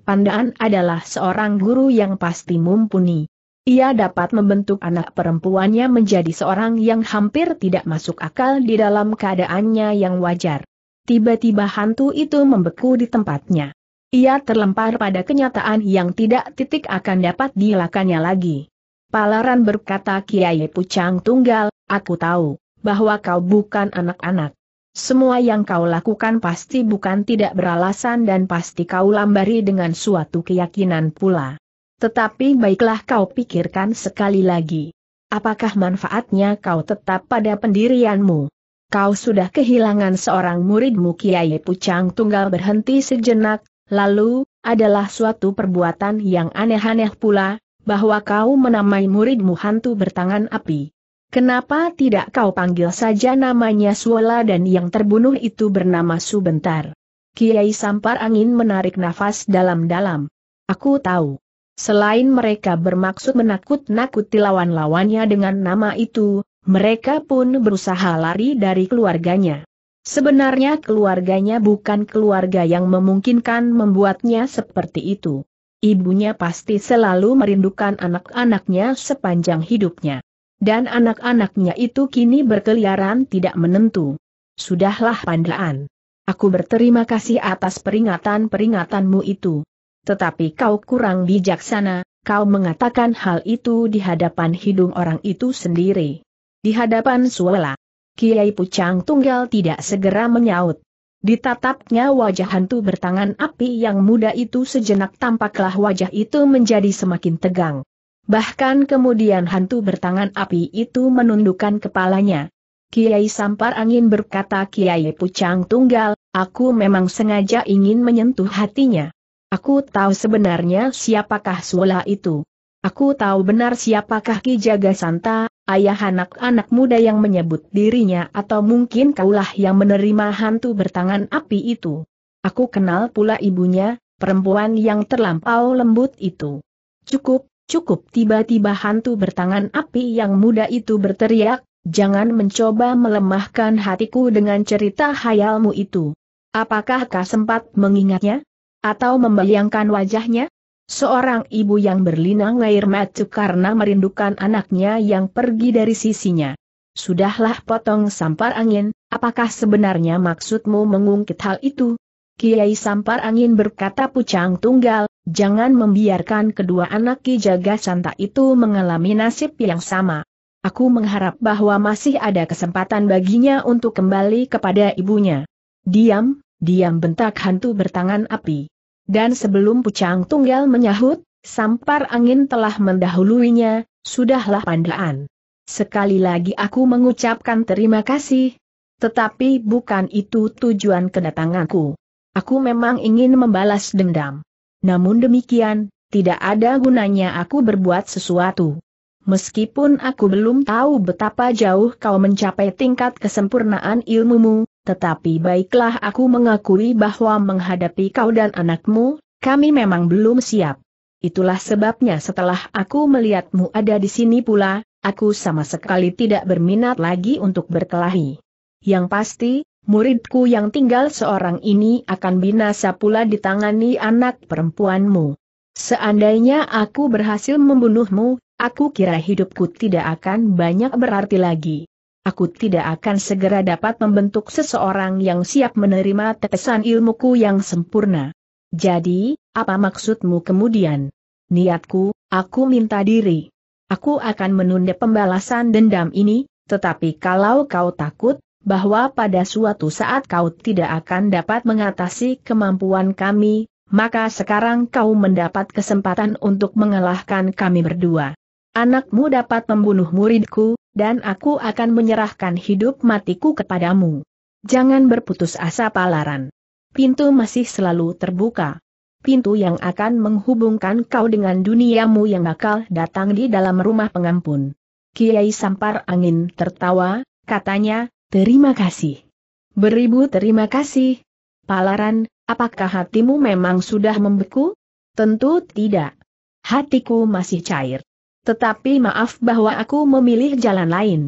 Pandaan adalah seorang guru yang pasti mumpuni. Ia dapat membentuk anak perempuannya menjadi seorang yang hampir tidak masuk akal di dalam keadaannya yang wajar. Tiba-tiba hantu itu membeku di tempatnya. Ia terlempar pada kenyataan yang tidak titik akan dapat dilakannya lagi. Palaran berkata Kiai Pucang Tunggal, aku tahu, bahwa kau bukan anak-anak. Semua yang kau lakukan pasti bukan tidak beralasan dan pasti kau lambari dengan suatu keyakinan pula. Tetapi baiklah kau pikirkan sekali lagi. Apakah manfaatnya kau tetap pada pendirianmu? Kau sudah kehilangan seorang muridmu Kiai Pucang Tunggal berhenti sejenak, lalu, adalah suatu perbuatan yang aneh-aneh pula, bahwa kau menamai muridmu hantu bertangan api. Kenapa tidak kau panggil saja namanya Suola dan yang terbunuh itu bernama Subentar? Kiai Sampar Angin menarik nafas dalam-dalam. Aku tahu. Selain mereka bermaksud menakut-nakuti lawan-lawannya dengan nama itu, mereka pun berusaha lari dari keluarganya. Sebenarnya keluarganya bukan keluarga yang memungkinkan membuatnya seperti itu. Ibunya pasti selalu merindukan anak-anaknya sepanjang hidupnya. Dan anak-anaknya itu kini berkeliaran tidak menentu. Sudahlah pandaan. Aku berterima kasih atas peringatan-peringatanmu itu. Tetapi kau kurang bijaksana, kau mengatakan hal itu di hadapan hidung orang itu sendiri. Di hadapan Suela. Kiai Pucang Tunggal tidak segera menyaut. Ditatapnya wajah hantu bertangan api yang muda itu sejenak tampaklah wajah itu menjadi semakin tegang. Bahkan kemudian hantu bertangan api itu menundukkan kepalanya. Kiai Sampar Angin berkata Kiai Pucang Tunggal, aku memang sengaja ingin menyentuh hatinya. Aku tahu sebenarnya siapakah Sula itu. Aku tahu benar siapakah Ki Jaga Santa, ayah anak-anak muda yang menyebut dirinya atau mungkin kaulah yang menerima hantu bertangan api itu. Aku kenal pula ibunya, perempuan yang terlampau lembut itu. Cukup, Cukup tiba-tiba hantu bertangan api yang muda itu berteriak, jangan mencoba melemahkan hatiku dengan cerita hayalmu itu. Apakah kau sempat mengingatnya? Atau membayangkan wajahnya? Seorang ibu yang berlinang air mata karena merindukan anaknya yang pergi dari sisinya. Sudahlah potong sampar angin, apakah sebenarnya maksudmu mengungkit hal itu? Kiai Sampar Angin berkata Pucang Tunggal, jangan membiarkan kedua anak Ki Jaga Santa itu mengalami nasib yang sama. Aku mengharap bahwa masih ada kesempatan baginya untuk kembali kepada ibunya. Diam, diam bentak hantu bertangan api. Dan sebelum Pucang Tunggal menyahut, Sampar Angin telah mendahuluinya, sudahlah pandaan. Sekali lagi aku mengucapkan terima kasih, tetapi bukan itu tujuan kedatanganku. Aku memang ingin membalas dendam. Namun demikian, tidak ada gunanya aku berbuat sesuatu. Meskipun aku belum tahu betapa jauh kau mencapai tingkat kesempurnaan ilmumu, tetapi baiklah aku mengakui bahwa menghadapi kau dan anakmu, kami memang belum siap. Itulah sebabnya setelah aku melihatmu ada di sini pula, aku sama sekali tidak berminat lagi untuk berkelahi. Yang pasti, muridku yang tinggal seorang ini akan binasa pula ditangani anak perempuanmu. Seandainya aku berhasil membunuhmu, aku kira hidupku tidak akan banyak berarti lagi. Aku tidak akan segera dapat membentuk seseorang yang siap menerima tetesan ilmuku yang sempurna. Jadi, apa maksudmu kemudian? Niatku, aku minta diri. Aku akan menunda pembalasan dendam ini, tetapi kalau kau takut, bahwa pada suatu saat kau tidak akan dapat mengatasi kemampuan kami, maka sekarang kau mendapat kesempatan untuk mengalahkan kami berdua. Anakmu dapat membunuh muridku, dan aku akan menyerahkan hidup matiku kepadamu. Jangan berputus asa palaran. Pintu masih selalu terbuka pintu yang akan menghubungkan kau dengan duniamu yang bakal datang di dalam rumah pengampun. Kiai Sampar Angin tertawa, katanya, Terima kasih. Beribu terima kasih. Palaran, apakah hatimu memang sudah membeku? Tentu tidak. Hatiku masih cair. Tetapi maaf bahwa aku memilih jalan lain.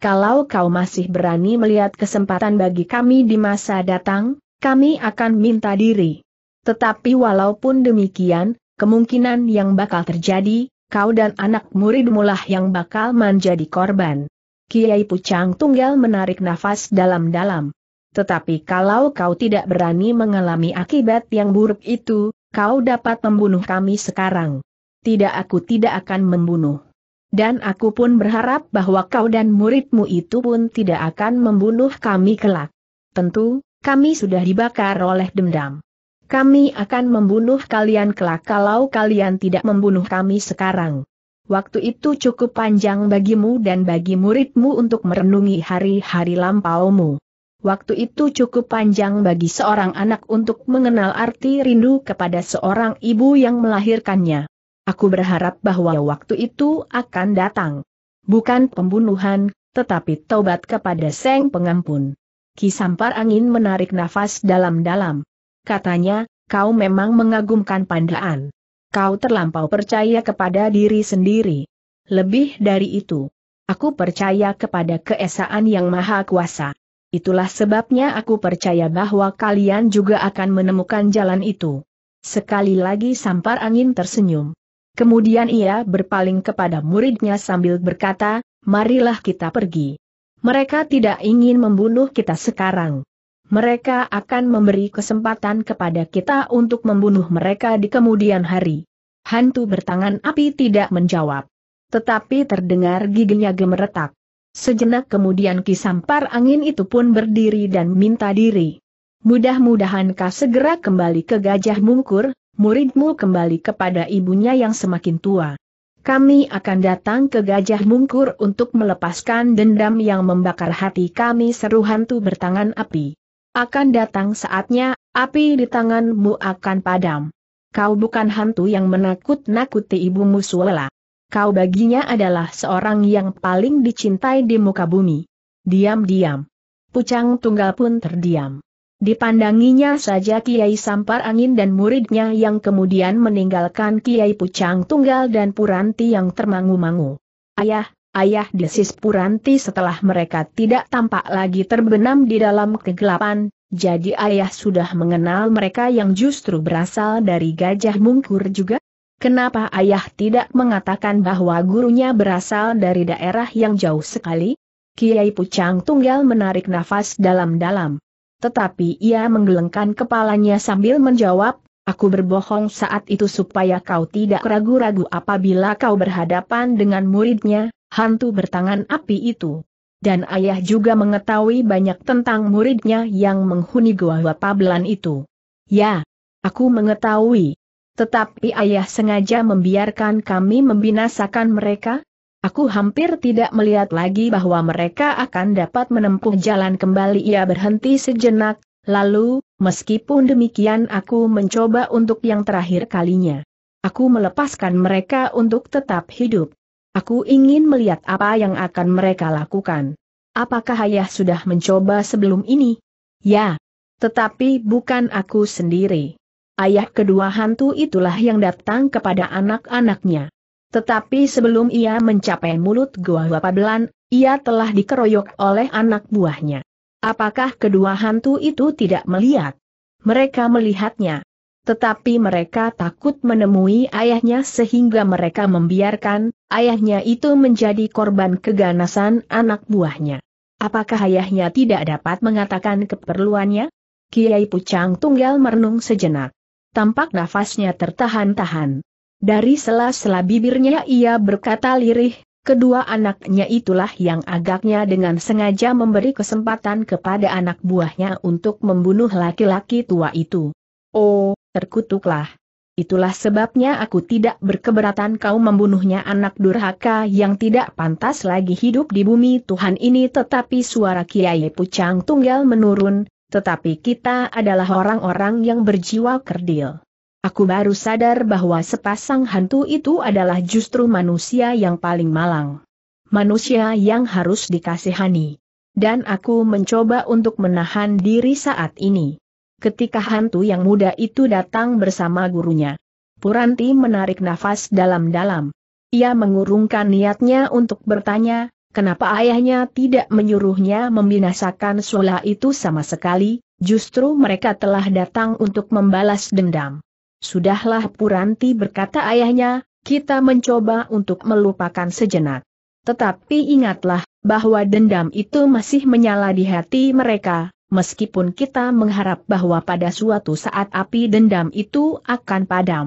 Kalau kau masih berani melihat kesempatan bagi kami di masa datang, kami akan minta diri. Tetapi walaupun demikian, kemungkinan yang bakal terjadi, kau dan anak muridmulah yang bakal menjadi korban. Kiai Pucang Tunggal menarik nafas dalam-dalam. Tetapi kalau kau tidak berani mengalami akibat yang buruk itu, kau dapat membunuh kami sekarang. Tidak aku tidak akan membunuh. Dan aku pun berharap bahwa kau dan muridmu itu pun tidak akan membunuh kami kelak. Tentu, kami sudah dibakar oleh dendam. Kami akan membunuh kalian kelak kalau kalian tidak membunuh kami sekarang. Waktu itu cukup panjang bagimu dan bagi muridmu untuk merenungi hari-hari lampaumu. Waktu itu cukup panjang bagi seorang anak untuk mengenal arti rindu kepada seorang ibu yang melahirkannya. Aku berharap bahwa waktu itu akan datang. Bukan pembunuhan, tetapi taubat kepada Seng Pengampun. Kisampar angin menarik nafas dalam-dalam. Katanya, kau memang mengagumkan pandaan kau terlampau percaya kepada diri sendiri. Lebih dari itu, aku percaya kepada keesaan yang maha kuasa. Itulah sebabnya aku percaya bahwa kalian juga akan menemukan jalan itu. Sekali lagi sampar angin tersenyum. Kemudian ia berpaling kepada muridnya sambil berkata, marilah kita pergi. Mereka tidak ingin membunuh kita sekarang mereka akan memberi kesempatan kepada kita untuk membunuh mereka di kemudian hari. Hantu bertangan api tidak menjawab. Tetapi terdengar giginya gemeretak. Sejenak kemudian kisampar angin itu pun berdiri dan minta diri. Mudah-mudahan kau segera kembali ke gajah mungkur, muridmu kembali kepada ibunya yang semakin tua. Kami akan datang ke Gajah Mungkur untuk melepaskan dendam yang membakar hati kami seru hantu bertangan api. Akan datang saatnya, api di tanganmu akan padam. Kau bukan hantu yang menakut-nakuti ibumu Suela. Kau baginya adalah seorang yang paling dicintai di muka bumi. Diam-diam. Pucang tunggal pun terdiam. Dipandanginya saja Kiai Sampar Angin dan muridnya yang kemudian meninggalkan Kiai Pucang Tunggal dan Puranti yang termangu-mangu. Ayah, ayah Desis Puranti setelah mereka tidak tampak lagi terbenam di dalam kegelapan, jadi ayah sudah mengenal mereka yang justru berasal dari Gajah Mungkur juga? Kenapa ayah tidak mengatakan bahwa gurunya berasal dari daerah yang jauh sekali? Kiai Pucang Tunggal menarik nafas dalam-dalam. Tetapi ia menggelengkan kepalanya sambil menjawab, Aku berbohong saat itu supaya kau tidak ragu-ragu apabila kau berhadapan dengan muridnya, hantu bertangan api itu. Dan ayah juga mengetahui banyak tentang muridnya yang menghuni gua Pablan itu. Ya, aku mengetahui. Tetapi ayah sengaja membiarkan kami membinasakan mereka? Aku hampir tidak melihat lagi bahwa mereka akan dapat menempuh jalan kembali. Ia berhenti sejenak, lalu, meskipun demikian aku mencoba untuk yang terakhir kalinya. Aku melepaskan mereka untuk tetap hidup. Aku ingin melihat apa yang akan mereka lakukan. Apakah ayah sudah mencoba sebelum ini? Ya. Tetapi bukan aku sendiri. Ayah kedua hantu itulah yang datang kepada anak-anaknya. Tetapi sebelum ia mencapai mulut gua gua Wapabelan, ia telah dikeroyok oleh anak buahnya. Apakah kedua hantu itu tidak melihat? Mereka melihatnya. Tetapi mereka takut menemui ayahnya sehingga mereka membiarkan, ayahnya itu menjadi korban keganasan anak buahnya. Apakah ayahnya tidak dapat mengatakan keperluannya? Kiai Pucang Tunggal merenung sejenak. Tampak nafasnya tertahan-tahan. Dari sela-sela bibirnya ia berkata lirih, kedua anaknya itulah yang agaknya dengan sengaja memberi kesempatan kepada anak buahnya untuk membunuh laki-laki tua itu. Oh, terkutuklah. Itulah sebabnya aku tidak berkeberatan kau membunuhnya anak durhaka yang tidak pantas lagi hidup di bumi Tuhan ini tetapi suara Kiai Pucang Tunggal menurun, tetapi kita adalah orang-orang yang berjiwa kerdil. Aku baru sadar bahwa sepasang hantu itu adalah justru manusia yang paling malang. Manusia yang harus dikasihani. Dan aku mencoba untuk menahan diri saat ini ketika hantu yang muda itu datang bersama gurunya. Puranti menarik nafas dalam-dalam. Ia mengurungkan niatnya untuk bertanya, kenapa ayahnya tidak menyuruhnya membinasakan Sula itu sama sekali, justru mereka telah datang untuk membalas dendam. Sudahlah Puranti berkata ayahnya, kita mencoba untuk melupakan sejenak. Tetapi ingatlah, bahwa dendam itu masih menyala di hati mereka, meskipun kita mengharap bahwa pada suatu saat api dendam itu akan padam.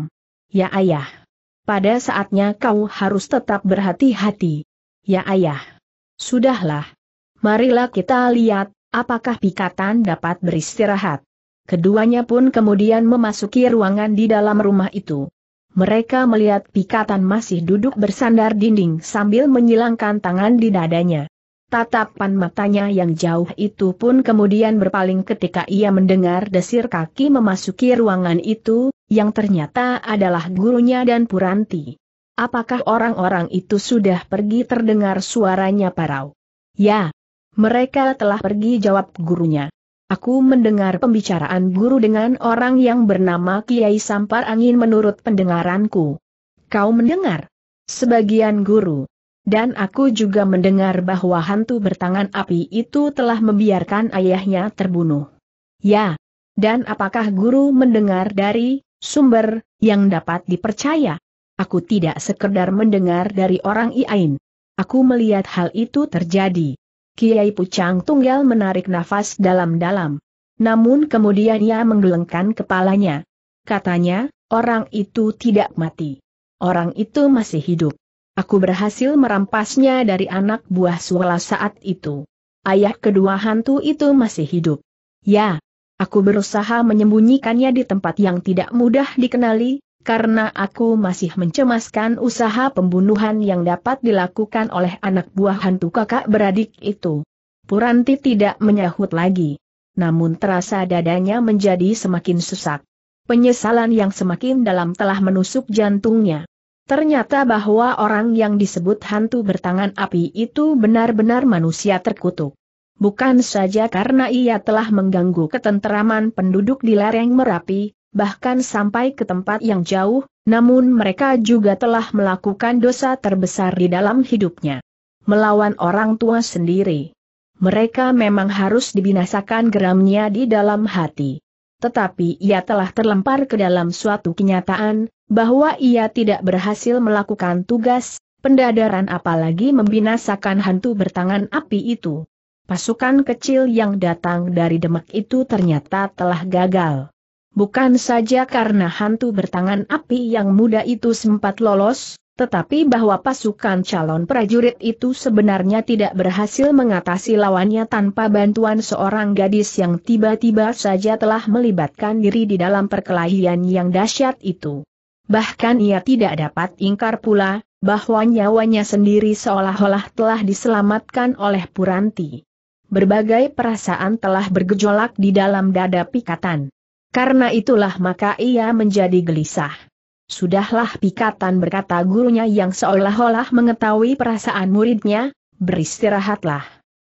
Ya ayah. Pada saatnya kau harus tetap berhati-hati. Ya ayah. Sudahlah. Marilah kita lihat, apakah pikatan dapat beristirahat. Keduanya pun kemudian memasuki ruangan di dalam rumah itu. Mereka melihat pikatan masih duduk bersandar dinding sambil menyilangkan tangan di dadanya. Tatapan matanya yang jauh itu pun kemudian berpaling ketika ia mendengar desir kaki memasuki ruangan itu, yang ternyata adalah gurunya dan Puranti. Apakah orang-orang itu sudah pergi terdengar suaranya parau? Ya. Mereka telah pergi jawab gurunya. Aku mendengar pembicaraan guru dengan orang yang bernama Kiai Sampar Angin menurut pendengaranku. Kau mendengar? Sebagian guru. Dan aku juga mendengar bahwa hantu bertangan api itu telah membiarkan ayahnya terbunuh. Ya. Dan apakah guru mendengar dari sumber yang dapat dipercaya? Aku tidak sekedar mendengar dari orang Iain. Aku melihat hal itu terjadi. Kiai Pucang Tunggal menarik nafas dalam-dalam. Namun kemudian ia menggelengkan kepalanya. Katanya, orang itu tidak mati. Orang itu masih hidup. Aku berhasil merampasnya dari anak buah Suala saat itu. Ayah kedua hantu itu masih hidup. Ya, aku berusaha menyembunyikannya di tempat yang tidak mudah dikenali, karena aku masih mencemaskan usaha pembunuhan yang dapat dilakukan oleh anak buah hantu kakak beradik itu. Puranti tidak menyahut lagi. Namun terasa dadanya menjadi semakin sesak. Penyesalan yang semakin dalam telah menusuk jantungnya. Ternyata bahwa orang yang disebut hantu bertangan api itu benar-benar manusia terkutuk. Bukan saja karena ia telah mengganggu ketenteraman penduduk di lereng Merapi, bahkan sampai ke tempat yang jauh, namun mereka juga telah melakukan dosa terbesar di dalam hidupnya. Melawan orang tua sendiri. Mereka memang harus dibinasakan geramnya di dalam hati tetapi ia telah terlempar ke dalam suatu kenyataan, bahwa ia tidak berhasil melakukan tugas, pendadaran apalagi membinasakan hantu bertangan api itu. Pasukan kecil yang datang dari Demak itu ternyata telah gagal. Bukan saja karena hantu bertangan api yang muda itu sempat lolos, tetapi bahwa pasukan calon prajurit itu sebenarnya tidak berhasil mengatasi lawannya tanpa bantuan seorang gadis yang tiba-tiba saja telah melibatkan diri di dalam perkelahian yang dahsyat itu. Bahkan ia tidak dapat ingkar pula, bahwa nyawanya sendiri seolah-olah telah diselamatkan oleh Puranti. Berbagai perasaan telah bergejolak di dalam dada Pikatan. Karena itulah maka ia menjadi gelisah. Sudahlah pikatan berkata gurunya yang seolah-olah mengetahui perasaan muridnya, beristirahatlah.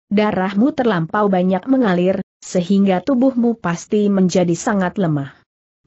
Darahmu terlampau banyak mengalir, sehingga tubuhmu pasti menjadi sangat lemah.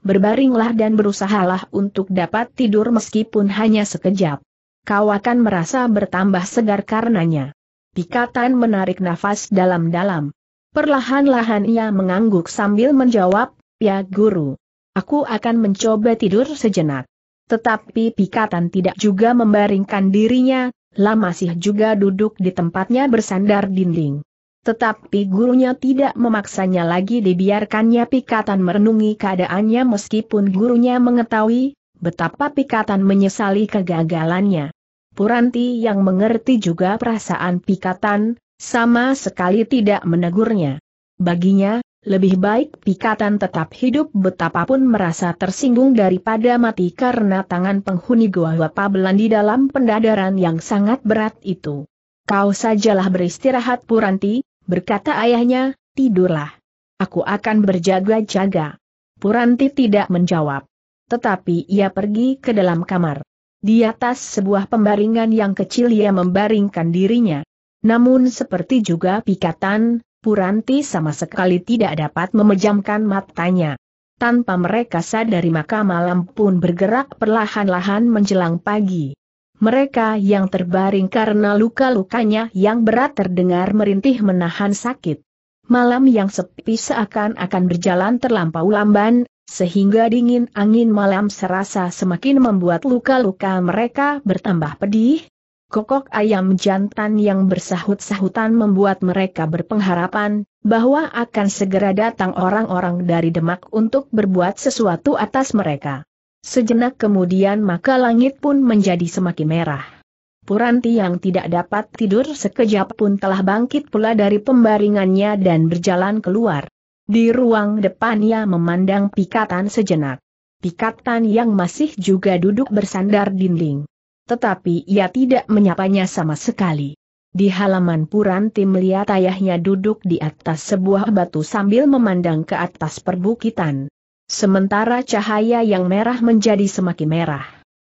Berbaringlah dan berusahalah untuk dapat tidur meskipun hanya sekejap. Kau akan merasa bertambah segar karenanya. Pikatan menarik nafas dalam-dalam. Perlahan-lahan ia mengangguk sambil menjawab, Ya guru. Aku akan mencoba tidur sejenak. Tetapi Pikatan tidak juga membaringkan dirinya, lah masih juga duduk di tempatnya bersandar dinding. Tetapi gurunya tidak memaksanya lagi dibiarkannya Pikatan merenungi keadaannya meskipun gurunya mengetahui betapa Pikatan menyesali kegagalannya. Puranti yang mengerti juga perasaan Pikatan, sama sekali tidak menegurnya. Baginya, lebih baik pikatan tetap hidup betapapun merasa tersinggung daripada mati karena tangan penghuni gua Wapa Belandi dalam pendadaran yang sangat berat itu. Kau sajalah beristirahat Puranti, berkata ayahnya, tidurlah. Aku akan berjaga-jaga. Puranti tidak menjawab. Tetapi ia pergi ke dalam kamar. Di atas sebuah pembaringan yang kecil ia membaringkan dirinya. Namun seperti juga pikatan, Puranti sama sekali tidak dapat memejamkan matanya. Tanpa mereka sadari maka malam pun bergerak perlahan-lahan menjelang pagi. Mereka yang terbaring karena luka-lukanya yang berat terdengar merintih menahan sakit. Malam yang sepi seakan-akan berjalan terlampau lamban, sehingga dingin angin malam serasa semakin membuat luka-luka mereka bertambah pedih, kokok ayam jantan yang bersahut-sahutan membuat mereka berpengharapan bahwa akan segera datang orang-orang dari Demak untuk berbuat sesuatu atas mereka. Sejenak kemudian maka langit pun menjadi semakin merah. Puranti yang tidak dapat tidur sekejap pun telah bangkit pula dari pembaringannya dan berjalan keluar. Di ruang depan ia memandang pikatan sejenak. Pikatan yang masih juga duduk bersandar dinding tetapi ia tidak menyapanya sama sekali. Di halaman Puranti melihat ayahnya duduk di atas sebuah batu sambil memandang ke atas perbukitan. Sementara cahaya yang merah menjadi semakin merah.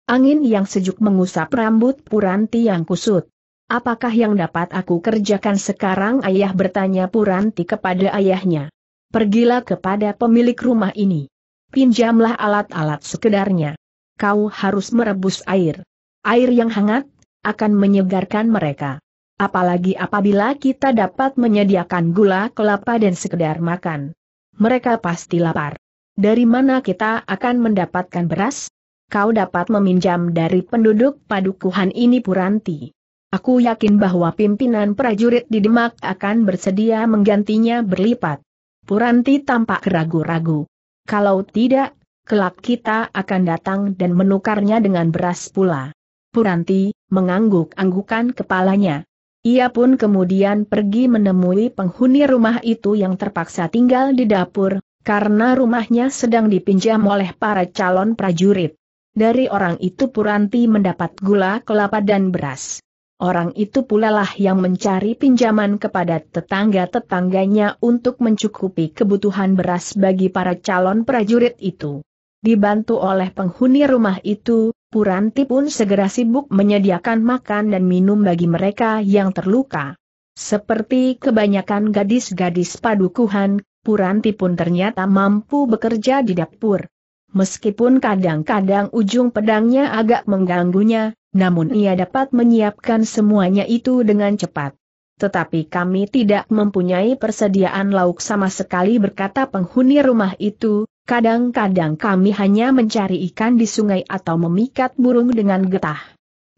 Angin yang sejuk mengusap rambut Puranti yang kusut. Apakah yang dapat aku kerjakan sekarang ayah bertanya Puranti kepada ayahnya. Pergilah kepada pemilik rumah ini. Pinjamlah alat-alat sekedarnya. Kau harus merebus air air yang hangat, akan menyegarkan mereka. Apalagi apabila kita dapat menyediakan gula kelapa dan sekedar makan. Mereka pasti lapar. Dari mana kita akan mendapatkan beras? Kau dapat meminjam dari penduduk padukuhan ini Puranti. Aku yakin bahwa pimpinan prajurit di Demak akan bersedia menggantinya berlipat. Puranti tampak ragu-ragu. Kalau tidak, kelak kita akan datang dan menukarnya dengan beras pula. Puranti, mengangguk-anggukan kepalanya. Ia pun kemudian pergi menemui penghuni rumah itu yang terpaksa tinggal di dapur, karena rumahnya sedang dipinjam oleh para calon prajurit. Dari orang itu Puranti mendapat gula kelapa dan beras. Orang itu pula lah yang mencari pinjaman kepada tetangga-tetangganya untuk mencukupi kebutuhan beras bagi para calon prajurit itu. Dibantu oleh penghuni rumah itu, Puranti pun segera sibuk menyediakan makan dan minum bagi mereka yang terluka. Seperti kebanyakan gadis-gadis padukuhan, Puranti pun ternyata mampu bekerja di dapur. Meskipun kadang-kadang ujung pedangnya agak mengganggunya, namun ia dapat menyiapkan semuanya itu dengan cepat. Tetapi kami tidak mempunyai persediaan lauk sama sekali berkata penghuni rumah itu, Kadang-kadang kami hanya mencari ikan di sungai atau memikat burung dengan getah.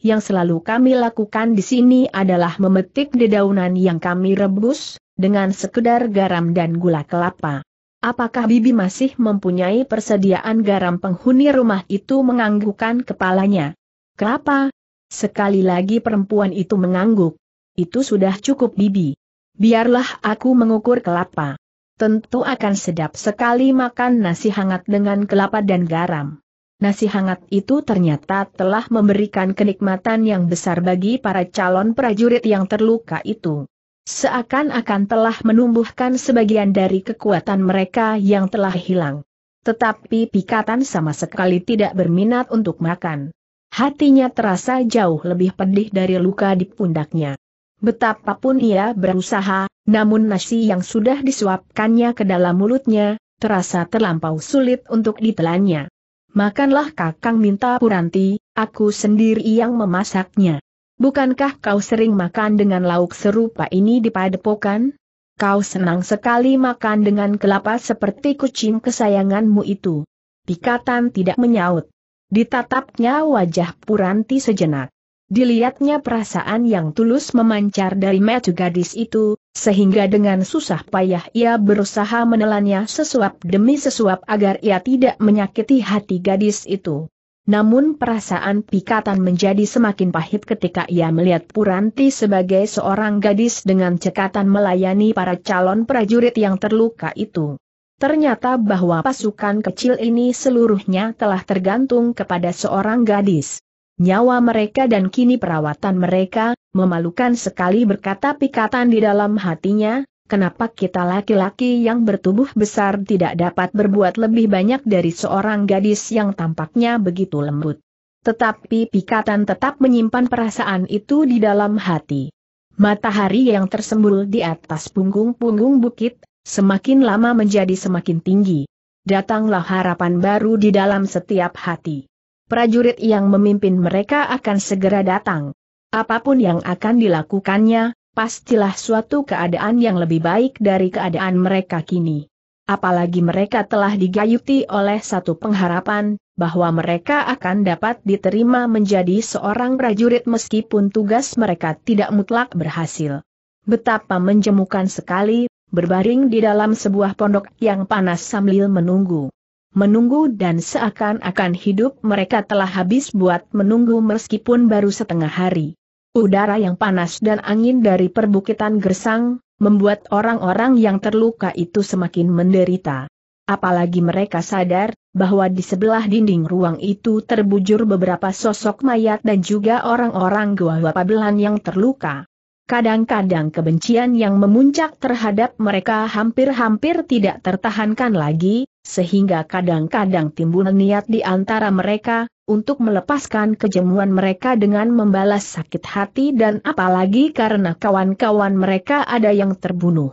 Yang selalu kami lakukan di sini adalah memetik dedaunan yang kami rebus, dengan sekedar garam dan gula kelapa. Apakah Bibi masih mempunyai persediaan garam penghuni rumah itu menganggukkan kepalanya? Kelapa? Sekali lagi perempuan itu mengangguk. Itu sudah cukup Bibi. Biarlah aku mengukur kelapa tentu akan sedap sekali makan nasi hangat dengan kelapa dan garam. Nasi hangat itu ternyata telah memberikan kenikmatan yang besar bagi para calon prajurit yang terluka itu. Seakan-akan telah menumbuhkan sebagian dari kekuatan mereka yang telah hilang. Tetapi Pikatan sama sekali tidak berminat untuk makan. Hatinya terasa jauh lebih pedih dari luka di pundaknya. Betapapun ia berusaha, namun nasi yang sudah disuapkannya ke dalam mulutnya, terasa terlampau sulit untuk ditelannya. Makanlah kakang minta Puranti, aku sendiri yang memasaknya. Bukankah kau sering makan dengan lauk serupa ini di padepokan? Kau senang sekali makan dengan kelapa seperti kucing kesayanganmu itu. Pikatan tidak menyaut. Ditatapnya wajah Puranti sejenak. Dilihatnya perasaan yang tulus memancar dari mata gadis itu, sehingga dengan susah payah ia berusaha menelannya sesuap demi sesuap agar ia tidak menyakiti hati gadis itu. Namun perasaan pikatan menjadi semakin pahit ketika ia melihat Puranti sebagai seorang gadis dengan cekatan melayani para calon prajurit yang terluka itu. Ternyata bahwa pasukan kecil ini seluruhnya telah tergantung kepada seorang gadis nyawa mereka dan kini perawatan mereka, memalukan sekali berkata pikatan di dalam hatinya, kenapa kita laki-laki yang bertubuh besar tidak dapat berbuat lebih banyak dari seorang gadis yang tampaknya begitu lembut. Tetapi pikatan tetap menyimpan perasaan itu di dalam hati. Matahari yang tersembul di atas punggung-punggung bukit, semakin lama menjadi semakin tinggi. Datanglah harapan baru di dalam setiap hati prajurit yang memimpin mereka akan segera datang. Apapun yang akan dilakukannya, pastilah suatu keadaan yang lebih baik dari keadaan mereka kini. Apalagi mereka telah digayuti oleh satu pengharapan, bahwa mereka akan dapat diterima menjadi seorang prajurit meskipun tugas mereka tidak mutlak berhasil. Betapa menjemukan sekali, berbaring di dalam sebuah pondok yang panas sambil menunggu menunggu dan seakan-akan hidup mereka telah habis buat menunggu meskipun baru setengah hari. Udara yang panas dan angin dari perbukitan gersang, membuat orang-orang yang terluka itu semakin menderita. Apalagi mereka sadar, bahwa di sebelah dinding ruang itu terbujur beberapa sosok mayat dan juga orang-orang gua Wapabelan yang terluka. Kadang-kadang kebencian yang memuncak terhadap mereka hampir-hampir tidak tertahankan lagi, sehingga kadang-kadang timbul niat di antara mereka, untuk melepaskan kejemuan mereka dengan membalas sakit hati dan apalagi karena kawan-kawan mereka ada yang terbunuh.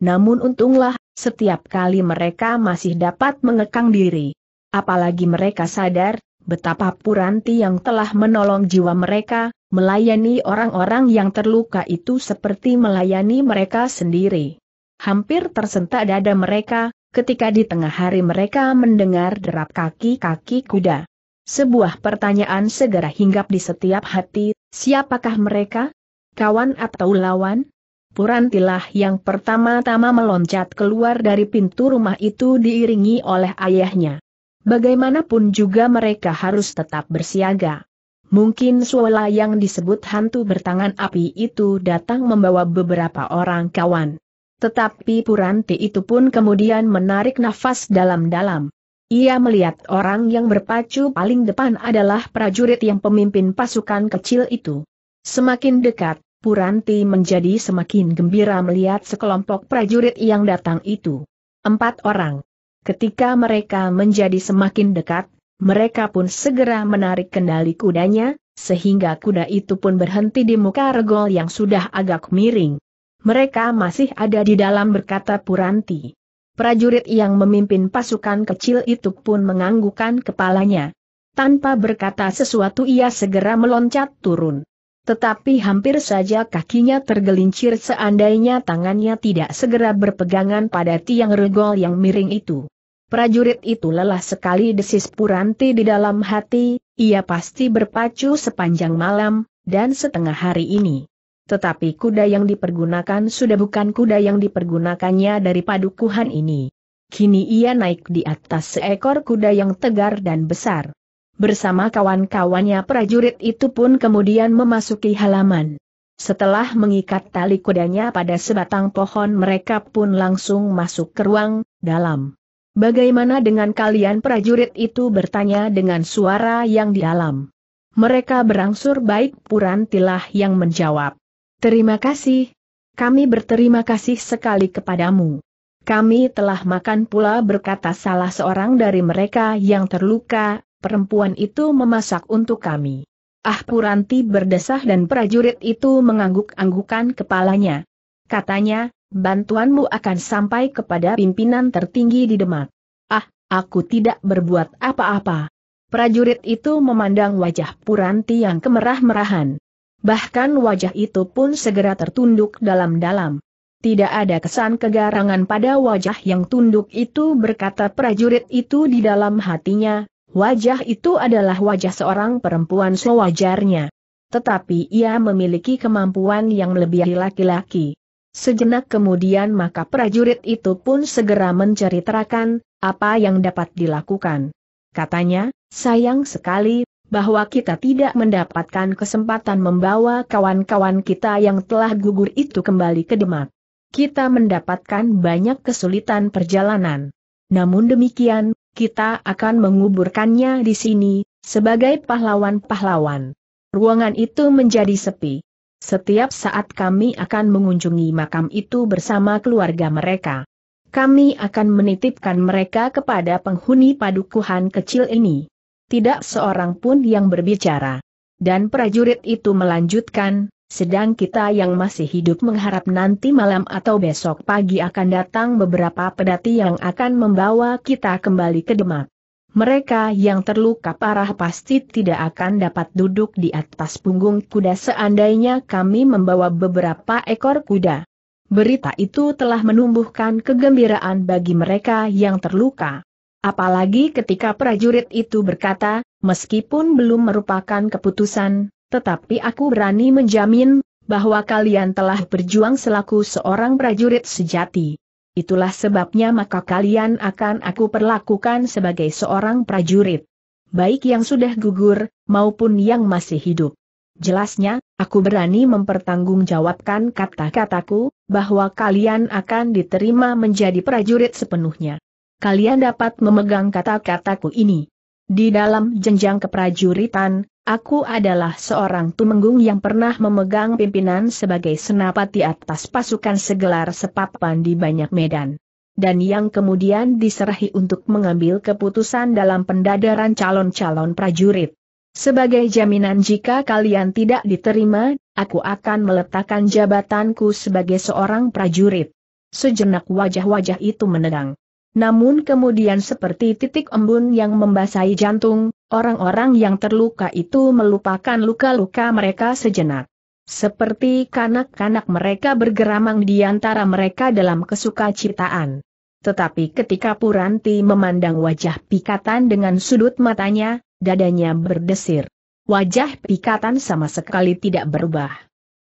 Namun untunglah, setiap kali mereka masih dapat mengekang diri. Apalagi mereka sadar, betapa Puranti yang telah menolong jiwa mereka, melayani orang-orang yang terluka itu seperti melayani mereka sendiri. Hampir tersentak dada mereka, ketika di tengah hari mereka mendengar derap kaki-kaki kuda. Sebuah pertanyaan segera hinggap di setiap hati, siapakah mereka? Kawan atau lawan? Purantilah yang pertama-tama meloncat keluar dari pintu rumah itu diiringi oleh ayahnya. Bagaimanapun juga mereka harus tetap bersiaga. Mungkin suara yang disebut hantu bertangan api itu datang membawa beberapa orang kawan. Tetapi Puranti itu pun kemudian menarik nafas dalam-dalam. Ia melihat orang yang berpacu paling depan adalah prajurit yang pemimpin pasukan kecil itu. Semakin dekat, Puranti menjadi semakin gembira melihat sekelompok prajurit yang datang itu. Empat orang. Ketika mereka menjadi semakin dekat, mereka pun segera menarik kendali kudanya, sehingga kuda itu pun berhenti di muka regol yang sudah agak miring mereka masih ada di dalam berkata Puranti. Prajurit yang memimpin pasukan kecil itu pun menganggukkan kepalanya. Tanpa berkata sesuatu ia segera meloncat turun. Tetapi hampir saja kakinya tergelincir seandainya tangannya tidak segera berpegangan pada tiang regol yang miring itu. Prajurit itu lelah sekali desis Puranti di dalam hati, ia pasti berpacu sepanjang malam, dan setengah hari ini. Tetapi kuda yang dipergunakan sudah bukan kuda yang dipergunakannya dari padukuhan ini. Kini ia naik di atas seekor kuda yang tegar dan besar. Bersama kawan-kawannya prajurit itu pun kemudian memasuki halaman. Setelah mengikat tali kudanya pada sebatang pohon mereka pun langsung masuk ke ruang, dalam. Bagaimana dengan kalian prajurit itu bertanya dengan suara yang di dalam. Mereka berangsur baik Purantilah yang menjawab. Terima kasih. Kami berterima kasih sekali kepadamu. Kami telah makan pula berkata salah seorang dari mereka yang terluka, perempuan itu memasak untuk kami. Ah Puranti berdesah dan prajurit itu mengangguk-anggukan kepalanya. Katanya, bantuanmu akan sampai kepada pimpinan tertinggi di Demak. Ah, aku tidak berbuat apa-apa. Prajurit itu memandang wajah Puranti yang kemerah-merahan bahkan wajah itu pun segera tertunduk dalam-dalam. Tidak ada kesan kegarangan pada wajah yang tunduk itu berkata prajurit itu di dalam hatinya, wajah itu adalah wajah seorang perempuan sewajarnya. Tetapi ia memiliki kemampuan yang lebih laki-laki. Sejenak kemudian maka prajurit itu pun segera menceritakan, apa yang dapat dilakukan. Katanya, sayang sekali, bahwa kita tidak mendapatkan kesempatan membawa kawan-kawan kita yang telah gugur itu kembali ke Demak. Kita mendapatkan banyak kesulitan perjalanan. Namun demikian, kita akan menguburkannya di sini, sebagai pahlawan-pahlawan. Ruangan itu menjadi sepi. Setiap saat kami akan mengunjungi makam itu bersama keluarga mereka. Kami akan menitipkan mereka kepada penghuni padukuhan kecil ini tidak seorang pun yang berbicara. Dan prajurit itu melanjutkan, sedang kita yang masih hidup mengharap nanti malam atau besok pagi akan datang beberapa pedati yang akan membawa kita kembali ke Demak. Mereka yang terluka parah pasti tidak akan dapat duduk di atas punggung kuda seandainya kami membawa beberapa ekor kuda. Berita itu telah menumbuhkan kegembiraan bagi mereka yang terluka. Apalagi ketika prajurit itu berkata, meskipun belum merupakan keputusan, tetapi aku berani menjamin, bahwa kalian telah berjuang selaku seorang prajurit sejati. Itulah sebabnya maka kalian akan aku perlakukan sebagai seorang prajurit. Baik yang sudah gugur, maupun yang masih hidup. Jelasnya, aku berani mempertanggungjawabkan kata-kataku, bahwa kalian akan diterima menjadi prajurit sepenuhnya kalian dapat memegang kata-kataku ini. Di dalam jenjang keprajuritan, aku adalah seorang tumenggung yang pernah memegang pimpinan sebagai senapati atas pasukan segelar sepapan di banyak medan dan yang kemudian diserahi untuk mengambil keputusan dalam pendadaran calon-calon prajurit. Sebagai jaminan jika kalian tidak diterima, aku akan meletakkan jabatanku sebagai seorang prajurit. Sejenak wajah-wajah itu menegang. Namun kemudian seperti titik embun yang membasahi jantung, orang-orang yang terluka itu melupakan luka-luka mereka sejenak. Seperti kanak-kanak mereka bergeramang di antara mereka dalam kesukacitaan. Tetapi ketika Puranti memandang wajah Pikatan dengan sudut matanya, dadanya berdesir. Wajah Pikatan sama sekali tidak berubah.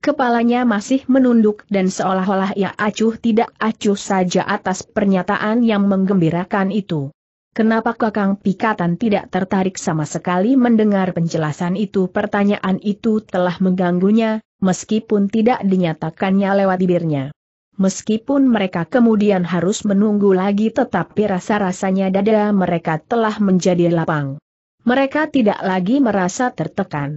Kepalanya masih menunduk dan seolah-olah ia acuh tidak acuh saja atas pernyataan yang menggembirakan itu. Kenapa Kakang Pikatan tidak tertarik sama sekali mendengar penjelasan itu? Pertanyaan itu telah mengganggunya, meskipun tidak dinyatakannya lewat bibirnya. Meskipun mereka kemudian harus menunggu lagi tetapi rasa-rasanya dada mereka telah menjadi lapang. Mereka tidak lagi merasa tertekan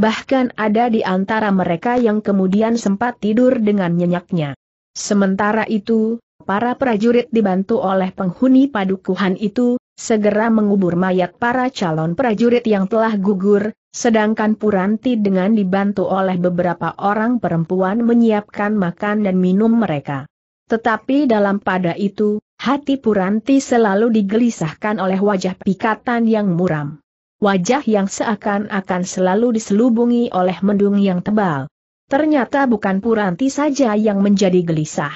bahkan ada di antara mereka yang kemudian sempat tidur dengan nyenyaknya. Sementara itu, para prajurit dibantu oleh penghuni padukuhan itu, segera mengubur mayat para calon prajurit yang telah gugur, sedangkan Puranti dengan dibantu oleh beberapa orang perempuan menyiapkan makan dan minum mereka. Tetapi dalam pada itu, hati Puranti selalu digelisahkan oleh wajah pikatan yang muram wajah yang seakan-akan selalu diselubungi oleh mendung yang tebal. Ternyata bukan Puranti saja yang menjadi gelisah.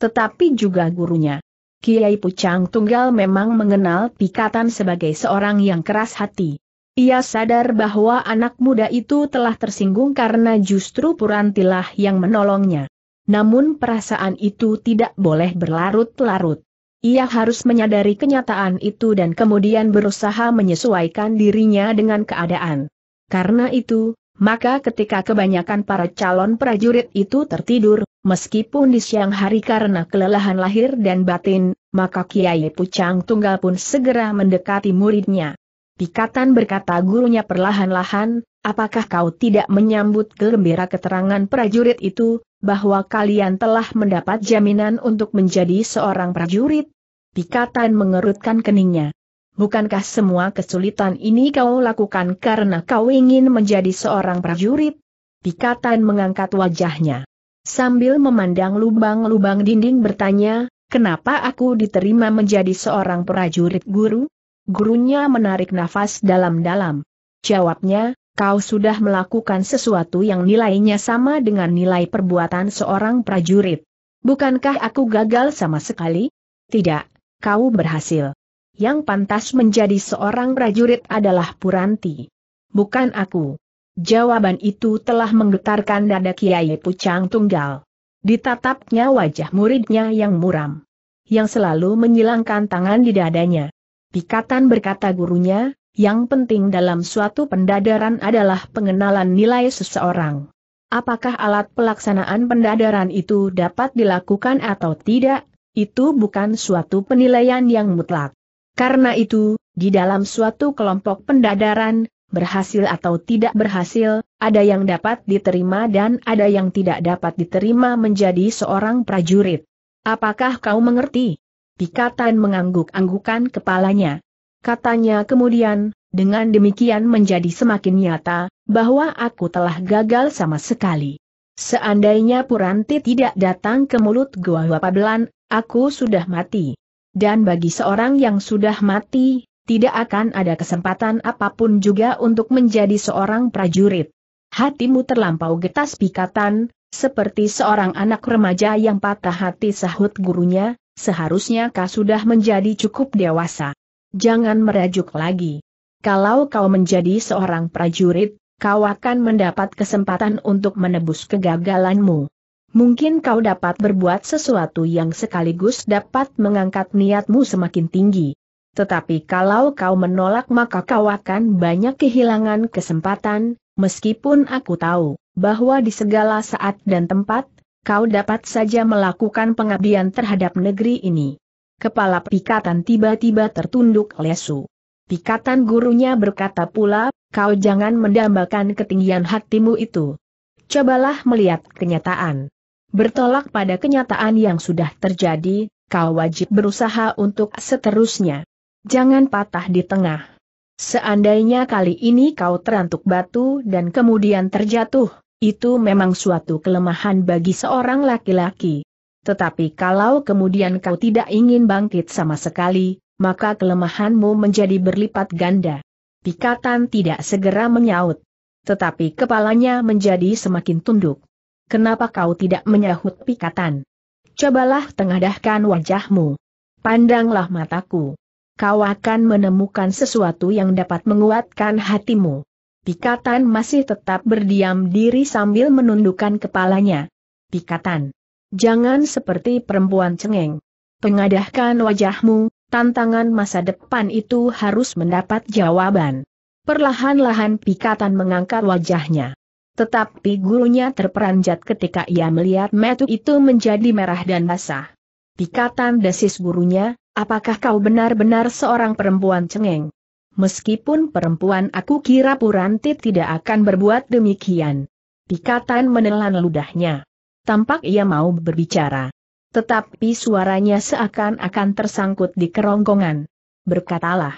Tetapi juga gurunya. Kiai Pucang Tunggal memang mengenal Pikatan sebagai seorang yang keras hati. Ia sadar bahwa anak muda itu telah tersinggung karena justru Purantilah yang menolongnya. Namun perasaan itu tidak boleh berlarut-larut. Ia harus menyadari kenyataan itu dan kemudian berusaha menyesuaikan dirinya dengan keadaan. Karena itu, maka ketika kebanyakan para calon prajurit itu tertidur, meskipun di siang hari karena kelelahan lahir dan batin, maka Kiai Pucang Tunggal pun segera mendekati muridnya. Pikatan berkata gurunya perlahan-lahan, apakah kau tidak menyambut gembira keterangan prajurit itu, bahwa kalian telah mendapat jaminan untuk menjadi seorang prajurit? Pikatan mengerutkan keningnya. Bukankah semua kesulitan ini kau lakukan karena kau ingin menjadi seorang prajurit? Pikatan mengangkat wajahnya. Sambil memandang lubang-lubang dinding bertanya, kenapa aku diterima menjadi seorang prajurit guru? Gurunya menarik nafas dalam-dalam. Jawabnya, kau sudah melakukan sesuatu yang nilainya sama dengan nilai perbuatan seorang prajurit. Bukankah aku gagal sama sekali? Tidak, kau berhasil. Yang pantas menjadi seorang prajurit adalah Puranti. Bukan aku. Jawaban itu telah menggetarkan dada Kiai Pucang Tunggal. Ditatapnya wajah muridnya yang muram. Yang selalu menyilangkan tangan di dadanya. Pikatan berkata gurunya, yang penting dalam suatu pendadaran adalah pengenalan nilai seseorang. Apakah alat pelaksanaan pendadaran itu dapat dilakukan atau tidak, itu bukan suatu penilaian yang mutlak. Karena itu, di dalam suatu kelompok pendadaran, berhasil atau tidak berhasil, ada yang dapat diterima dan ada yang tidak dapat diterima menjadi seorang prajurit. Apakah kau mengerti? Pikatan mengangguk-anggukan kepalanya katanya kemudian, dengan demikian menjadi semakin nyata, bahwa aku telah gagal sama sekali. Seandainya Puranti tidak datang ke mulut Gua Wapabelan, aku sudah mati. Dan bagi seorang yang sudah mati, tidak akan ada kesempatan apapun juga untuk menjadi seorang prajurit. Hatimu terlampau getas pikatan, seperti seorang anak remaja yang patah hati sahut gurunya, seharusnya kau sudah menjadi cukup dewasa jangan merajuk lagi. Kalau kau menjadi seorang prajurit, kau akan mendapat kesempatan untuk menebus kegagalanmu. Mungkin kau dapat berbuat sesuatu yang sekaligus dapat mengangkat niatmu semakin tinggi. Tetapi kalau kau menolak maka kau akan banyak kehilangan kesempatan, meskipun aku tahu bahwa di segala saat dan tempat, kau dapat saja melakukan pengabdian terhadap negeri ini. Kepala pikatan tiba-tiba tertunduk lesu. Pikatan gurunya berkata pula, kau jangan mendambakan ketinggian hatimu itu. Cobalah melihat kenyataan. Bertolak pada kenyataan yang sudah terjadi, kau wajib berusaha untuk seterusnya. Jangan patah di tengah. Seandainya kali ini kau terantuk batu dan kemudian terjatuh, itu memang suatu kelemahan bagi seorang laki-laki. Tetapi kalau kemudian kau tidak ingin bangkit sama sekali, maka kelemahanmu menjadi berlipat ganda. Pikatan tidak segera menyaut. Tetapi kepalanya menjadi semakin tunduk. Kenapa kau tidak menyahut pikatan? Cobalah tengadahkan wajahmu. Pandanglah mataku. Kau akan menemukan sesuatu yang dapat menguatkan hatimu. Pikatan masih tetap berdiam diri sambil menundukkan kepalanya. Pikatan. Jangan seperti perempuan cengeng. Pengadahkan wajahmu, tantangan masa depan itu harus mendapat jawaban. Perlahan-lahan pikatan mengangkat wajahnya. Tetapi gurunya terperanjat ketika ia melihat metu itu menjadi merah dan basah. Pikatan desis gurunya, apakah kau benar-benar seorang perempuan cengeng? Meskipun perempuan aku kira Puranti tidak akan berbuat demikian. Pikatan menelan ludahnya. Tampak ia mau berbicara. Tetapi suaranya seakan-akan tersangkut di kerongkongan. Berkatalah.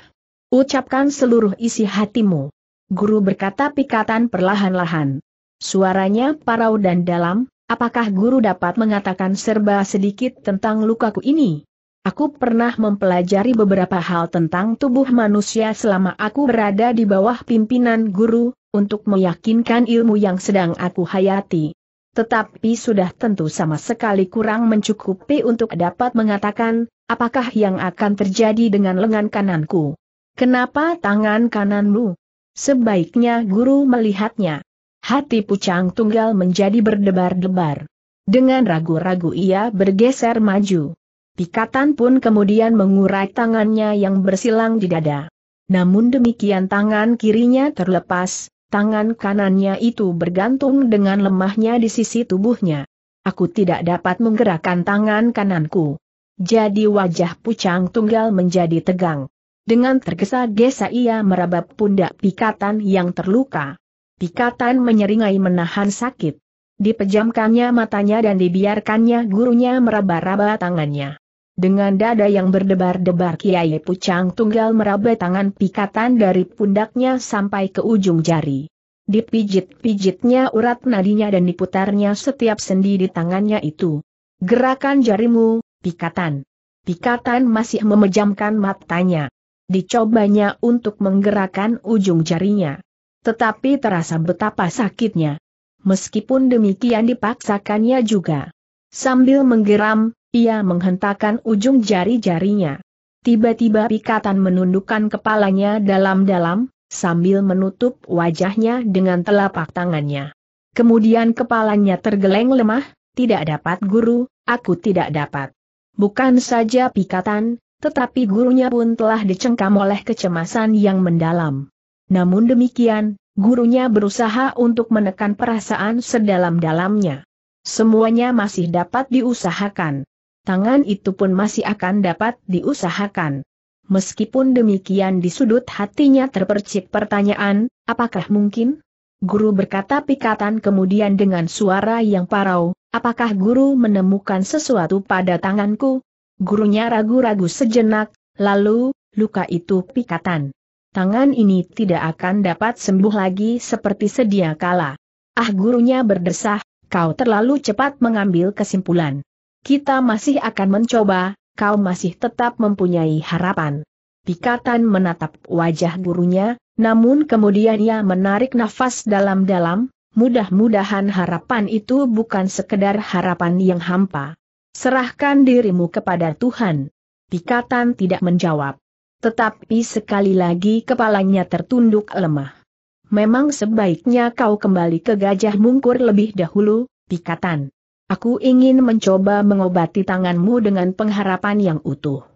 Ucapkan seluruh isi hatimu. Guru berkata pikatan perlahan-lahan. Suaranya parau dan dalam, apakah guru dapat mengatakan serba sedikit tentang lukaku ini? Aku pernah mempelajari beberapa hal tentang tubuh manusia selama aku berada di bawah pimpinan guru, untuk meyakinkan ilmu yang sedang aku hayati. Tetapi sudah tentu sama sekali kurang mencukupi untuk dapat mengatakan, apakah yang akan terjadi dengan lengan kananku. Kenapa tangan kananmu? Sebaiknya guru melihatnya. Hati pucang tunggal menjadi berdebar-debar. Dengan ragu-ragu ia bergeser maju. Pikatan pun kemudian mengurai tangannya yang bersilang di dada. Namun demikian tangan kirinya terlepas, Tangan kanannya itu bergantung dengan lemahnya di sisi tubuhnya. Aku tidak dapat menggerakkan tangan kananku. Jadi wajah pucang tunggal menjadi tegang. Dengan tergesa-gesa ia merabap pundak pikatan yang terluka. Pikatan menyeringai menahan sakit. Dipejamkannya matanya dan dibiarkannya gurunya meraba-raba tangannya. Dengan dada yang berdebar-debar Kiai Pucang Tunggal meraba tangan pikatan dari pundaknya sampai ke ujung jari. Dipijit-pijitnya urat nadinya dan diputarnya setiap sendi di tangannya itu. Gerakan jarimu, pikatan. Pikatan masih memejamkan matanya. Dicobanya untuk menggerakkan ujung jarinya. Tetapi terasa betapa sakitnya. Meskipun demikian dipaksakannya juga. Sambil menggeram, ia menghentakkan ujung jari-jarinya. Tiba-tiba Pikatan menundukkan kepalanya dalam-dalam, sambil menutup wajahnya dengan telapak tangannya. Kemudian kepalanya tergeleng lemah, tidak dapat guru, aku tidak dapat. Bukan saja Pikatan, tetapi gurunya pun telah dicengkam oleh kecemasan yang mendalam. Namun demikian, gurunya berusaha untuk menekan perasaan sedalam-dalamnya. Semuanya masih dapat diusahakan tangan itu pun masih akan dapat diusahakan. Meskipun demikian di sudut hatinya terpercik pertanyaan, apakah mungkin? Guru berkata pikatan kemudian dengan suara yang parau, apakah guru menemukan sesuatu pada tanganku? Gurunya ragu-ragu sejenak, lalu, luka itu pikatan. Tangan ini tidak akan dapat sembuh lagi seperti sedia kala. Ah gurunya berdesah, kau terlalu cepat mengambil kesimpulan. Kita masih akan mencoba, kau masih tetap mempunyai harapan. Pikatan menatap wajah gurunya, namun kemudian ia menarik nafas dalam-dalam, mudah-mudahan harapan itu bukan sekedar harapan yang hampa. Serahkan dirimu kepada Tuhan. Pikatan tidak menjawab. Tetapi sekali lagi kepalanya tertunduk lemah. Memang sebaiknya kau kembali ke gajah mungkur lebih dahulu, Pikatan. Aku ingin mencoba mengobati tanganmu dengan pengharapan yang utuh.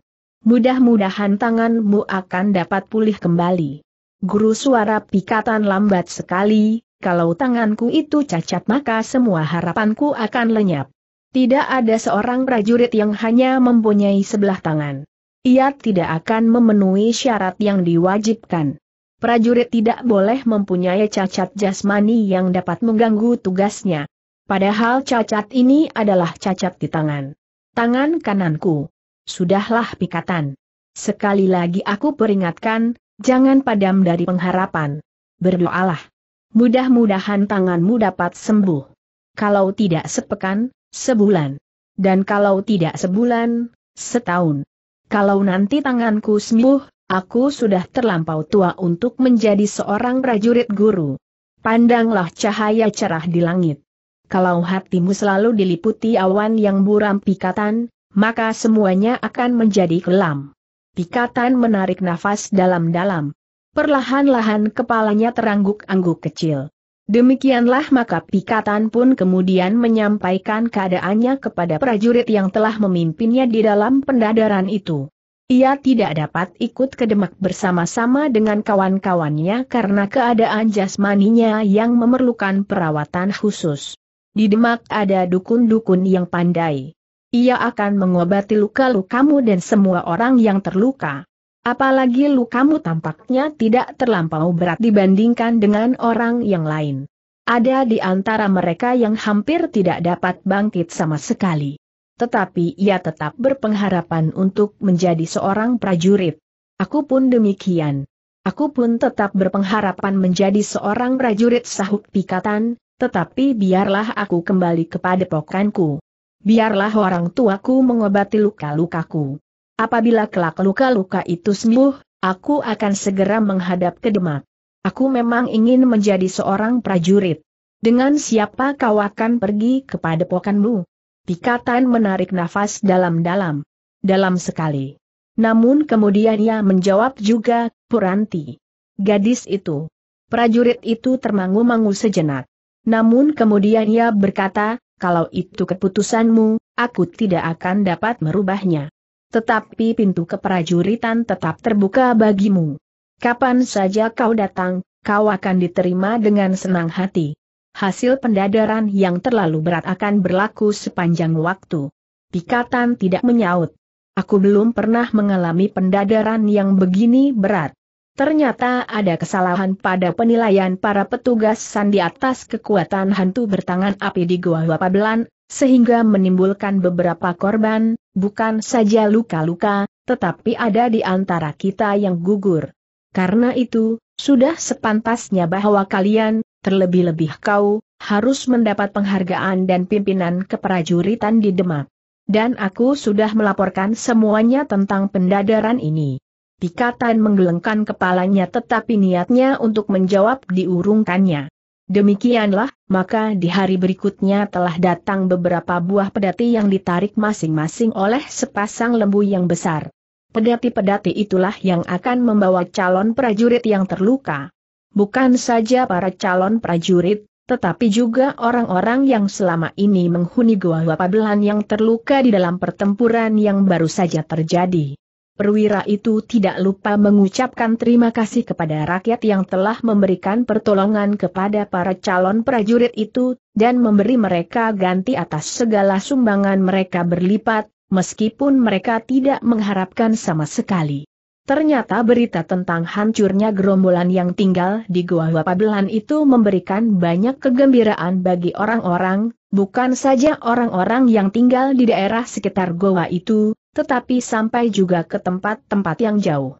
Mudah-mudahan tanganmu akan dapat pulih kembali. Guru suara pikatan lambat sekali, kalau tanganku itu cacat maka semua harapanku akan lenyap. Tidak ada seorang prajurit yang hanya mempunyai sebelah tangan. Ia tidak akan memenuhi syarat yang diwajibkan. Prajurit tidak boleh mempunyai cacat jasmani yang dapat mengganggu tugasnya. Padahal cacat ini adalah cacat di tangan. Tangan kananku. Sudahlah pikatan. Sekali lagi aku peringatkan, jangan padam dari pengharapan. Berdoalah. Mudah-mudahan tanganmu dapat sembuh. Kalau tidak sepekan, sebulan. Dan kalau tidak sebulan, setahun. Kalau nanti tanganku sembuh, aku sudah terlampau tua untuk menjadi seorang prajurit guru. Pandanglah cahaya cerah di langit kalau hatimu selalu diliputi awan yang buram pikatan, maka semuanya akan menjadi kelam. Pikatan menarik nafas dalam-dalam. Perlahan-lahan kepalanya terangguk-angguk kecil. Demikianlah maka Pikatan pun kemudian menyampaikan keadaannya kepada prajurit yang telah memimpinnya di dalam pendadaran itu. Ia tidak dapat ikut ke Demak bersama-sama dengan kawan-kawannya karena keadaan jasmaninya yang memerlukan perawatan khusus. Di Demak ada dukun-dukun yang pandai. Ia akan mengobati luka-lukamu dan semua orang yang terluka. Apalagi lukamu tampaknya tidak terlampau berat dibandingkan dengan orang yang lain. Ada di antara mereka yang hampir tidak dapat bangkit sama sekali. Tetapi ia tetap berpengharapan untuk menjadi seorang prajurit. Aku pun demikian. Aku pun tetap berpengharapan menjadi seorang prajurit sahut pikatan, tetapi biarlah aku kembali kepada pokanku. Biarlah orang tuaku mengobati luka-lukaku. Apabila kelak luka-luka itu sembuh, aku akan segera menghadap ke Demak. Aku memang ingin menjadi seorang prajurit. Dengan siapa kau akan pergi kepada pokanmu? Pikatan menarik nafas dalam-dalam. Dalam sekali. Namun kemudian ia menjawab juga, Puranti. Gadis itu. Prajurit itu termangu-mangu sejenak. Namun kemudian ia berkata, kalau itu keputusanmu, aku tidak akan dapat merubahnya. Tetapi pintu keprajuritan tetap terbuka bagimu. Kapan saja kau datang, kau akan diterima dengan senang hati. Hasil pendadaran yang terlalu berat akan berlaku sepanjang waktu. Pikatan tidak menyaut. Aku belum pernah mengalami pendadaran yang begini berat. Ternyata ada kesalahan pada penilaian para petugas sandi atas kekuatan hantu bertangan api di Goa Wapabelan, sehingga menimbulkan beberapa korban, bukan saja luka-luka, tetapi ada di antara kita yang gugur. Karena itu, sudah sepantasnya bahwa kalian, terlebih-lebih kau, harus mendapat penghargaan dan pimpinan keprajuritan di Demak. Dan aku sudah melaporkan semuanya tentang pendadaran ini. Pikatan menggelengkan kepalanya tetapi niatnya untuk menjawab diurungkannya. Demikianlah, maka di hari berikutnya telah datang beberapa buah pedati yang ditarik masing-masing oleh sepasang lembu yang besar. Pedati-pedati itulah yang akan membawa calon prajurit yang terluka. Bukan saja para calon prajurit, tetapi juga orang-orang yang selama ini menghuni Gua gua pabelan yang terluka di dalam pertempuran yang baru saja terjadi perwira itu tidak lupa mengucapkan terima kasih kepada rakyat yang telah memberikan pertolongan kepada para calon prajurit itu, dan memberi mereka ganti atas segala sumbangan mereka berlipat, meskipun mereka tidak mengharapkan sama sekali. Ternyata berita tentang hancurnya gerombolan yang tinggal di Goa Wapabelan itu memberikan banyak kegembiraan bagi orang-orang, bukan saja orang-orang yang tinggal di daerah sekitar Goa itu, tetapi sampai juga ke tempat-tempat yang jauh.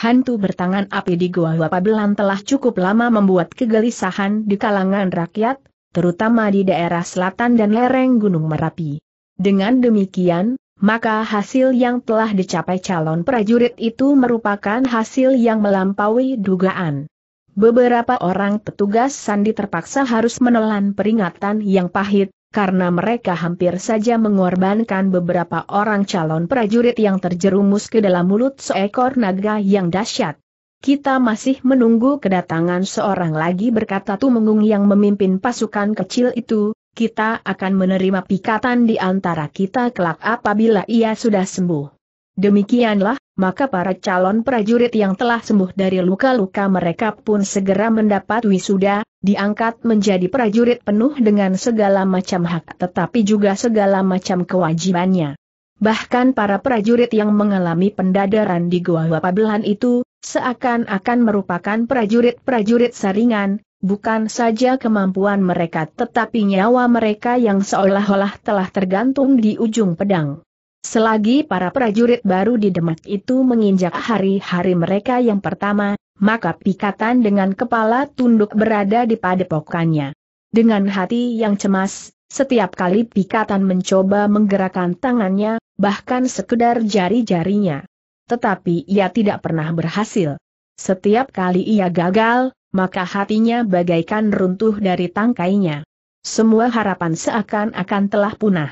Hantu bertangan api di Goa Wapabelan telah cukup lama membuat kegelisahan di kalangan rakyat, terutama di daerah selatan dan lereng Gunung Merapi. Dengan demikian, maka hasil yang telah dicapai calon prajurit itu merupakan hasil yang melampaui dugaan. Beberapa orang petugas sandi terpaksa harus menelan peringatan yang pahit, karena mereka hampir saja mengorbankan beberapa orang calon prajurit yang terjerumus ke dalam mulut seekor naga yang dahsyat. Kita masih menunggu kedatangan seorang lagi berkata Tumengung yang memimpin pasukan kecil itu, kita akan menerima pikatan di antara kita kelak apabila ia sudah sembuh. Demikianlah, maka para calon prajurit yang telah sembuh dari luka-luka mereka pun segera mendapat wisuda, diangkat menjadi prajurit penuh dengan segala macam hak tetapi juga segala macam kewajibannya. Bahkan para prajurit yang mengalami pendadaran di Gua Wapabelan itu, seakan-akan merupakan prajurit-prajurit saringan, bukan saja kemampuan mereka tetapi nyawa mereka yang seolah-olah telah tergantung di ujung pedang. Selagi para prajurit baru di Demak itu menginjak hari-hari mereka yang pertama, maka pikatan dengan kepala tunduk berada di padepokannya. Dengan hati yang cemas, setiap kali pikatan mencoba menggerakkan tangannya, bahkan sekedar jari-jarinya. Tetapi ia tidak pernah berhasil. Setiap kali ia gagal, maka hatinya bagaikan runtuh dari tangkainya. Semua harapan seakan-akan telah punah.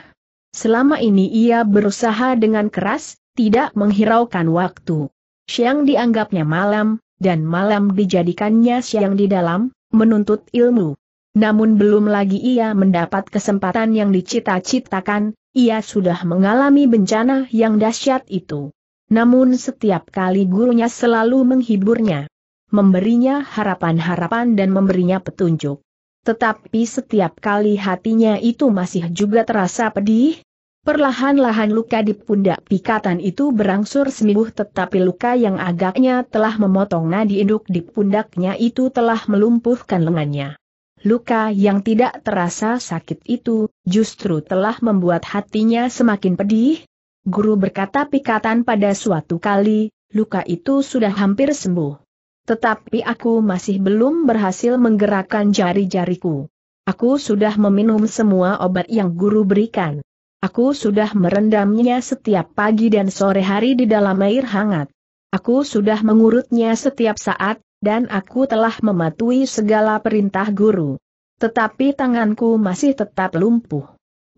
Selama ini ia berusaha dengan keras, tidak menghiraukan waktu. Siang dianggapnya malam, dan malam dijadikannya siang di dalam, menuntut ilmu. Namun belum lagi ia mendapat kesempatan yang dicita-citakan, ia sudah mengalami bencana yang dahsyat itu. Namun setiap kali gurunya selalu menghiburnya, memberinya harapan-harapan dan memberinya petunjuk. Tetapi setiap kali hatinya itu masih juga terasa pedih, Perlahan-lahan luka di pundak pikatan itu berangsur sembuh tetapi luka yang agaknya telah memotong nadi induk di pundaknya itu telah melumpuhkan lengannya. Luka yang tidak terasa sakit itu, justru telah membuat hatinya semakin pedih. Guru berkata pikatan pada suatu kali, luka itu sudah hampir sembuh. Tetapi aku masih belum berhasil menggerakkan jari-jariku. Aku sudah meminum semua obat yang guru berikan Aku sudah merendamnya setiap pagi dan sore hari di dalam air hangat. Aku sudah mengurutnya setiap saat, dan aku telah mematuhi segala perintah guru. Tetapi tanganku masih tetap lumpuh.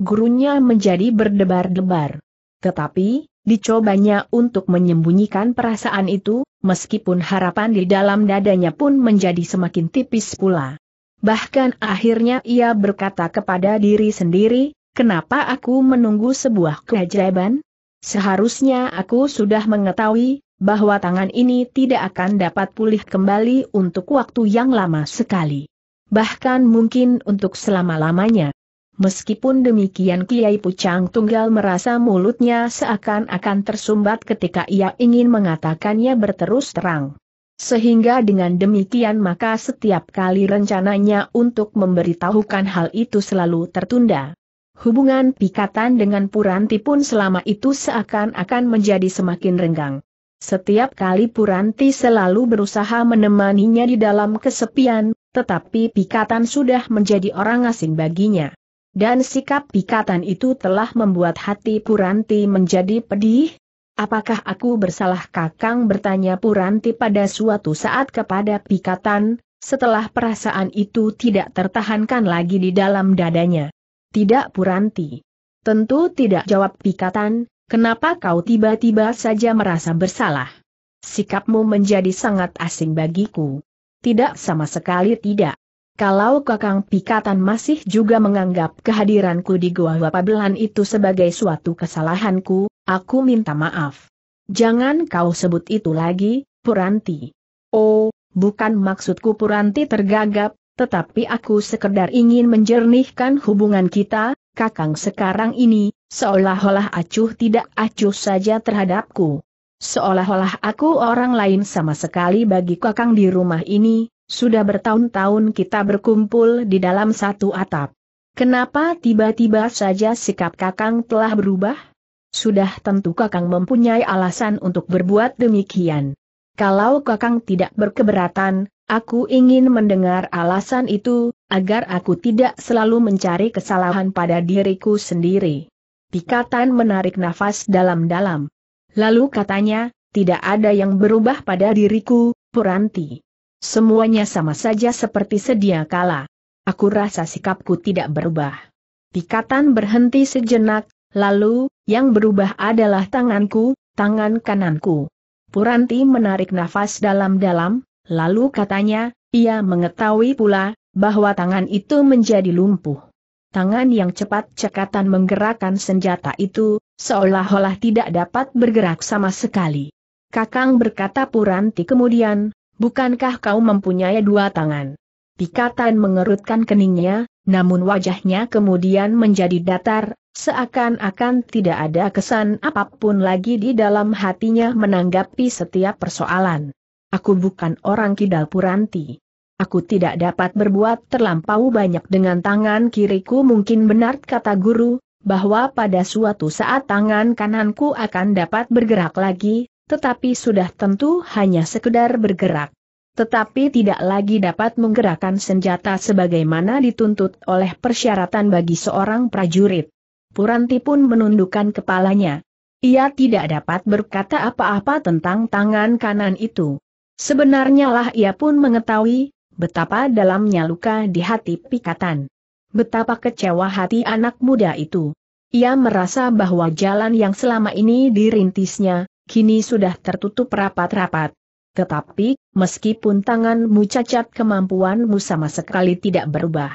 Gurunya menjadi berdebar-debar. Tetapi, dicobanya untuk menyembunyikan perasaan itu, meskipun harapan di dalam dadanya pun menjadi semakin tipis pula. Bahkan akhirnya ia berkata kepada diri sendiri, Kenapa aku menunggu sebuah keajaiban? Seharusnya aku sudah mengetahui bahwa tangan ini tidak akan dapat pulih kembali untuk waktu yang lama sekali. Bahkan mungkin untuk selama-lamanya. Meskipun demikian Kiai Pucang Tunggal merasa mulutnya seakan-akan tersumbat ketika ia ingin mengatakannya berterus terang. Sehingga dengan demikian maka setiap kali rencananya untuk memberitahukan hal itu selalu tertunda. Hubungan pikatan dengan Puranti pun selama itu seakan-akan menjadi semakin renggang. Setiap kali Puranti selalu berusaha menemaninya di dalam kesepian, tetapi pikatan sudah menjadi orang asing baginya. Dan sikap pikatan itu telah membuat hati Puranti menjadi pedih, Apakah aku bersalah kakang bertanya Puranti pada suatu saat kepada Pikatan, setelah perasaan itu tidak tertahankan lagi di dalam dadanya. Tidak Puranti. Tentu tidak jawab Pikatan, kenapa kau tiba-tiba saja merasa bersalah? Sikapmu menjadi sangat asing bagiku. Tidak sama sekali tidak. Kalau Kakang Pikatan masih juga menganggap kehadiranku di Goa Wapabelan itu sebagai suatu kesalahanku, aku minta maaf. Jangan kau sebut itu lagi, Puranti. Oh, bukan maksudku Puranti tergagap, tetapi aku sekedar ingin menjernihkan hubungan kita, kakang sekarang ini, seolah-olah acuh tidak acuh saja terhadapku. Seolah-olah aku orang lain sama sekali bagi kakang di rumah ini, sudah bertahun-tahun kita berkumpul di dalam satu atap. Kenapa tiba-tiba saja sikap kakang telah berubah? Sudah tentu kakang mempunyai alasan untuk berbuat demikian. Kalau Kakang tidak berkeberatan, aku ingin mendengar alasan itu, agar aku tidak selalu mencari kesalahan pada diriku sendiri. Pikatan menarik nafas dalam-dalam. Lalu katanya, tidak ada yang berubah pada diriku, Puranti. Semuanya sama saja seperti sedia kala. Aku rasa sikapku tidak berubah. Pikatan berhenti sejenak, lalu, yang berubah adalah tanganku, tangan kananku. Puranti menarik nafas dalam-dalam, lalu katanya, ia mengetahui pula, bahwa tangan itu menjadi lumpuh. Tangan yang cepat cekatan menggerakkan senjata itu, seolah-olah tidak dapat bergerak sama sekali. Kakang berkata Puranti kemudian, bukankah kau mempunyai dua tangan? Pikatan mengerutkan keningnya, namun wajahnya kemudian menjadi datar, Seakan-akan tidak ada kesan apapun lagi di dalam hatinya menanggapi setiap persoalan. Aku bukan orang kidal puranti. Aku tidak dapat berbuat terlampau banyak dengan tangan kiriku mungkin benar kata guru, bahwa pada suatu saat tangan kananku akan dapat bergerak lagi, tetapi sudah tentu hanya sekedar bergerak. Tetapi tidak lagi dapat menggerakkan senjata sebagaimana dituntut oleh persyaratan bagi seorang prajurit. Puranti pun menundukkan kepalanya. Ia tidak dapat berkata apa-apa tentang tangan kanan itu. Sebenarnya lah ia pun mengetahui, betapa dalamnya luka di hati pikatan. Betapa kecewa hati anak muda itu. Ia merasa bahwa jalan yang selama ini dirintisnya, kini sudah tertutup rapat-rapat. Tetapi, meskipun tanganmu cacat kemampuanmu sama sekali tidak berubah.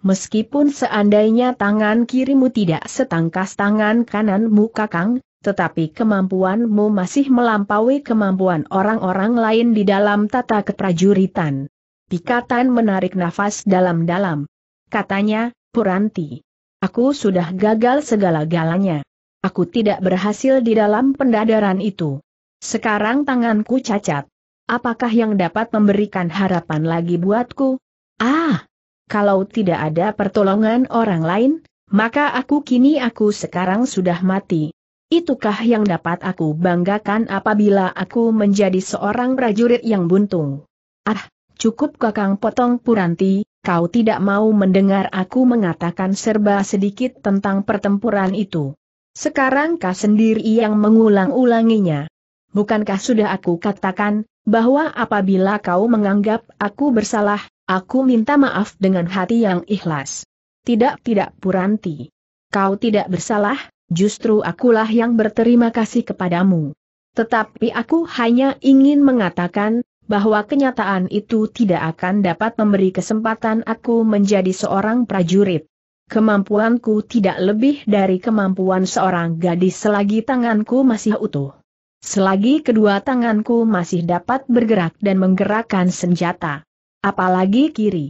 Meskipun seandainya tangan kirimu tidak setangkas tangan kananmu kakang, tetapi kemampuanmu masih melampaui kemampuan orang-orang lain di dalam tata keprajuritan. Pikatan menarik nafas dalam-dalam. Katanya, Puranti. Aku sudah gagal segala-galanya. Aku tidak berhasil di dalam pendadaran itu. Sekarang tanganku cacat. Apakah yang dapat memberikan harapan lagi buatku? Ah, kalau tidak ada pertolongan orang lain, maka aku kini aku sekarang sudah mati. Itukah yang dapat aku banggakan apabila aku menjadi seorang prajurit yang buntung? Ah, cukup kakang potong Puranti, kau tidak mau mendengar aku mengatakan serba sedikit tentang pertempuran itu. Sekarang kau sendiri yang mengulang-ulanginya. Bukankah sudah aku katakan, bahwa apabila kau menganggap aku bersalah, Aku minta maaf dengan hati yang ikhlas. Tidak, tidak, Puranti. Kau tidak bersalah, justru akulah yang berterima kasih kepadamu. Tetapi aku hanya ingin mengatakan, bahwa kenyataan itu tidak akan dapat memberi kesempatan aku menjadi seorang prajurit. Kemampuanku tidak lebih dari kemampuan seorang gadis selagi tanganku masih utuh. Selagi kedua tanganku masih dapat bergerak dan menggerakkan senjata. Apalagi kiri.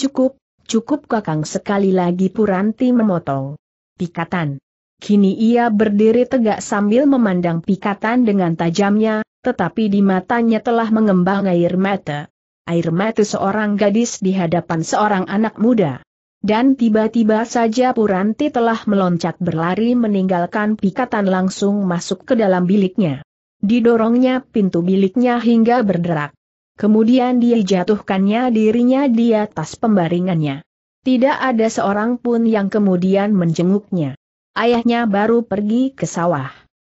Cukup, cukup kakang sekali lagi Puranti memotong. Pikatan. Kini ia berdiri tegak sambil memandang pikatan dengan tajamnya, tetapi di matanya telah mengembang air mata. Air mata seorang gadis di hadapan seorang anak muda. Dan tiba-tiba saja Puranti telah meloncat berlari meninggalkan pikatan langsung masuk ke dalam biliknya. Didorongnya pintu biliknya hingga berderak. Kemudian dia jatuhkannya dirinya di atas pembaringannya. Tidak ada seorang pun yang kemudian menjenguknya. Ayahnya baru pergi ke sawah.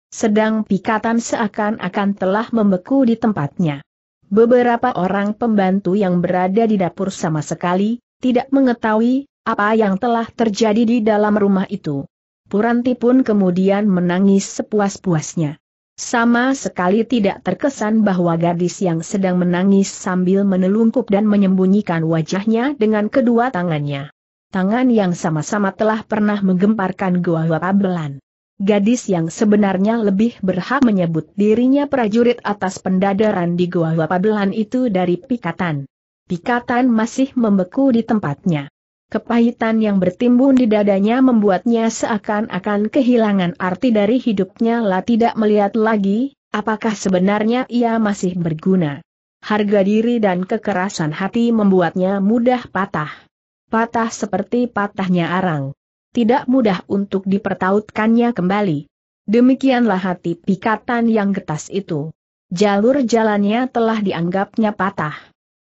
Sedang pikatan seakan-akan telah membeku di tempatnya. Beberapa orang pembantu yang berada di dapur sama sekali, tidak mengetahui apa yang telah terjadi di dalam rumah itu. Puranti pun kemudian menangis sepuas-puasnya. Sama sekali tidak terkesan bahwa gadis yang sedang menangis sambil menelungkup dan menyembunyikan wajahnya dengan kedua tangannya. Tangan yang sama-sama telah pernah menggemparkan gua Pabelan. Gadis yang sebenarnya lebih berhak menyebut dirinya prajurit atas pendadaran di gua Pabelan itu dari Pikatan. Pikatan masih membeku di tempatnya. Kepahitan yang bertimbun di dadanya membuatnya seakan-akan kehilangan arti dari hidupnya lah tidak melihat lagi, apakah sebenarnya ia masih berguna. Harga diri dan kekerasan hati membuatnya mudah patah. Patah seperti patahnya arang. Tidak mudah untuk dipertautkannya kembali. Demikianlah hati pikatan yang getas itu. Jalur jalannya telah dianggapnya patah.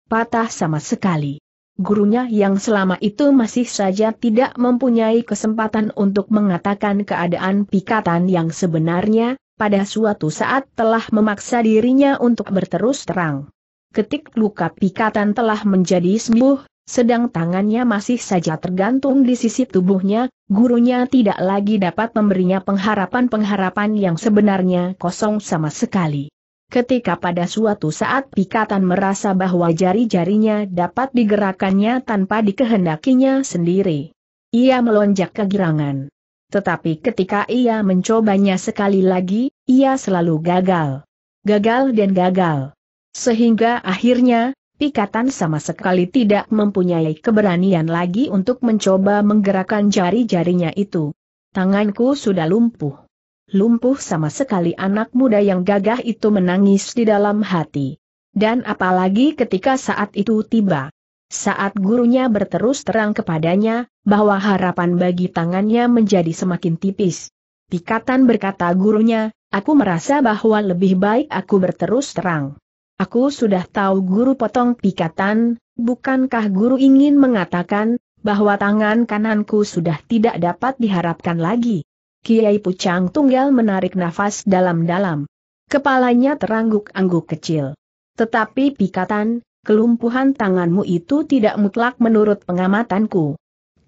Patah sama sekali gurunya yang selama itu masih saja tidak mempunyai kesempatan untuk mengatakan keadaan pikatan yang sebenarnya, pada suatu saat telah memaksa dirinya untuk berterus terang. Ketik luka pikatan telah menjadi sembuh, sedang tangannya masih saja tergantung di sisi tubuhnya, gurunya tidak lagi dapat memberinya pengharapan-pengharapan yang sebenarnya kosong sama sekali. Ketika pada suatu saat pikatan merasa bahwa jari-jarinya dapat digerakannya tanpa dikehendakinya sendiri. Ia melonjak kegirangan. Tetapi ketika ia mencobanya sekali lagi, ia selalu gagal. Gagal dan gagal. Sehingga akhirnya, pikatan sama sekali tidak mempunyai keberanian lagi untuk mencoba menggerakkan jari-jarinya itu. Tanganku sudah lumpuh lumpuh sama sekali anak muda yang gagah itu menangis di dalam hati. Dan apalagi ketika saat itu tiba. Saat gurunya berterus terang kepadanya, bahwa harapan bagi tangannya menjadi semakin tipis. Pikatan berkata gurunya, aku merasa bahwa lebih baik aku berterus terang. Aku sudah tahu guru potong pikatan, bukankah guru ingin mengatakan, bahwa tangan kananku sudah tidak dapat diharapkan lagi. Kiai Pucang Tunggal menarik nafas dalam-dalam. Kepalanya terangguk-angguk kecil. Tetapi pikatan, kelumpuhan tanganmu itu tidak mutlak menurut pengamatanku.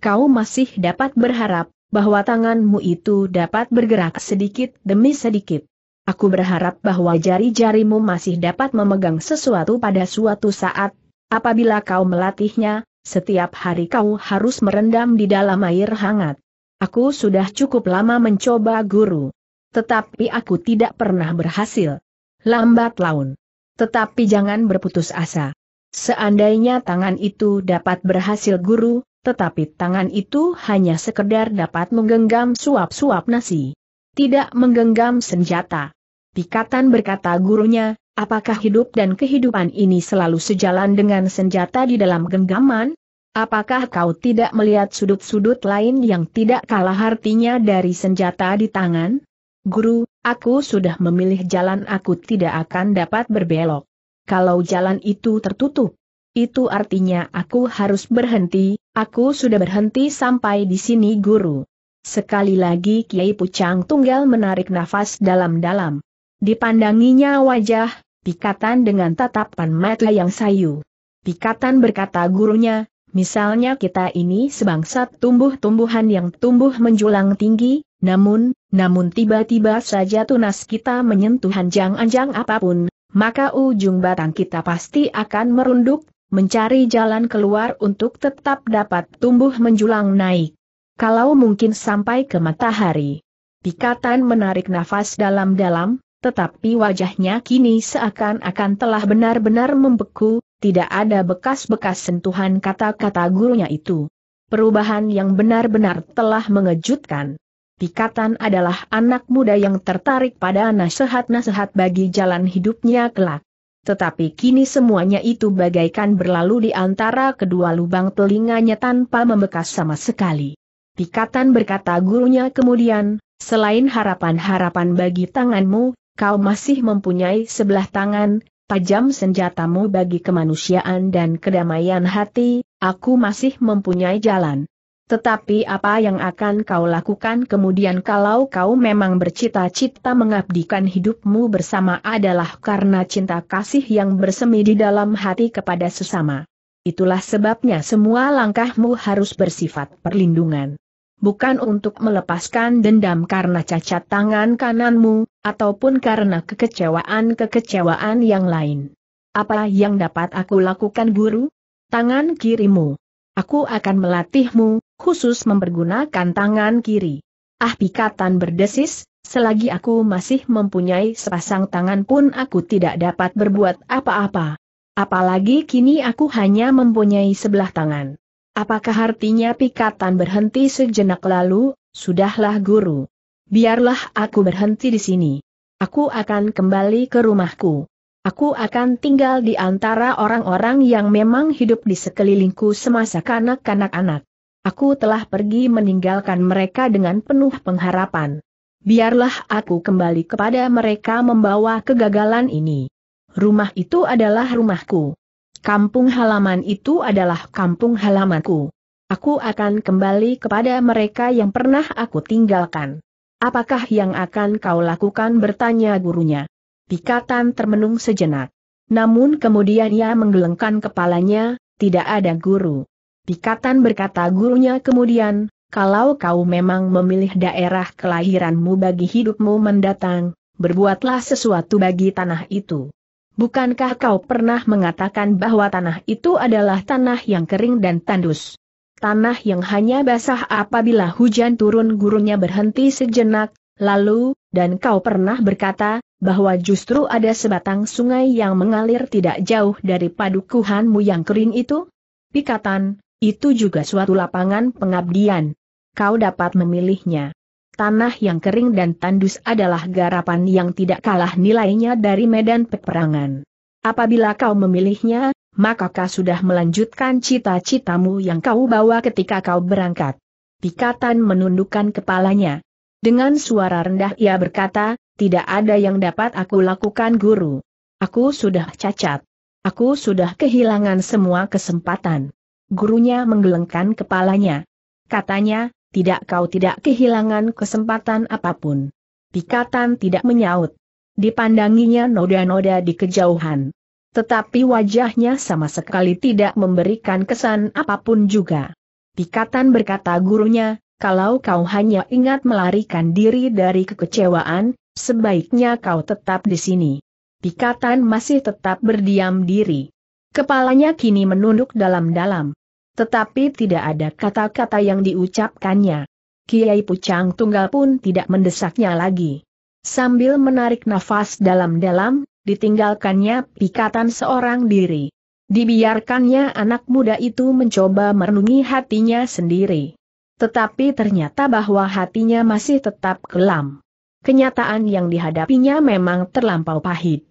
Kau masih dapat berharap bahwa tanganmu itu dapat bergerak sedikit demi sedikit. Aku berharap bahwa jari-jarimu masih dapat memegang sesuatu pada suatu saat, apabila kau melatihnya, setiap hari kau harus merendam di dalam air hangat. Aku sudah cukup lama mencoba guru. Tetapi aku tidak pernah berhasil. Lambat laun. Tetapi jangan berputus asa. Seandainya tangan itu dapat berhasil guru, tetapi tangan itu hanya sekedar dapat menggenggam suap-suap nasi. Tidak menggenggam senjata. Pikatan berkata gurunya, apakah hidup dan kehidupan ini selalu sejalan dengan senjata di dalam genggaman? Apakah kau tidak melihat sudut-sudut lain yang tidak kalah artinya dari senjata di tangan? Guru, aku sudah memilih jalan aku tidak akan dapat berbelok. Kalau jalan itu tertutup, itu artinya aku harus berhenti, aku sudah berhenti sampai di sini guru. Sekali lagi Kiai Pucang Tunggal menarik nafas dalam-dalam. Dipandanginya wajah, pikatan dengan tatapan mata yang sayu. Pikatan berkata gurunya, Misalnya kita ini sebangsa tumbuh-tumbuhan yang tumbuh menjulang tinggi, namun, namun tiba-tiba saja tunas kita menyentuh anjang-anjang apapun, maka ujung batang kita pasti akan merunduk, mencari jalan keluar untuk tetap dapat tumbuh menjulang naik. Kalau mungkin sampai ke matahari. Pikatan menarik nafas dalam-dalam, tetapi wajahnya kini seakan-akan telah benar-benar membeku, tidak ada bekas-bekas sentuhan kata-kata gurunya itu. Perubahan yang benar-benar telah mengejutkan. Pikatan adalah anak muda yang tertarik pada nasihat-nasihat bagi jalan hidupnya kelak. Tetapi kini semuanya itu bagaikan berlalu di antara kedua lubang telinganya tanpa membekas sama sekali. Pikatan berkata gurunya kemudian, selain harapan-harapan bagi tanganmu, kau masih mempunyai sebelah tangan, tajam senjatamu bagi kemanusiaan dan kedamaian hati, aku masih mempunyai jalan. Tetapi apa yang akan kau lakukan kemudian kalau kau memang bercita-cita mengabdikan hidupmu bersama adalah karena cinta kasih yang bersemi di dalam hati kepada sesama. Itulah sebabnya semua langkahmu harus bersifat perlindungan. Bukan untuk melepaskan dendam karena cacat tangan kananmu, ataupun karena kekecewaan-kekecewaan yang lain. Apa yang dapat aku lakukan guru? Tangan kirimu. Aku akan melatihmu, khusus mempergunakan tangan kiri. Ah pikatan berdesis, selagi aku masih mempunyai sepasang tangan pun aku tidak dapat berbuat apa-apa. Apalagi kini aku hanya mempunyai sebelah tangan. Apakah artinya pikatan berhenti sejenak lalu, sudahlah guru. Biarlah aku berhenti di sini. Aku akan kembali ke rumahku. Aku akan tinggal di antara orang-orang yang memang hidup di sekelilingku semasa kanak-kanak-anak. Aku telah pergi meninggalkan mereka dengan penuh pengharapan. Biarlah aku kembali kepada mereka membawa kegagalan ini. Rumah itu adalah rumahku. Kampung halaman itu adalah kampung halamanku. Aku akan kembali kepada mereka yang pernah aku tinggalkan. Apakah yang akan kau lakukan bertanya gurunya. Pikatan termenung sejenak. Namun kemudian ia menggelengkan kepalanya, tidak ada guru. Pikatan berkata gurunya kemudian, kalau kau memang memilih daerah kelahiranmu bagi hidupmu mendatang, berbuatlah sesuatu bagi tanah itu. Bukankah kau pernah mengatakan bahwa tanah itu adalah tanah yang kering dan tandus? tanah yang hanya basah apabila hujan turun gurunya berhenti sejenak, lalu, dan kau pernah berkata, bahwa justru ada sebatang sungai yang mengalir tidak jauh dari padukuhanmu yang kering itu? Pikatan, itu juga suatu lapangan pengabdian. Kau dapat memilihnya. Tanah yang kering dan tandus adalah garapan yang tidak kalah nilainya dari medan peperangan. Apabila kau memilihnya, maka kau sudah melanjutkan cita-citamu yang kau bawa ketika kau berangkat. Pikatan menundukkan kepalanya. Dengan suara rendah ia berkata, tidak ada yang dapat aku lakukan guru. Aku sudah cacat. Aku sudah kehilangan semua kesempatan. Gurunya menggelengkan kepalanya. Katanya, tidak kau tidak kehilangan kesempatan apapun. Pikatan tidak menyaut. Dipandanginya noda-noda di kejauhan. Tetapi wajahnya sama sekali tidak memberikan kesan apapun juga. Pikatan berkata gurunya, kalau kau hanya ingat melarikan diri dari kekecewaan, sebaiknya kau tetap di sini. Pikatan masih tetap berdiam diri. Kepalanya kini menunduk dalam-dalam. Tetapi tidak ada kata-kata yang diucapkannya. Kiai Pucang Tunggal pun tidak mendesaknya lagi. Sambil menarik nafas dalam-dalam, ditinggalkannya pikatan seorang diri. Dibiarkannya anak muda itu mencoba merenungi hatinya sendiri. Tetapi ternyata bahwa hatinya masih tetap kelam. Kenyataan yang dihadapinya memang terlampau pahit.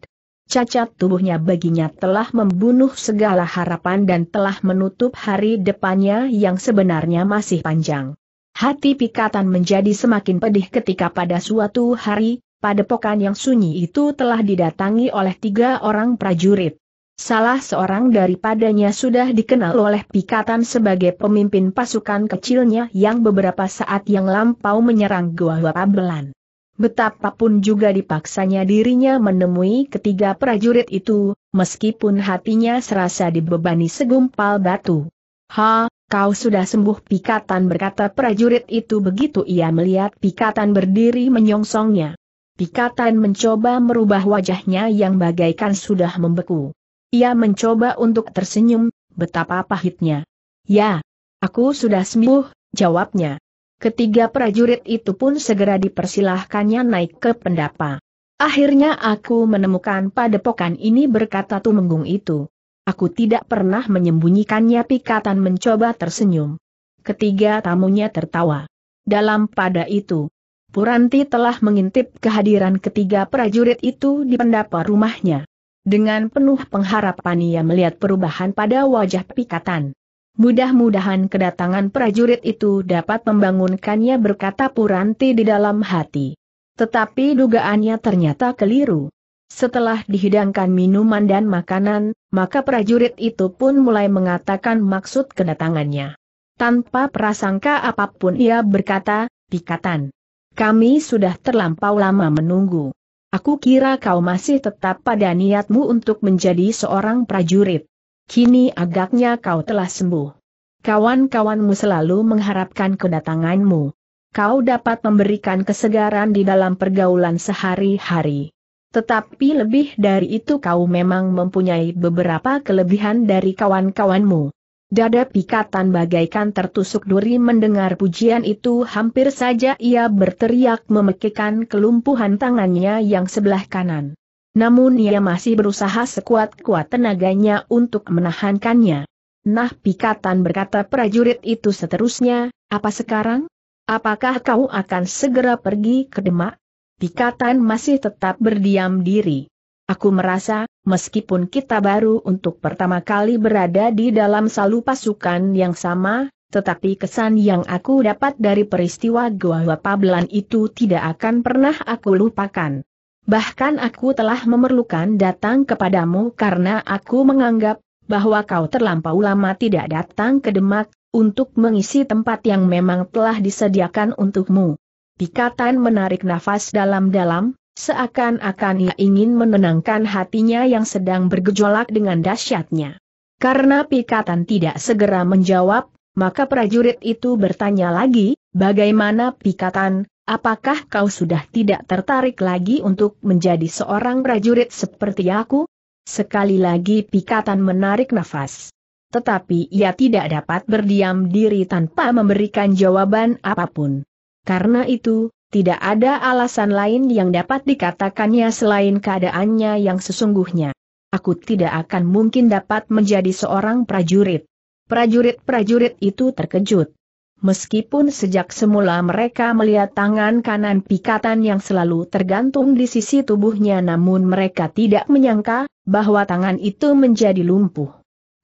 Cacat tubuhnya baginya telah membunuh segala harapan dan telah menutup hari depannya yang sebenarnya masih panjang. Hati pikatan menjadi semakin pedih ketika pada suatu hari, padepokan yang sunyi itu telah didatangi oleh tiga orang prajurit. Salah seorang daripadanya sudah dikenal oleh Pikatan sebagai pemimpin pasukan kecilnya yang beberapa saat yang lampau menyerang Goa Pabelan. Betapapun juga dipaksanya dirinya menemui ketiga prajurit itu, meskipun hatinya serasa dibebani segumpal batu. Ha, kau sudah sembuh Pikatan berkata prajurit itu begitu ia melihat Pikatan berdiri menyongsongnya. Pikatan mencoba merubah wajahnya yang bagaikan sudah membeku. Ia mencoba untuk tersenyum, betapa pahitnya. Ya, aku sudah sembuh, jawabnya. Ketiga prajurit itu pun segera dipersilahkannya naik ke pendapa. Akhirnya aku menemukan padepokan ini berkata tumenggung itu. Aku tidak pernah menyembunyikannya pikatan mencoba tersenyum. Ketiga tamunya tertawa. Dalam pada itu, Puranti telah mengintip kehadiran ketiga prajurit itu di pendapa rumahnya. Dengan penuh pengharapan ia melihat perubahan pada wajah pikatan. Mudah-mudahan kedatangan prajurit itu dapat membangunkannya berkata Puranti di dalam hati. Tetapi dugaannya ternyata keliru. Setelah dihidangkan minuman dan makanan, maka prajurit itu pun mulai mengatakan maksud kedatangannya. Tanpa prasangka apapun ia berkata, pikatan. Kami sudah terlampau lama menunggu. Aku kira kau masih tetap pada niatmu untuk menjadi seorang prajurit. Kini agaknya kau telah sembuh. Kawan-kawanmu selalu mengharapkan kedatanganmu. Kau dapat memberikan kesegaran di dalam pergaulan sehari-hari. Tetapi lebih dari itu kau memang mempunyai beberapa kelebihan dari kawan-kawanmu. Dada pikatan bagaikan tertusuk duri mendengar pujian itu hampir saja ia berteriak memekikan kelumpuhan tangannya yang sebelah kanan. Namun ia masih berusaha sekuat-kuat tenaganya untuk menahankannya. Nah pikatan berkata prajurit itu seterusnya, apa sekarang? Apakah kau akan segera pergi ke Demak? Pikatan masih tetap berdiam diri. Aku merasa, meskipun kita baru untuk pertama kali berada di dalam salu pasukan yang sama, tetapi kesan yang aku dapat dari peristiwa gua-gua Pabelan itu tidak akan pernah aku lupakan. Bahkan aku telah memerlukan datang kepadamu karena aku menganggap bahwa kau terlampau lama tidak datang ke Demak, untuk mengisi tempat yang memang telah disediakan untukmu. Pikatan menarik nafas dalam-dalam, Seakan-akan ia ingin menenangkan hatinya yang sedang bergejolak dengan dahsyatnya. Karena Pikatan tidak segera menjawab, maka prajurit itu bertanya lagi, bagaimana Pikatan, apakah kau sudah tidak tertarik lagi untuk menjadi seorang prajurit seperti aku? Sekali lagi Pikatan menarik nafas. Tetapi ia tidak dapat berdiam diri tanpa memberikan jawaban apapun. Karena itu, tidak ada alasan lain yang dapat dikatakannya selain keadaannya yang sesungguhnya. Aku tidak akan mungkin dapat menjadi seorang prajurit. Prajurit-prajurit itu terkejut. Meskipun sejak semula mereka melihat tangan kanan pikatan yang selalu tergantung di sisi tubuhnya namun mereka tidak menyangka, bahwa tangan itu menjadi lumpuh.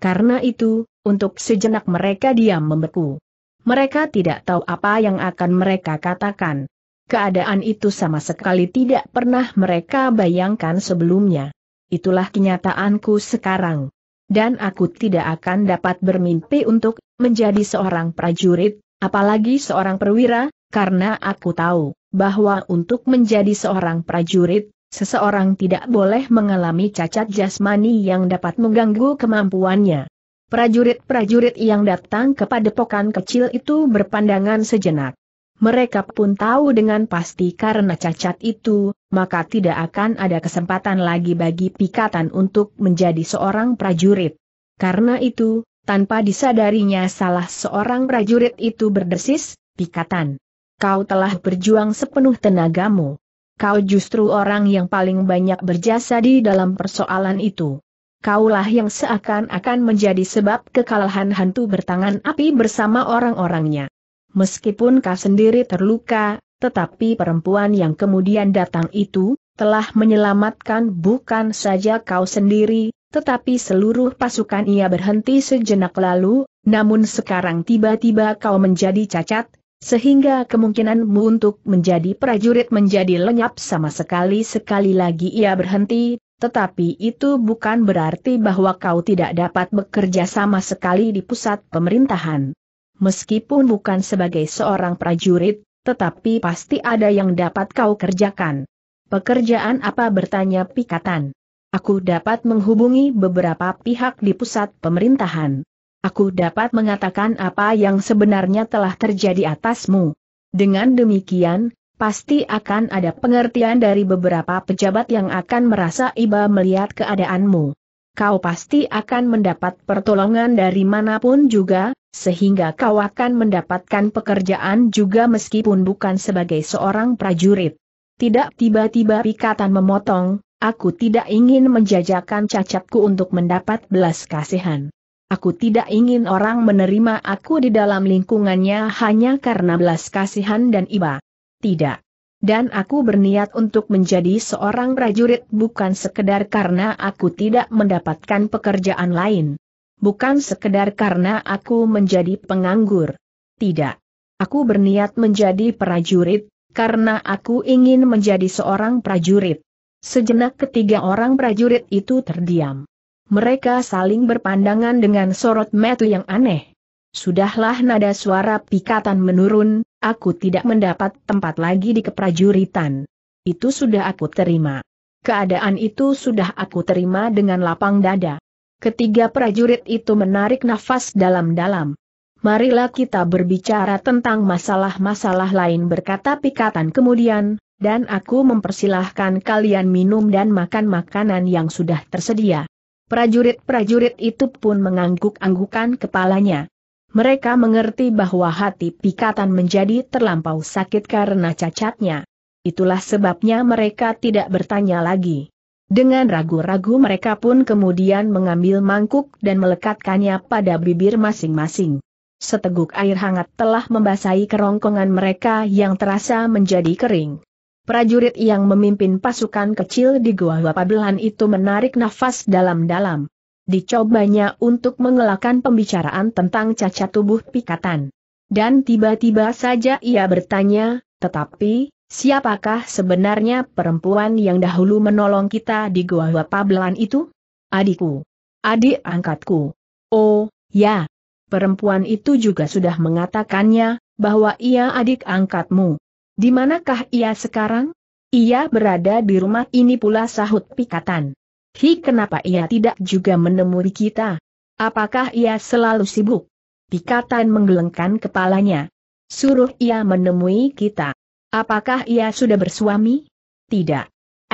Karena itu, untuk sejenak mereka diam membeku. Mereka tidak tahu apa yang akan mereka katakan. Keadaan itu sama sekali tidak pernah mereka bayangkan sebelumnya. Itulah kenyataanku sekarang. Dan aku tidak akan dapat bermimpi untuk menjadi seorang prajurit, apalagi seorang perwira, karena aku tahu bahwa untuk menjadi seorang prajurit, seseorang tidak boleh mengalami cacat jasmani yang dapat mengganggu kemampuannya. Prajurit-prajurit yang datang kepada pokan kecil itu berpandangan sejenak. Mereka pun tahu dengan pasti karena cacat itu, maka tidak akan ada kesempatan lagi bagi Pikatan untuk menjadi seorang prajurit. Karena itu, tanpa disadarinya salah seorang prajurit itu berdesis, Pikatan. Kau telah berjuang sepenuh tenagamu. Kau justru orang yang paling banyak berjasa di dalam persoalan itu. Kaulah yang seakan-akan menjadi sebab kekalahan hantu bertangan api bersama orang-orangnya. Meskipun kau sendiri terluka, tetapi perempuan yang kemudian datang itu, telah menyelamatkan bukan saja kau sendiri, tetapi seluruh pasukan ia berhenti sejenak lalu, namun sekarang tiba-tiba kau menjadi cacat, sehingga kemungkinanmu untuk menjadi prajurit menjadi lenyap sama sekali sekali lagi ia berhenti, tetapi itu bukan berarti bahwa kau tidak dapat bekerja sama sekali di pusat pemerintahan meskipun bukan sebagai seorang prajurit, tetapi pasti ada yang dapat kau kerjakan. Pekerjaan apa bertanya Pikatan? Aku dapat menghubungi beberapa pihak di pusat pemerintahan. Aku dapat mengatakan apa yang sebenarnya telah terjadi atasmu. Dengan demikian, pasti akan ada pengertian dari beberapa pejabat yang akan merasa iba melihat keadaanmu. Kau pasti akan mendapat pertolongan dari manapun juga, sehingga kau akan mendapatkan pekerjaan juga meskipun bukan sebagai seorang prajurit. Tidak tiba-tiba pikatan memotong, aku tidak ingin menjajakan cacatku untuk mendapat belas kasihan. Aku tidak ingin orang menerima aku di dalam lingkungannya hanya karena belas kasihan dan iba. Tidak. Dan aku berniat untuk menjadi seorang prajurit bukan sekedar karena aku tidak mendapatkan pekerjaan lain bukan sekedar karena aku menjadi penganggur. Tidak. Aku berniat menjadi prajurit, karena aku ingin menjadi seorang prajurit. Sejenak ketiga orang prajurit itu terdiam. Mereka saling berpandangan dengan sorot mata yang aneh. Sudahlah nada suara pikatan menurun, aku tidak mendapat tempat lagi di keprajuritan. Itu sudah aku terima. Keadaan itu sudah aku terima dengan lapang dada. Ketiga prajurit itu menarik nafas dalam-dalam. Marilah kita berbicara tentang masalah-masalah lain berkata pikatan kemudian, dan aku mempersilahkan kalian minum dan makan makanan yang sudah tersedia. Prajurit-prajurit itu pun mengangguk-anggukan kepalanya. Mereka mengerti bahwa hati pikatan menjadi terlampau sakit karena cacatnya. Itulah sebabnya mereka tidak bertanya lagi. Dengan ragu-ragu mereka pun kemudian mengambil mangkuk dan melekatkannya pada bibir masing-masing. Seteguk air hangat telah membasahi kerongkongan mereka yang terasa menjadi kering. Prajurit yang memimpin pasukan kecil di gua Wapabelan itu menarik nafas dalam-dalam. Dicobanya untuk mengelakkan pembicaraan tentang cacat tubuh pikatan. Dan tiba-tiba saja ia bertanya, tetapi, Siapakah sebenarnya perempuan yang dahulu menolong kita di Goa Pablan itu? Adikku. Adik angkatku. Oh, ya. Perempuan itu juga sudah mengatakannya, bahwa ia adik angkatmu. Di manakah ia sekarang? Ia berada di rumah ini pula sahut pikatan. Hi kenapa ia tidak juga menemui kita? Apakah ia selalu sibuk? Pikatan menggelengkan kepalanya. Suruh ia menemui kita. Apakah ia sudah bersuami? Tidak.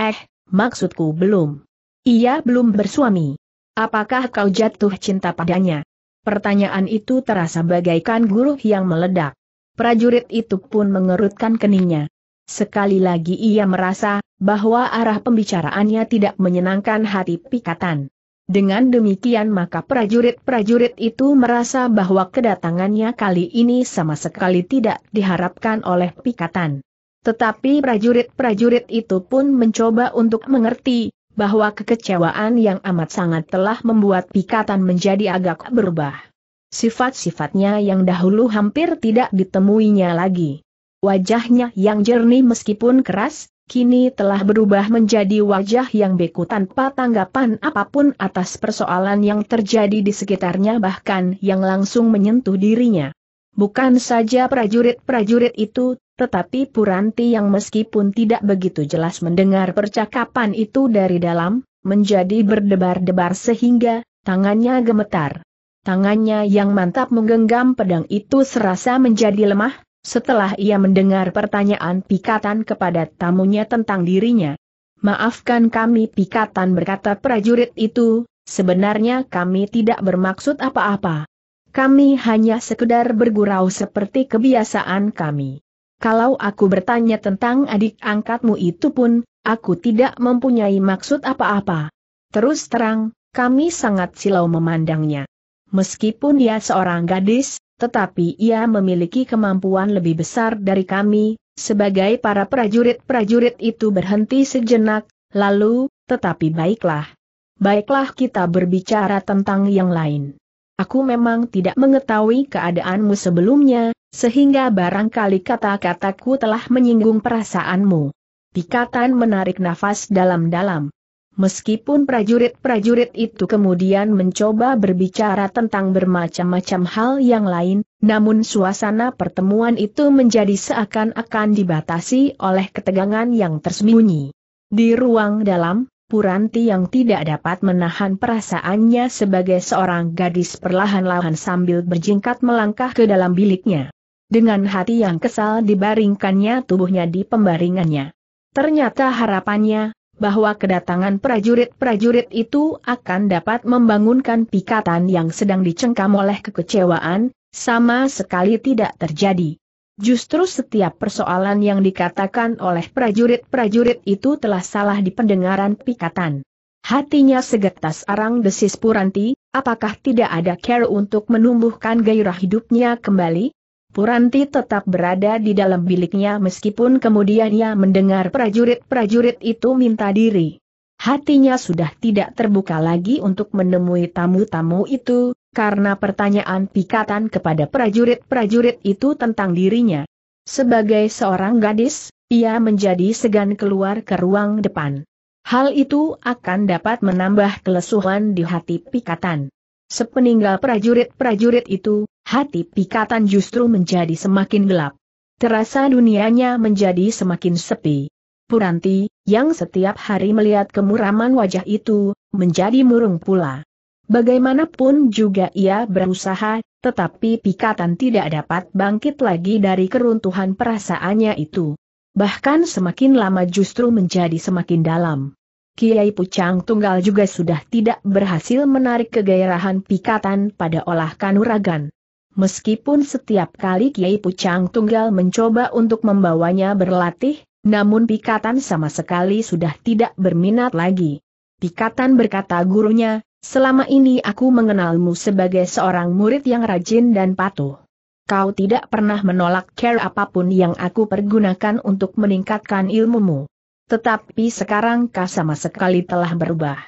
Eh, maksudku belum. Ia belum bersuami. Apakah kau jatuh cinta padanya? Pertanyaan itu terasa bagaikan guruh yang meledak. Prajurit itu pun mengerutkan keningnya. Sekali lagi ia merasa bahwa arah pembicaraannya tidak menyenangkan hati pikatan. Dengan demikian maka prajurit-prajurit itu merasa bahwa kedatangannya kali ini sama sekali tidak diharapkan oleh pikatan. Tetapi prajurit-prajurit itu pun mencoba untuk mengerti, bahwa kekecewaan yang amat sangat telah membuat pikatan menjadi agak berubah. Sifat-sifatnya yang dahulu hampir tidak ditemuinya lagi. Wajahnya yang jernih meskipun keras, kini telah berubah menjadi wajah yang beku tanpa tanggapan apapun atas persoalan yang terjadi di sekitarnya bahkan yang langsung menyentuh dirinya. Bukan saja prajurit-prajurit itu, tetapi Puranti yang meskipun tidak begitu jelas mendengar percakapan itu dari dalam, menjadi berdebar-debar sehingga tangannya gemetar. Tangannya yang mantap menggenggam pedang itu serasa menjadi lemah, setelah ia mendengar pertanyaan pikatan kepada tamunya tentang dirinya. Maafkan kami pikatan berkata prajurit itu, sebenarnya kami tidak bermaksud apa-apa. Kami hanya sekedar bergurau seperti kebiasaan kami. Kalau aku bertanya tentang adik angkatmu itu pun, aku tidak mempunyai maksud apa-apa. Terus terang, kami sangat silau memandangnya. Meskipun dia seorang gadis, tetapi ia memiliki kemampuan lebih besar dari kami, sebagai para prajurit-prajurit itu berhenti sejenak, lalu, tetapi baiklah. Baiklah kita berbicara tentang yang lain. Aku memang tidak mengetahui keadaanmu sebelumnya, sehingga barangkali kata-kataku telah menyinggung perasaanmu. Pikatan menarik nafas dalam-dalam. Meskipun prajurit-prajurit itu kemudian mencoba berbicara tentang bermacam-macam hal yang lain, namun suasana pertemuan itu menjadi seakan-akan dibatasi oleh ketegangan yang tersembunyi. Di ruang dalam, Puranti yang tidak dapat menahan perasaannya sebagai seorang gadis perlahan-lahan sambil berjingkat melangkah ke dalam biliknya. Dengan hati yang kesal dibaringkannya tubuhnya di pembaringannya. Ternyata harapannya, bahwa kedatangan prajurit-prajurit itu akan dapat membangunkan pikatan yang sedang dicengkam oleh kekecewaan, sama sekali tidak terjadi. Justru setiap persoalan yang dikatakan oleh prajurit-prajurit itu telah salah di pendengaran pikatan. Hatinya segetas arang desis Puranti, apakah tidak ada care untuk menumbuhkan gairah hidupnya kembali? Puranti tetap berada di dalam biliknya meskipun kemudian ia mendengar prajurit-prajurit itu minta diri. Hatinya sudah tidak terbuka lagi untuk menemui tamu-tamu itu, karena pertanyaan pikatan kepada prajurit-prajurit itu tentang dirinya. Sebagai seorang gadis, ia menjadi segan keluar ke ruang depan. Hal itu akan dapat menambah kelesuhan di hati pikatan. Sepeninggal prajurit-prajurit itu, hati pikatan justru menjadi semakin gelap. Terasa dunianya menjadi semakin sepi. Puranti, yang setiap hari melihat kemuraman wajah itu, menjadi murung pula. Bagaimanapun juga ia berusaha, tetapi Pikatan tidak dapat bangkit lagi dari keruntuhan perasaannya itu. Bahkan semakin lama justru menjadi semakin dalam. Kiai Pucang Tunggal juga sudah tidak berhasil menarik kegairahan Pikatan pada olah kanuragan. Meskipun setiap kali Kiai Pucang Tunggal mencoba untuk membawanya berlatih, namun Pikatan sama sekali sudah tidak berminat lagi. Pikatan berkata gurunya, Selama ini aku mengenalmu sebagai seorang murid yang rajin dan patuh. Kau tidak pernah menolak care apapun yang aku pergunakan untuk meningkatkan ilmumu. Tetapi sekarang kau sama sekali telah berubah.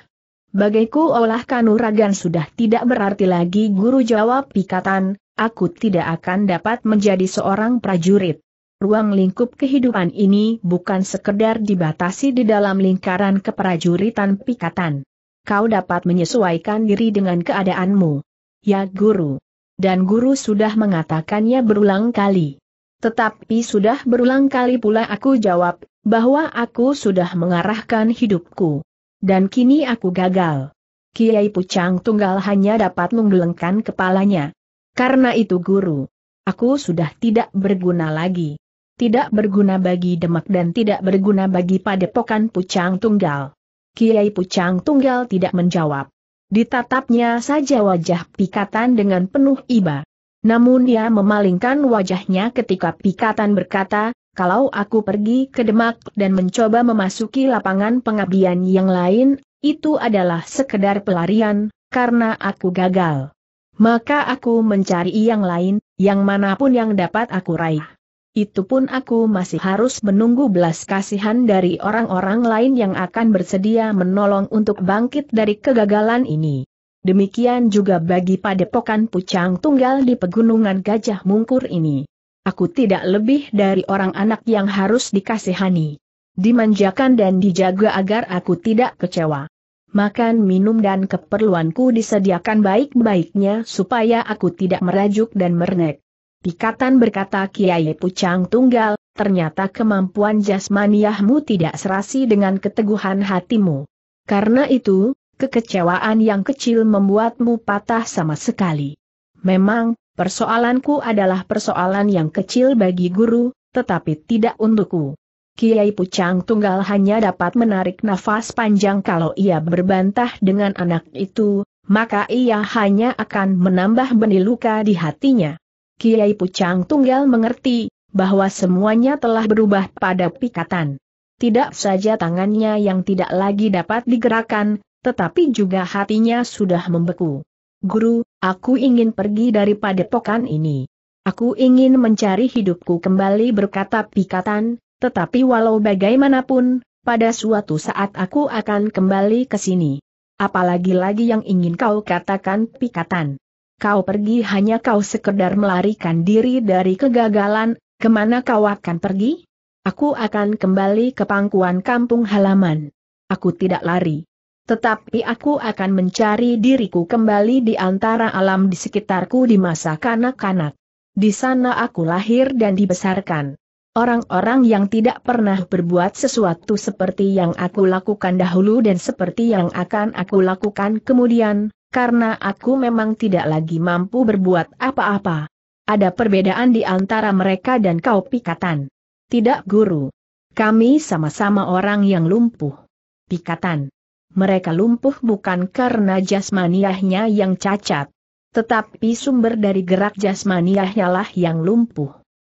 Bagiku olah kanuragan sudah tidak berarti lagi guru jawab pikatan, aku tidak akan dapat menjadi seorang prajurit. Ruang lingkup kehidupan ini bukan sekedar dibatasi di dalam lingkaran keprajuritan pikatan kau dapat menyesuaikan diri dengan keadaanmu. Ya guru. Dan guru sudah mengatakannya berulang kali. Tetapi sudah berulang kali pula aku jawab, bahwa aku sudah mengarahkan hidupku. Dan kini aku gagal. Kiai Pucang Tunggal hanya dapat menggelengkan kepalanya. Karena itu guru. Aku sudah tidak berguna lagi. Tidak berguna bagi Demak dan tidak berguna bagi Padepokan Pucang Tunggal. Kiai Pucang Tunggal tidak menjawab. Ditatapnya saja wajah pikatan dengan penuh iba. Namun ia memalingkan wajahnya ketika pikatan berkata, kalau aku pergi ke Demak dan mencoba memasuki lapangan pengabdian yang lain, itu adalah sekedar pelarian, karena aku gagal. Maka aku mencari yang lain, yang manapun yang dapat aku raih. Itu pun aku masih harus menunggu belas kasihan dari orang-orang lain yang akan bersedia menolong untuk bangkit dari kegagalan ini. Demikian juga bagi padepokan pucang tunggal di pegunungan Gajah Mungkur ini. Aku tidak lebih dari orang anak yang harus dikasihani. Dimanjakan dan dijaga agar aku tidak kecewa. Makan minum dan keperluanku disediakan baik-baiknya supaya aku tidak merajuk dan merengek. Pikatan berkata Kiai Pucang Tunggal, ternyata kemampuan jasmaniahmu tidak serasi dengan keteguhan hatimu. Karena itu, kekecewaan yang kecil membuatmu patah sama sekali. Memang, persoalanku adalah persoalan yang kecil bagi guru, tetapi tidak untukku. Kiai Pucang Tunggal hanya dapat menarik nafas panjang kalau ia berbantah dengan anak itu, maka ia hanya akan menambah benih luka di hatinya. Kiai Pucang Tunggal mengerti bahwa semuanya telah berubah pada pikatan. Tidak saja tangannya yang tidak lagi dapat digerakkan, tetapi juga hatinya sudah membeku. Guru, aku ingin pergi daripada padepokan ini. Aku ingin mencari hidupku kembali berkata pikatan, tetapi walau bagaimanapun, pada suatu saat aku akan kembali ke sini. Apalagi lagi yang ingin kau katakan pikatan kau pergi hanya kau sekedar melarikan diri dari kegagalan, kemana kau akan pergi? Aku akan kembali ke pangkuan kampung halaman. Aku tidak lari. Tetapi aku akan mencari diriku kembali di antara alam di sekitarku di masa kanak-kanak. Di sana aku lahir dan dibesarkan. Orang-orang yang tidak pernah berbuat sesuatu seperti yang aku lakukan dahulu dan seperti yang akan aku lakukan kemudian, karena aku memang tidak lagi mampu berbuat apa-apa. Ada perbedaan di antara mereka dan kau pikatan. Tidak guru. Kami sama-sama orang yang lumpuh. Pikatan. Mereka lumpuh bukan karena jasmaniahnya yang cacat. Tetapi sumber dari gerak jasmaniahnya lah yang lumpuh.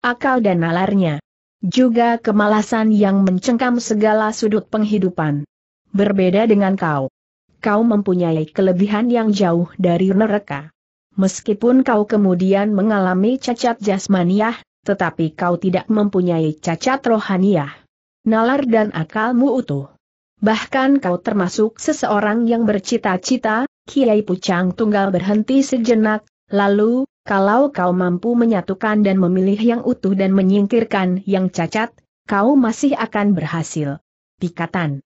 Akal dan nalarnya. Juga kemalasan yang mencengkam segala sudut penghidupan. Berbeda dengan kau kau mempunyai kelebihan yang jauh dari neraka. Meskipun kau kemudian mengalami cacat jasmaniah, tetapi kau tidak mempunyai cacat rohaniah. Nalar dan akalmu utuh. Bahkan kau termasuk seseorang yang bercita-cita, Kiai Pucang Tunggal berhenti sejenak, lalu, kalau kau mampu menyatukan dan memilih yang utuh dan menyingkirkan yang cacat, kau masih akan berhasil. Pikatan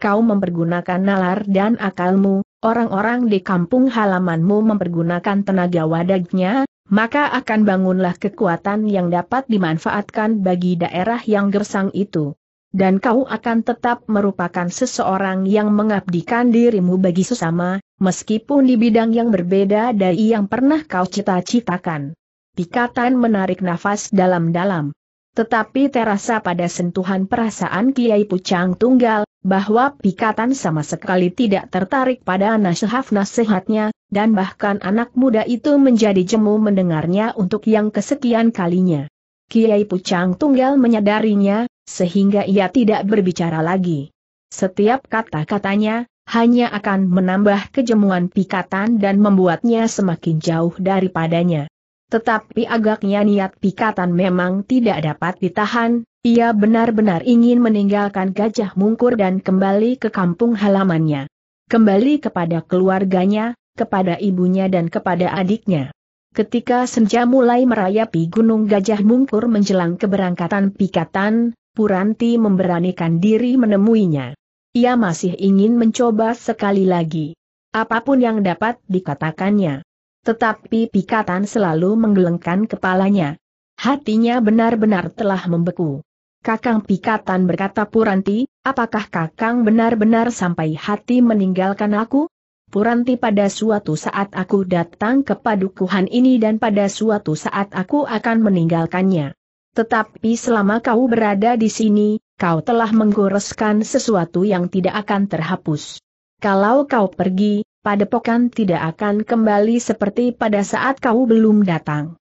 kau mempergunakan nalar dan akalmu, orang-orang di kampung halamanmu mempergunakan tenaga wadagnya, maka akan bangunlah kekuatan yang dapat dimanfaatkan bagi daerah yang gersang itu. Dan kau akan tetap merupakan seseorang yang mengabdikan dirimu bagi sesama, meskipun di bidang yang berbeda dari yang pernah kau cita-citakan. Pikatan menarik nafas dalam-dalam. Tetapi terasa pada sentuhan perasaan Kiai Pucang Tunggal, bahwa Pikatan sama sekali tidak tertarik pada nasihat-nasihatnya, dan bahkan anak muda itu menjadi jemu mendengarnya untuk yang kesekian kalinya. Kiai Pucang Tunggal menyadarinya, sehingga ia tidak berbicara lagi. Setiap kata-katanya, hanya akan menambah kejemuan Pikatan dan membuatnya semakin jauh daripadanya. Tetapi agaknya niat pikatan memang tidak dapat ditahan, ia benar-benar ingin meninggalkan gajah mungkur dan kembali ke kampung halamannya. Kembali kepada keluarganya, kepada ibunya dan kepada adiknya. Ketika senja mulai merayapi gunung gajah mungkur menjelang keberangkatan pikatan, Puranti memberanikan diri menemuinya. Ia masih ingin mencoba sekali lagi. Apapun yang dapat dikatakannya. Tetapi Pikatan selalu menggelengkan kepalanya. Hatinya benar-benar telah membeku. Kakang Pikatan berkata Puranti, apakah Kakang benar-benar sampai hati meninggalkan aku? Puranti pada suatu saat aku datang ke padukuhan ini dan pada suatu saat aku akan meninggalkannya. Tetapi selama kau berada di sini, kau telah menggoreskan sesuatu yang tidak akan terhapus. Kalau kau pergi, padepokan tidak akan kembali seperti pada saat kau belum datang.